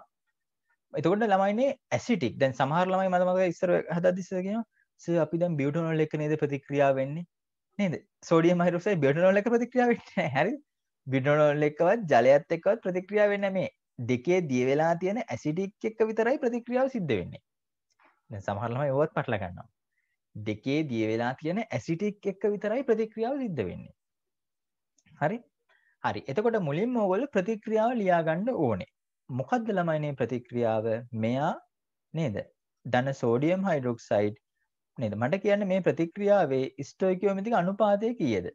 එතකොට ළමයිනේ ඇසිටික් දැන් සමහර ළමයි මම මගේ ඉස්සර හදද්දි ඉස්සර කියනවා සර් අපි දැන් බියුටනෝල් එක නේද ප්‍රතික්‍රියා වෙන්නේ නේද සෝඩියම් හයිඩ්‍රොක්සයිඩ් බියුටනෝල් එක ප්‍රතික්‍රියා වෙන්නේ නැහැ හරිද බියුටනෝල් එකවත් ජලයත් එක්කවත් ප්‍රතික්‍රියා වෙන්නේ මේ දෙකේ දිය වෙලා තියෙන ඇසිටික් එක විතරයි ප්‍රතික්‍රියාව සිද්ධ වෙන්නේ දැන් සමහර ළමයි ඒවත් පටල ගන්නවා දෙකේ දිය වෙලා තියෙන ඇසිටික් එක්ක විතරයි ප්‍රතික්‍රියාව සිද්ධ වෙන්නේ. හරි? හරි. එතකොට මුලින්ම ඕගොල්ලෝ ප්‍රතික්‍රියාව ලියා ගන්න ඕනේ. මොකද්ද ළමයිනේ ප්‍රතික්‍රියාව? මෙයා නේද? ධන සෝඩියම් හයිඩ්‍රොක්සයිඩ් නේද? මට කියන්න මේ ප්‍රතික්‍රියාවේ ස්ටොයිකියෝමෙට්‍රික් අනුපාතය කීයද?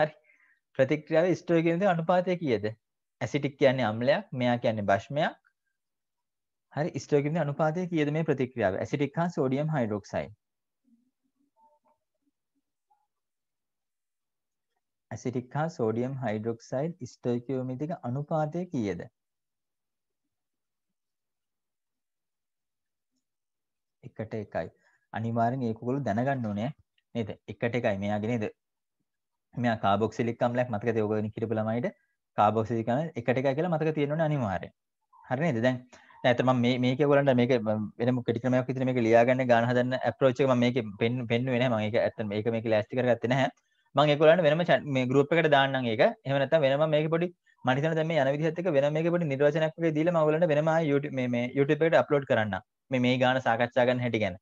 හරි. ප්‍රතික්‍රියාවේ ස්ටොයිකියෝමෙට්‍රික් අනුපාතය කීයද? ඇසිටික් කියන්නේ අම්ලයක්, මෙයා කියන්නේ භෂ්මයක්. හරි ස්ටෝකියම්ගේ අනුපාතය කීයද මේ ප්‍රතික්‍රියාව? ඇසිටික් හා සෝඩියම් හයිඩ්‍රොක්සයිඩ්. ඇසිටික් හා සෝඩියම් හයිඩ්‍රොක්සයිඩ් ස්ටෝකියෝමීතික අනුපාතය කීයද? එකට එකයි. අනිවාර්යෙන් ඒක ඔයගොල්ලෝ දැනගන්න ඕනේ නේද? එකට එකයි මෙයාගේ නේද? මෙයා කාබොක්සිලික් අම්ලයක් මතකද ඔයගොල්ලෝ කියපු ළමයිට කාබොක්සිලික් අම්ල එකට එකයි කියලා මතක තියෙන්න ඕනේ අනිවාර්යෙන්. හරි නේද? දැන් ඇත ම මේක ගලට මේක වෙන කටිකමයක් විතර මේක ලියාගන්න ගාන හදන්න අපරෝච් ම මේක පෙන් පෙන්ු වෙන මගේ ඇත මේක මේක ලස්තික ගත්තන හ මං එකොලට වෙනම මේ ගරුප් එකට දාන්න ඒක එමනත වෙනම මේක පොඩි මනිතන මේ යන විදිහත්තක වෙන මේක පොඩි නිර්වචනයක් දීල මවලට වෙනම යුටපට අප්ලෝඩ් කරන්න මේ මේ ගාන සාකච්ඡාගන්න හැටි ගැන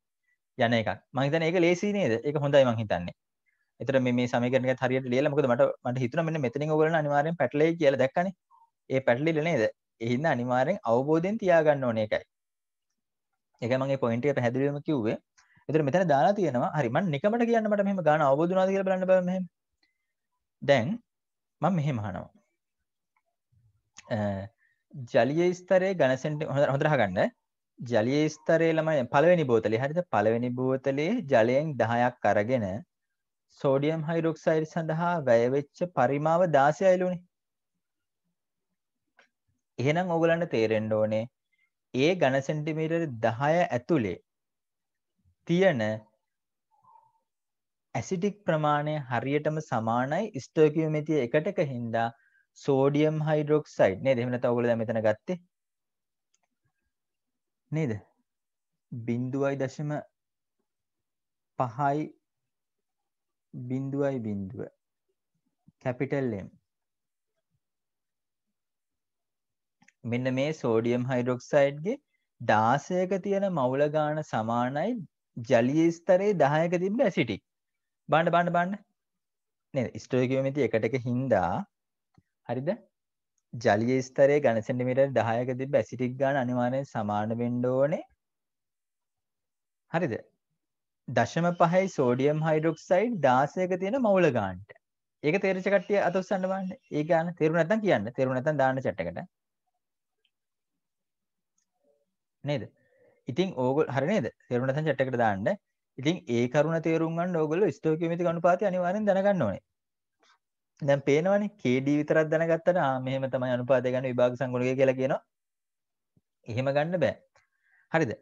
යන එක මහිතන ඒක ලේසි නේද ඒක හොඳයි මං හිතන්නේ එතර මේ සමකරන හරියට ලියල මොකද මට මට හිතන මෙන්න මෙතනින් ඔගලන අනිවාරයෙන් පැටලේ කියලා දැක්කනේ ඒ පැටලිල නේද එහින්ද අනිවාරෙන් අවබෝධයෙන් තියාගන්න ඕන එකයි එක මගේ පොයින්ට පැහැදිලීම කිව්වේ එතර මෙතන දාලා තියෙනවා හරිමන් නිකමට කියන්න මට මෙහම ගාන අවබෝධනාද කියලා බලන්න බෑ මෙහෙම දැන් මම මෙහෙම අහනවා ජලීය ස්තරයේ ඝන සෙන්ටි හොඳට අහගන්න ජලීය ස්තරයේ ළමයි පළවෙනි බෝතලේ හරිද පළවෙනි බෝතලේ ජලයෙන් 10ක් අරගෙන සෝඩියම් හයිඩ්‍රොක්සයිඩ් සඳහා වැය වෙච්ච පරිමාව 16 ඇලුනේ එහෙනම් ඕගලන්ට තේරෙන්න ඕනේ ඒ ඝන සෙන්ටිමීටර 10 ඇතුලේ තියෙන ඇසිටික් ප්‍රමාණය හරියටම සමානයි ස්ටෝකියෝමෙතිය එකටක හින්දා සෝඩියම් හයිඩ්‍රොක්සයිඩ් නේද? එහෙම නැත්නම් ඔයගොල්ලෝ දැන් මෙතන ගත්තේ නේද? 0.5යි 0.0 කැපිටල් M මෙන්න මේ සෝඩියම් හයිඩොක්සයිඩ්ගේ දාසයක තියෙන මවුලගාන සමානයි ජලිය ස්තරේ දහයක තිබ ඇසිටික් බණ්ඩ බණ්ඩ බණ්ඩ ස්ටෝකමති එකටක හින්දා හරිද ජලිය ස්තරේ ගණ සෙන්ටිමිට දහයක තිබ ඇසිටික් ගාන අනිවාරයෙන් සමාන වෙන්ඩෝනේ හරිද දශම පහයි සෝඩියම් හයිඩොක්සයිඩ් දාසයක තියෙන මවුලගාන්ට ඒක තේරචකටය අතුස්සන්න බන්න ඒ ගාන තෙරු නැතන් කියන්න තෙරු නැතන් දාන චට්ටකට නේද ඉතින් ඕගල් හරනේද තෙරුණට චට්ටකට දාන්න ඉතින් ඒ කරුණ තේරුම්ගන්න ඕගොල්ලෝ ස්තෝකමති ගනුපාති අනිවාරෙන් දැනගන්න ඕනේ දැන් පේනවනේ KD විතරක් දැනගත්තට ආ මෙහෙම තමයි අනුපාතය ගන්න විභාග සංගුණකය කියලා කියනවා. එහෙම ගන්න බෑ. හරිද?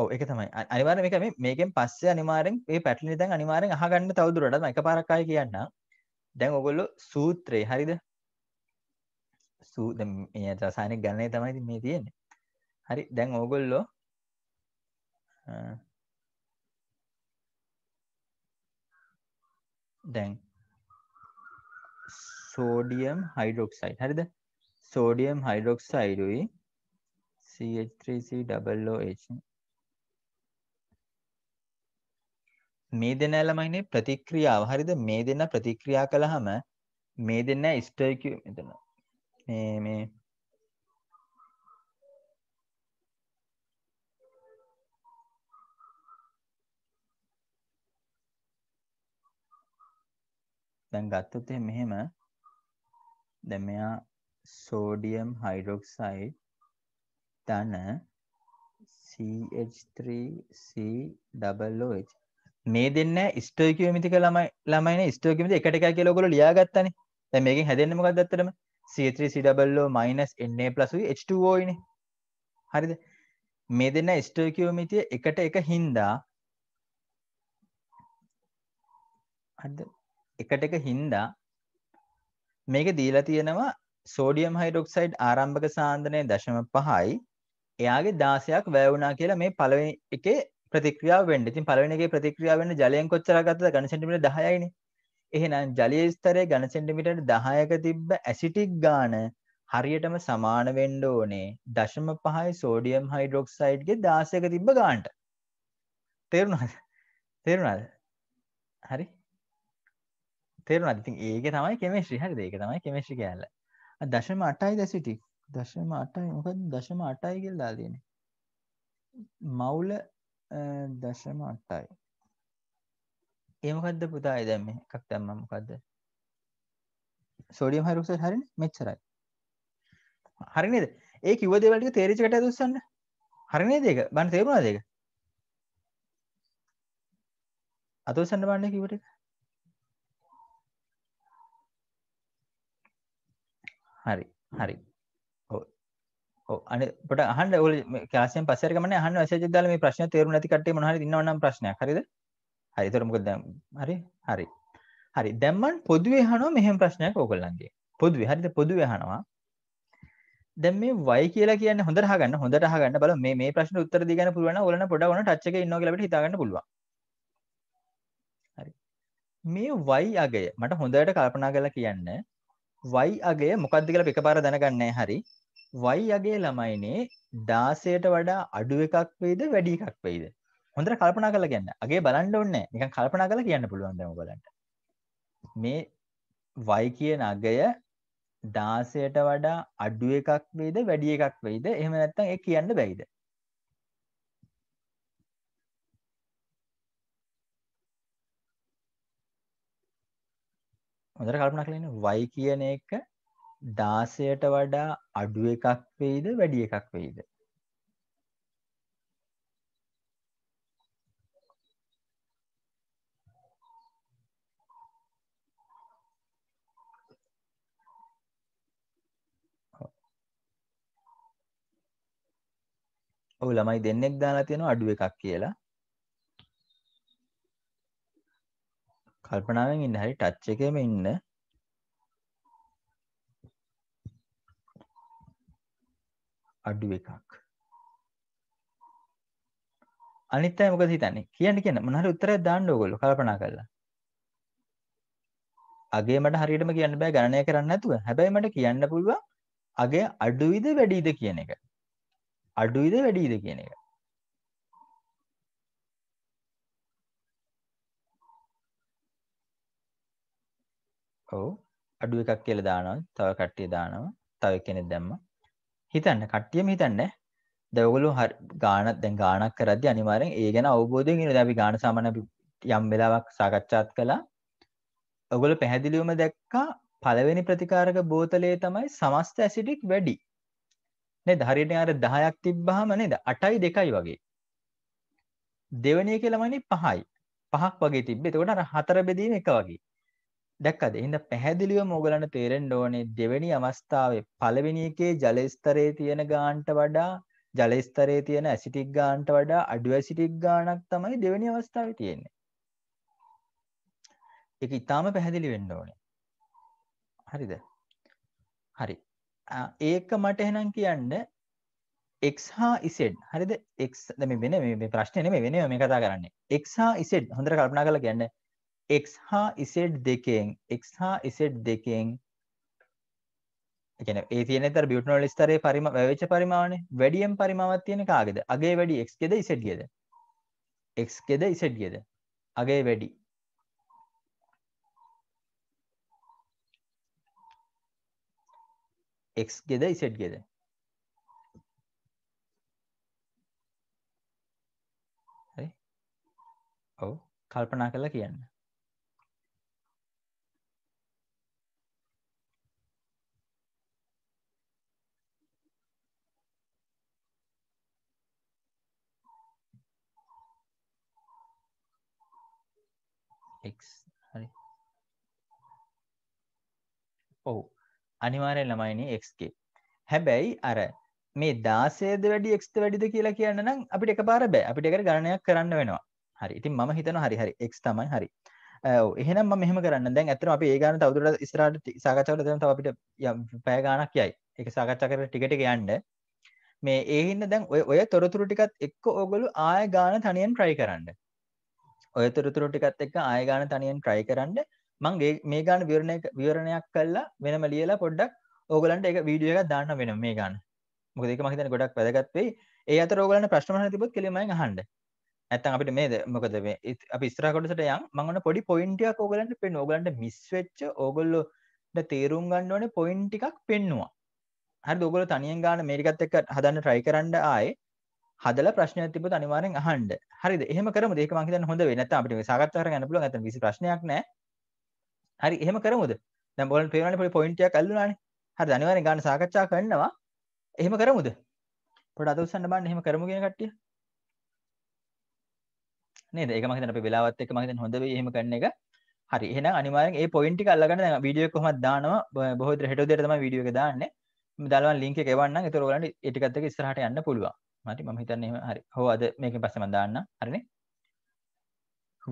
ඔව් ඒක තමයි. අනිවාර්යෙන් මේක මේ මේකෙන් පස්සේ අනිවාර්යෙන් මේ පැටලෙන දැන් අනිවාර්යෙන් අහගන්න තවදුරටත් මම එකපාරක් ආයෙ කියන්නම්. දැන් ඔයගොල්ලෝ සූත්‍රේ හරිද? සූ දැන් මේ රසායනික ගණනේ තමයි මේ තියෙන්නේ. හරි දැන් ඕගොල්ලෝ දැන් සෝඩියම් හයිඩරොක්සයිඩ් හරිද සෝඩියම් හයිඩරොක්සයිඩුයි CH3COH මේ දෙන ළමයිනේ ප්‍රතික්‍රියාව හරිද මේ දෙන්න ප්‍රතික්‍රියා කළාම මේ දෙන්න ස්ටර්කියු මෙතන මේ මේ දැන් ගත්තොත් මෙහෙම දැන් මෙයා සෝඩියම් හයිඩ්‍රොක්සයිඩ් ධන CH3COOH මේ දෙන්න ස්ටෝකියෝමිතික ළමයි ළමයිනේ ස්ටෝකියෝමිති එකට එකයි කියලා ඔයගොල්ලෝ ලියාගත්තානේ දැන් මේකෙන් හැදෙන්නේ මොකක්ද ඇත්තටම CH3COO NA+ H2O ඉනේ හරිද මේ දෙන්න ස්ටෝකියෝමිතිය එකට එක හින්දා හරිද එකට එක හින්දා මේක දීලා තියෙනවා සෝඩියම් හයිඩොක්සයිඩ් ආරම්භක සාන්දනය දශම පහයි එයාගේ දාසයක් වැෑවුනා කියලා මේ පළවෙනි එක ප්‍රතික්‍රියා වෙන්ඩ ඉතින් පළවෙනිගේ ප්‍රතික්‍රියා වන්න ජලයෙන් කොච්චර ගත ගන සෙටිමිට දහයයින එහෙනම් ජලිය ස්තරය ගන සෙන්ටිමිට දහයක තිබ්බ ඇසිටික් ගාන හරියටම සමාන වෙන්ඩ ඕනේ දශම පහයි සෝඩියම් හයිඩොක්සයිඩ්ගේ දාසයක තිබ්බ ගාන්ට තේරුණද තේරුණද හරි තේරුණ ඉතින් ඒක තමයි කෙමේශ්‍රී හරි ඒක තමයි කෙමේශ්‍රි කෑල්ල දශම අටයි දැසිටි දශම අටයි මොකද දශම අටයි කියල් දාදන මවුල දශම අටයි ඒමකද පුතා එදැම එකක් තැම්ම මොකක්ද සෝඩියම් හරුස හරි මෙච්චරයි හරිනද ඒ කිවදේවලට තේරිචකට දුස්සන්න හරිනේ දෙක බන් තේරුණා දෙක අතුසන්න බන්න කිවට එක හරි හරි අනට අහන් ඔල කාසය පසරකම හන් වසේදල මේ ප්‍රශ්න තේරු නැති කට මහ ඉන්නවනම් ප්‍රශ්න හරිද හරිතරමක දැම් හරි හරි හරි දැම්මන් පොදුවේ හනෝ මෙහෙම ප්‍රශ්නයක් ඕකොල්ලන්ගේ පොදුවේ හරිද පොදුවේ හනවා දැම් මේ වයි කියලා කියන හොඳ හගන්න හොඳ හගන්න බල මේ මේ ප්‍රශ්න උත්තර දිගන්න පුළුවන් ඔලන පොඩ ඔන ටච් එකේ ඉන්නවා කියලා හිතාගන්න පුළුවන් හරි මේ වයි අගය මට හොඳට කල්පනා කරලා කියන්න වයි අගේ මොකක්ද කියලා එක පාර දැනගන්නේ හරි වයි අගේ ළමයිනේ දාසයට වඩා අඩු එකක් වෙයිද වැඩි එකක් වෙයිද හොඳට කල්පනා කරලා කියන්න. අගේ බලන්න ඕනේ. නිකන් කල්පනා කරලා කියන්න පුළුවන් දැන් ඔයගලන්ට. මේ y කියන අගය 16ට වඩා අඩු එකක් වෙයිද වැඩි එකක් වෙයිද? එහෙම නැත්නම් ඒ කියන්න බැයිද? හොඳට කල්පනා කරලා ඉන්න y කියන එක 16ට වඩා අඩු එකක් වෙයිද වැඩි එකක් වෙයිද? ඔව් ළමයි දෙන්නෙක් දාලා තියෙනවා අඩු එකක් කියලා. කල්පනාවෙන් ඉන්න හරි ටච් එකේම ඉන්න අඩු එකක් අනිත් අය මොකද හිතන්නේ කියන්න කියන්න මොන හරි උත්තරයක් දාන්න ඕගොල්ලෝ කල්පනා කරලා අගේ මට හරියටම කියන්න බෑ ගණනය කරන්න නැතුව හැබැයි මට කියන්න පුළුවන් අගේ අඩුයිද වැඩිද කියන එක අඩුයිද වැඩිද කියන එක ඔව් අඩු එකක් කියලා දානවා. තව කට්ටිය දානවා. තව කෙනෙක් දැම්මා. හිතන්න කට්ටියම හිතන්නේ දැන් ඔයගොල්ලෝ ගානක් දැන් ගානක් කරද්දී අනිවාර්යෙන් ඒ ගැන අවබෝධයෙන් ඉන්න. දැන් අපි ගාන සාමාන්‍ය අපි යම් වෙලාවක් සාකච්ඡාත් කළා. ඔයගොල්ලෝ පැහැදිලිවම දැක්කා පළවෙනි ප්‍රතිකාරක බෝතලයේ තමයි සමස්ත ඇසිඩික් වැඩි. නේද? හරියට අර 10ක් තිබ්බහම නේද? 8යි 2යි වගේ. දෙවෙනිය කියලාමනේ 5යි. පහක් වගේ තිබ්බේ. එතකොට අර හතර බෙදීම එක වගේ. දැක්කද එහින්ද පැහැදිලිවම ඕගලන්ට තේරෙන්න ඕනේ දෙවෙනි අවස්ථාවේ පළවෙනි එකේ ජල ස්තරයේ තියෙන ගානට වඩා ජල ස්තරයේ තියෙන ඇසිටික් ගානට වඩා අඩු ඇසිටික් ගානක් තමයි දෙවෙනි අවස්ථාවේ තියෙන්නේ. ඒක ඊටාම පැහැදිලි වෙන්න ඕනේ. හරිද? හරි. ඒක මට එහෙනම් කියන්න x හා z හරිද? x දැන් මේ වෙන මේ ප්‍රශ්නේ නෙමෙයි වෙනම මේ කතා කරන්නේ. x හා z හොඳට කල්පනා කරලා කියන්නේ x හා z දෙකෙන් x හා z දෙකෙන් ඒ කියන්නේ ඒ තියෙන විතර බියුටනෝල් ස්තරයේ පරිම වැවෙච්ච පරිමාවනේ වැඩියෙන් පරිමාවක් තියෙන කාගේද? අගේ වැඩි x ගේද z ගේද? x ගේද z ගේද? අගේ වැඩි x ගෙද z ගෙද හරි ඔව් කල්පනා කරලා කියන්න x හරි ඔව් අනිවාර්යෙන් ළමයිනේ xk හැබැයි අර මේ 16ද වැඩි x ද වැඩිද කියලා කියන්න නම් අපිට එකපාර බෑ අපිට ඒකට ගණනයක් කරන්න වෙනවා හරි ඉතින් මම හිතනවා හරි හරි x තමයි හරි ඔව් එහෙනම් මම මෙහෙම කරන්න දැන් ඇත්තටම අපි ඒ ගාන තවදුරටත් ඉස්සරහට සාකච්ඡා කරලා දැන් තව අපිට පැය ගාණක් යයි ඒක සාකච්ඡා කරලා ටික ටික යන්න මේ ඒ හින්දා දැන් ඔය ඔය තොරතුරු ටිකත් එක්ක ඕගොල්ලෝ ආය ගාන තනියෙන් try කරන්න ඔයතුරතුරු ටිකත් එක්ක ආය ගාන තනියෙන් ට්‍රයි කරන්න මං මේ ගාන විවරණය විවරණයක් කළා වෙනම ලියලා පොඩ්ඩක් ඕගලන්ට එක වීඩියෝ එකක් දාන්න වෙනවා මේ ගාන. මොකද ඒක මම හිතන්නේ ගොඩක් වැදගත් වෙයි. ඒ අතර ඕගලන්ට ප්‍රශ්න මහන තිබ්බොත් කෙලින්මයි අහන්න. නැත්තම් අපිට මේද මොකද මේ අපි ඉස්සරහ කොටසට යන් මම ඔන්න පොඩි පොයින්ට් එකක් ඕගලන්ට පෙන්න ඕගලන්ට මිස් වෙච්ච ඕගොල්ලෝට තේරුම් ගන්න ඕනේ පොයින්ට් ටිකක් පෙන්නවා. හරිද ඕගොල්ලෝ තනියෙන් ගන්න මේකත් එක්ක හදන්න try කරන්න ආයේ හදලා ප්‍රශ්නයක් තිබ්බොත් අනිවාර්යෙන් අහන්න. හරිද? එහෙම කරමුද? ඒක මම හිතන්නේ හොඳ වෙයි. නැත්නම් අපිට සාකච්ඡා කරගන්න පුළුවන්. නැත්නම් විසි ප්‍රශ්නයක් නැහැ. හරි, එහෙම කරමුද? දැන් බලන්න පේනවනේ පොඩි පොයින්ට් එකක් අල්ලුණානේ. හරිද? අනිවාර්යෙන් ගන්න සාකච්ඡා කරනවා. එහෙම කරමුද? පොඩ්ඩ අත උස්සන්න බලන්න එහෙම කරමු කියන කට්ටිය. නේද? ඒක මම හිතන්නේ අපේ වෙලාවත් එක්ක මම හිතන්නේ හොඳ වෙයි එහෙම කරන එක. හරි. එහෙනම් අනිවාර්යෙන් ඒ පොයින්ට් එක අල්ලගන්න දැන් වීඩියෝ එක කොහමද දානවා? බොහෝ දිර හෙට උදේට තමයි වීඩියෝ එක දාන්නේ. මම දාලා ලින්ක් එක එවන්නම්. ඒතර ඔයාලට ඒ ටිකත් එක්ක ඉස්සරහට යන්න පුළුවන්. හරි මම හිතන්නේ එහෙම හරි. හොව අද මේකෙන් පස්සේ මම දාන්නම්. හරිනේ?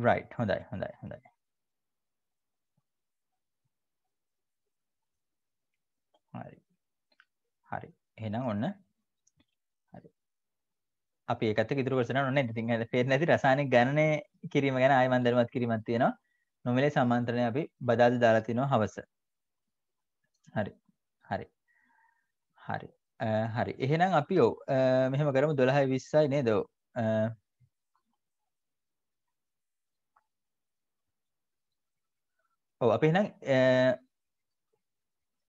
right හොඳයි හොඳයි හොඳයි. හරි. හරි. එහෙනම් ඔන්න හරි. අපි ඒකත් එක්ක ඉදිරි කරගෙන යනවා නේද? ඉතින් හද පේන්නේ නැති රසායනික ගණනය කිරීම ගැන ආයෙ මම දැනුවත් කිරීමක් තියෙනවා. නොමිලේ සමාන්තරණය අපි බදාද දාලා තිනවා හවස. හරි. හරි. හරි. හරි එහෙනම් අපි ඔව මෙහෙම කරම දොළහයි විස්සයි නේ දෝ ඔව අප එහෙනම්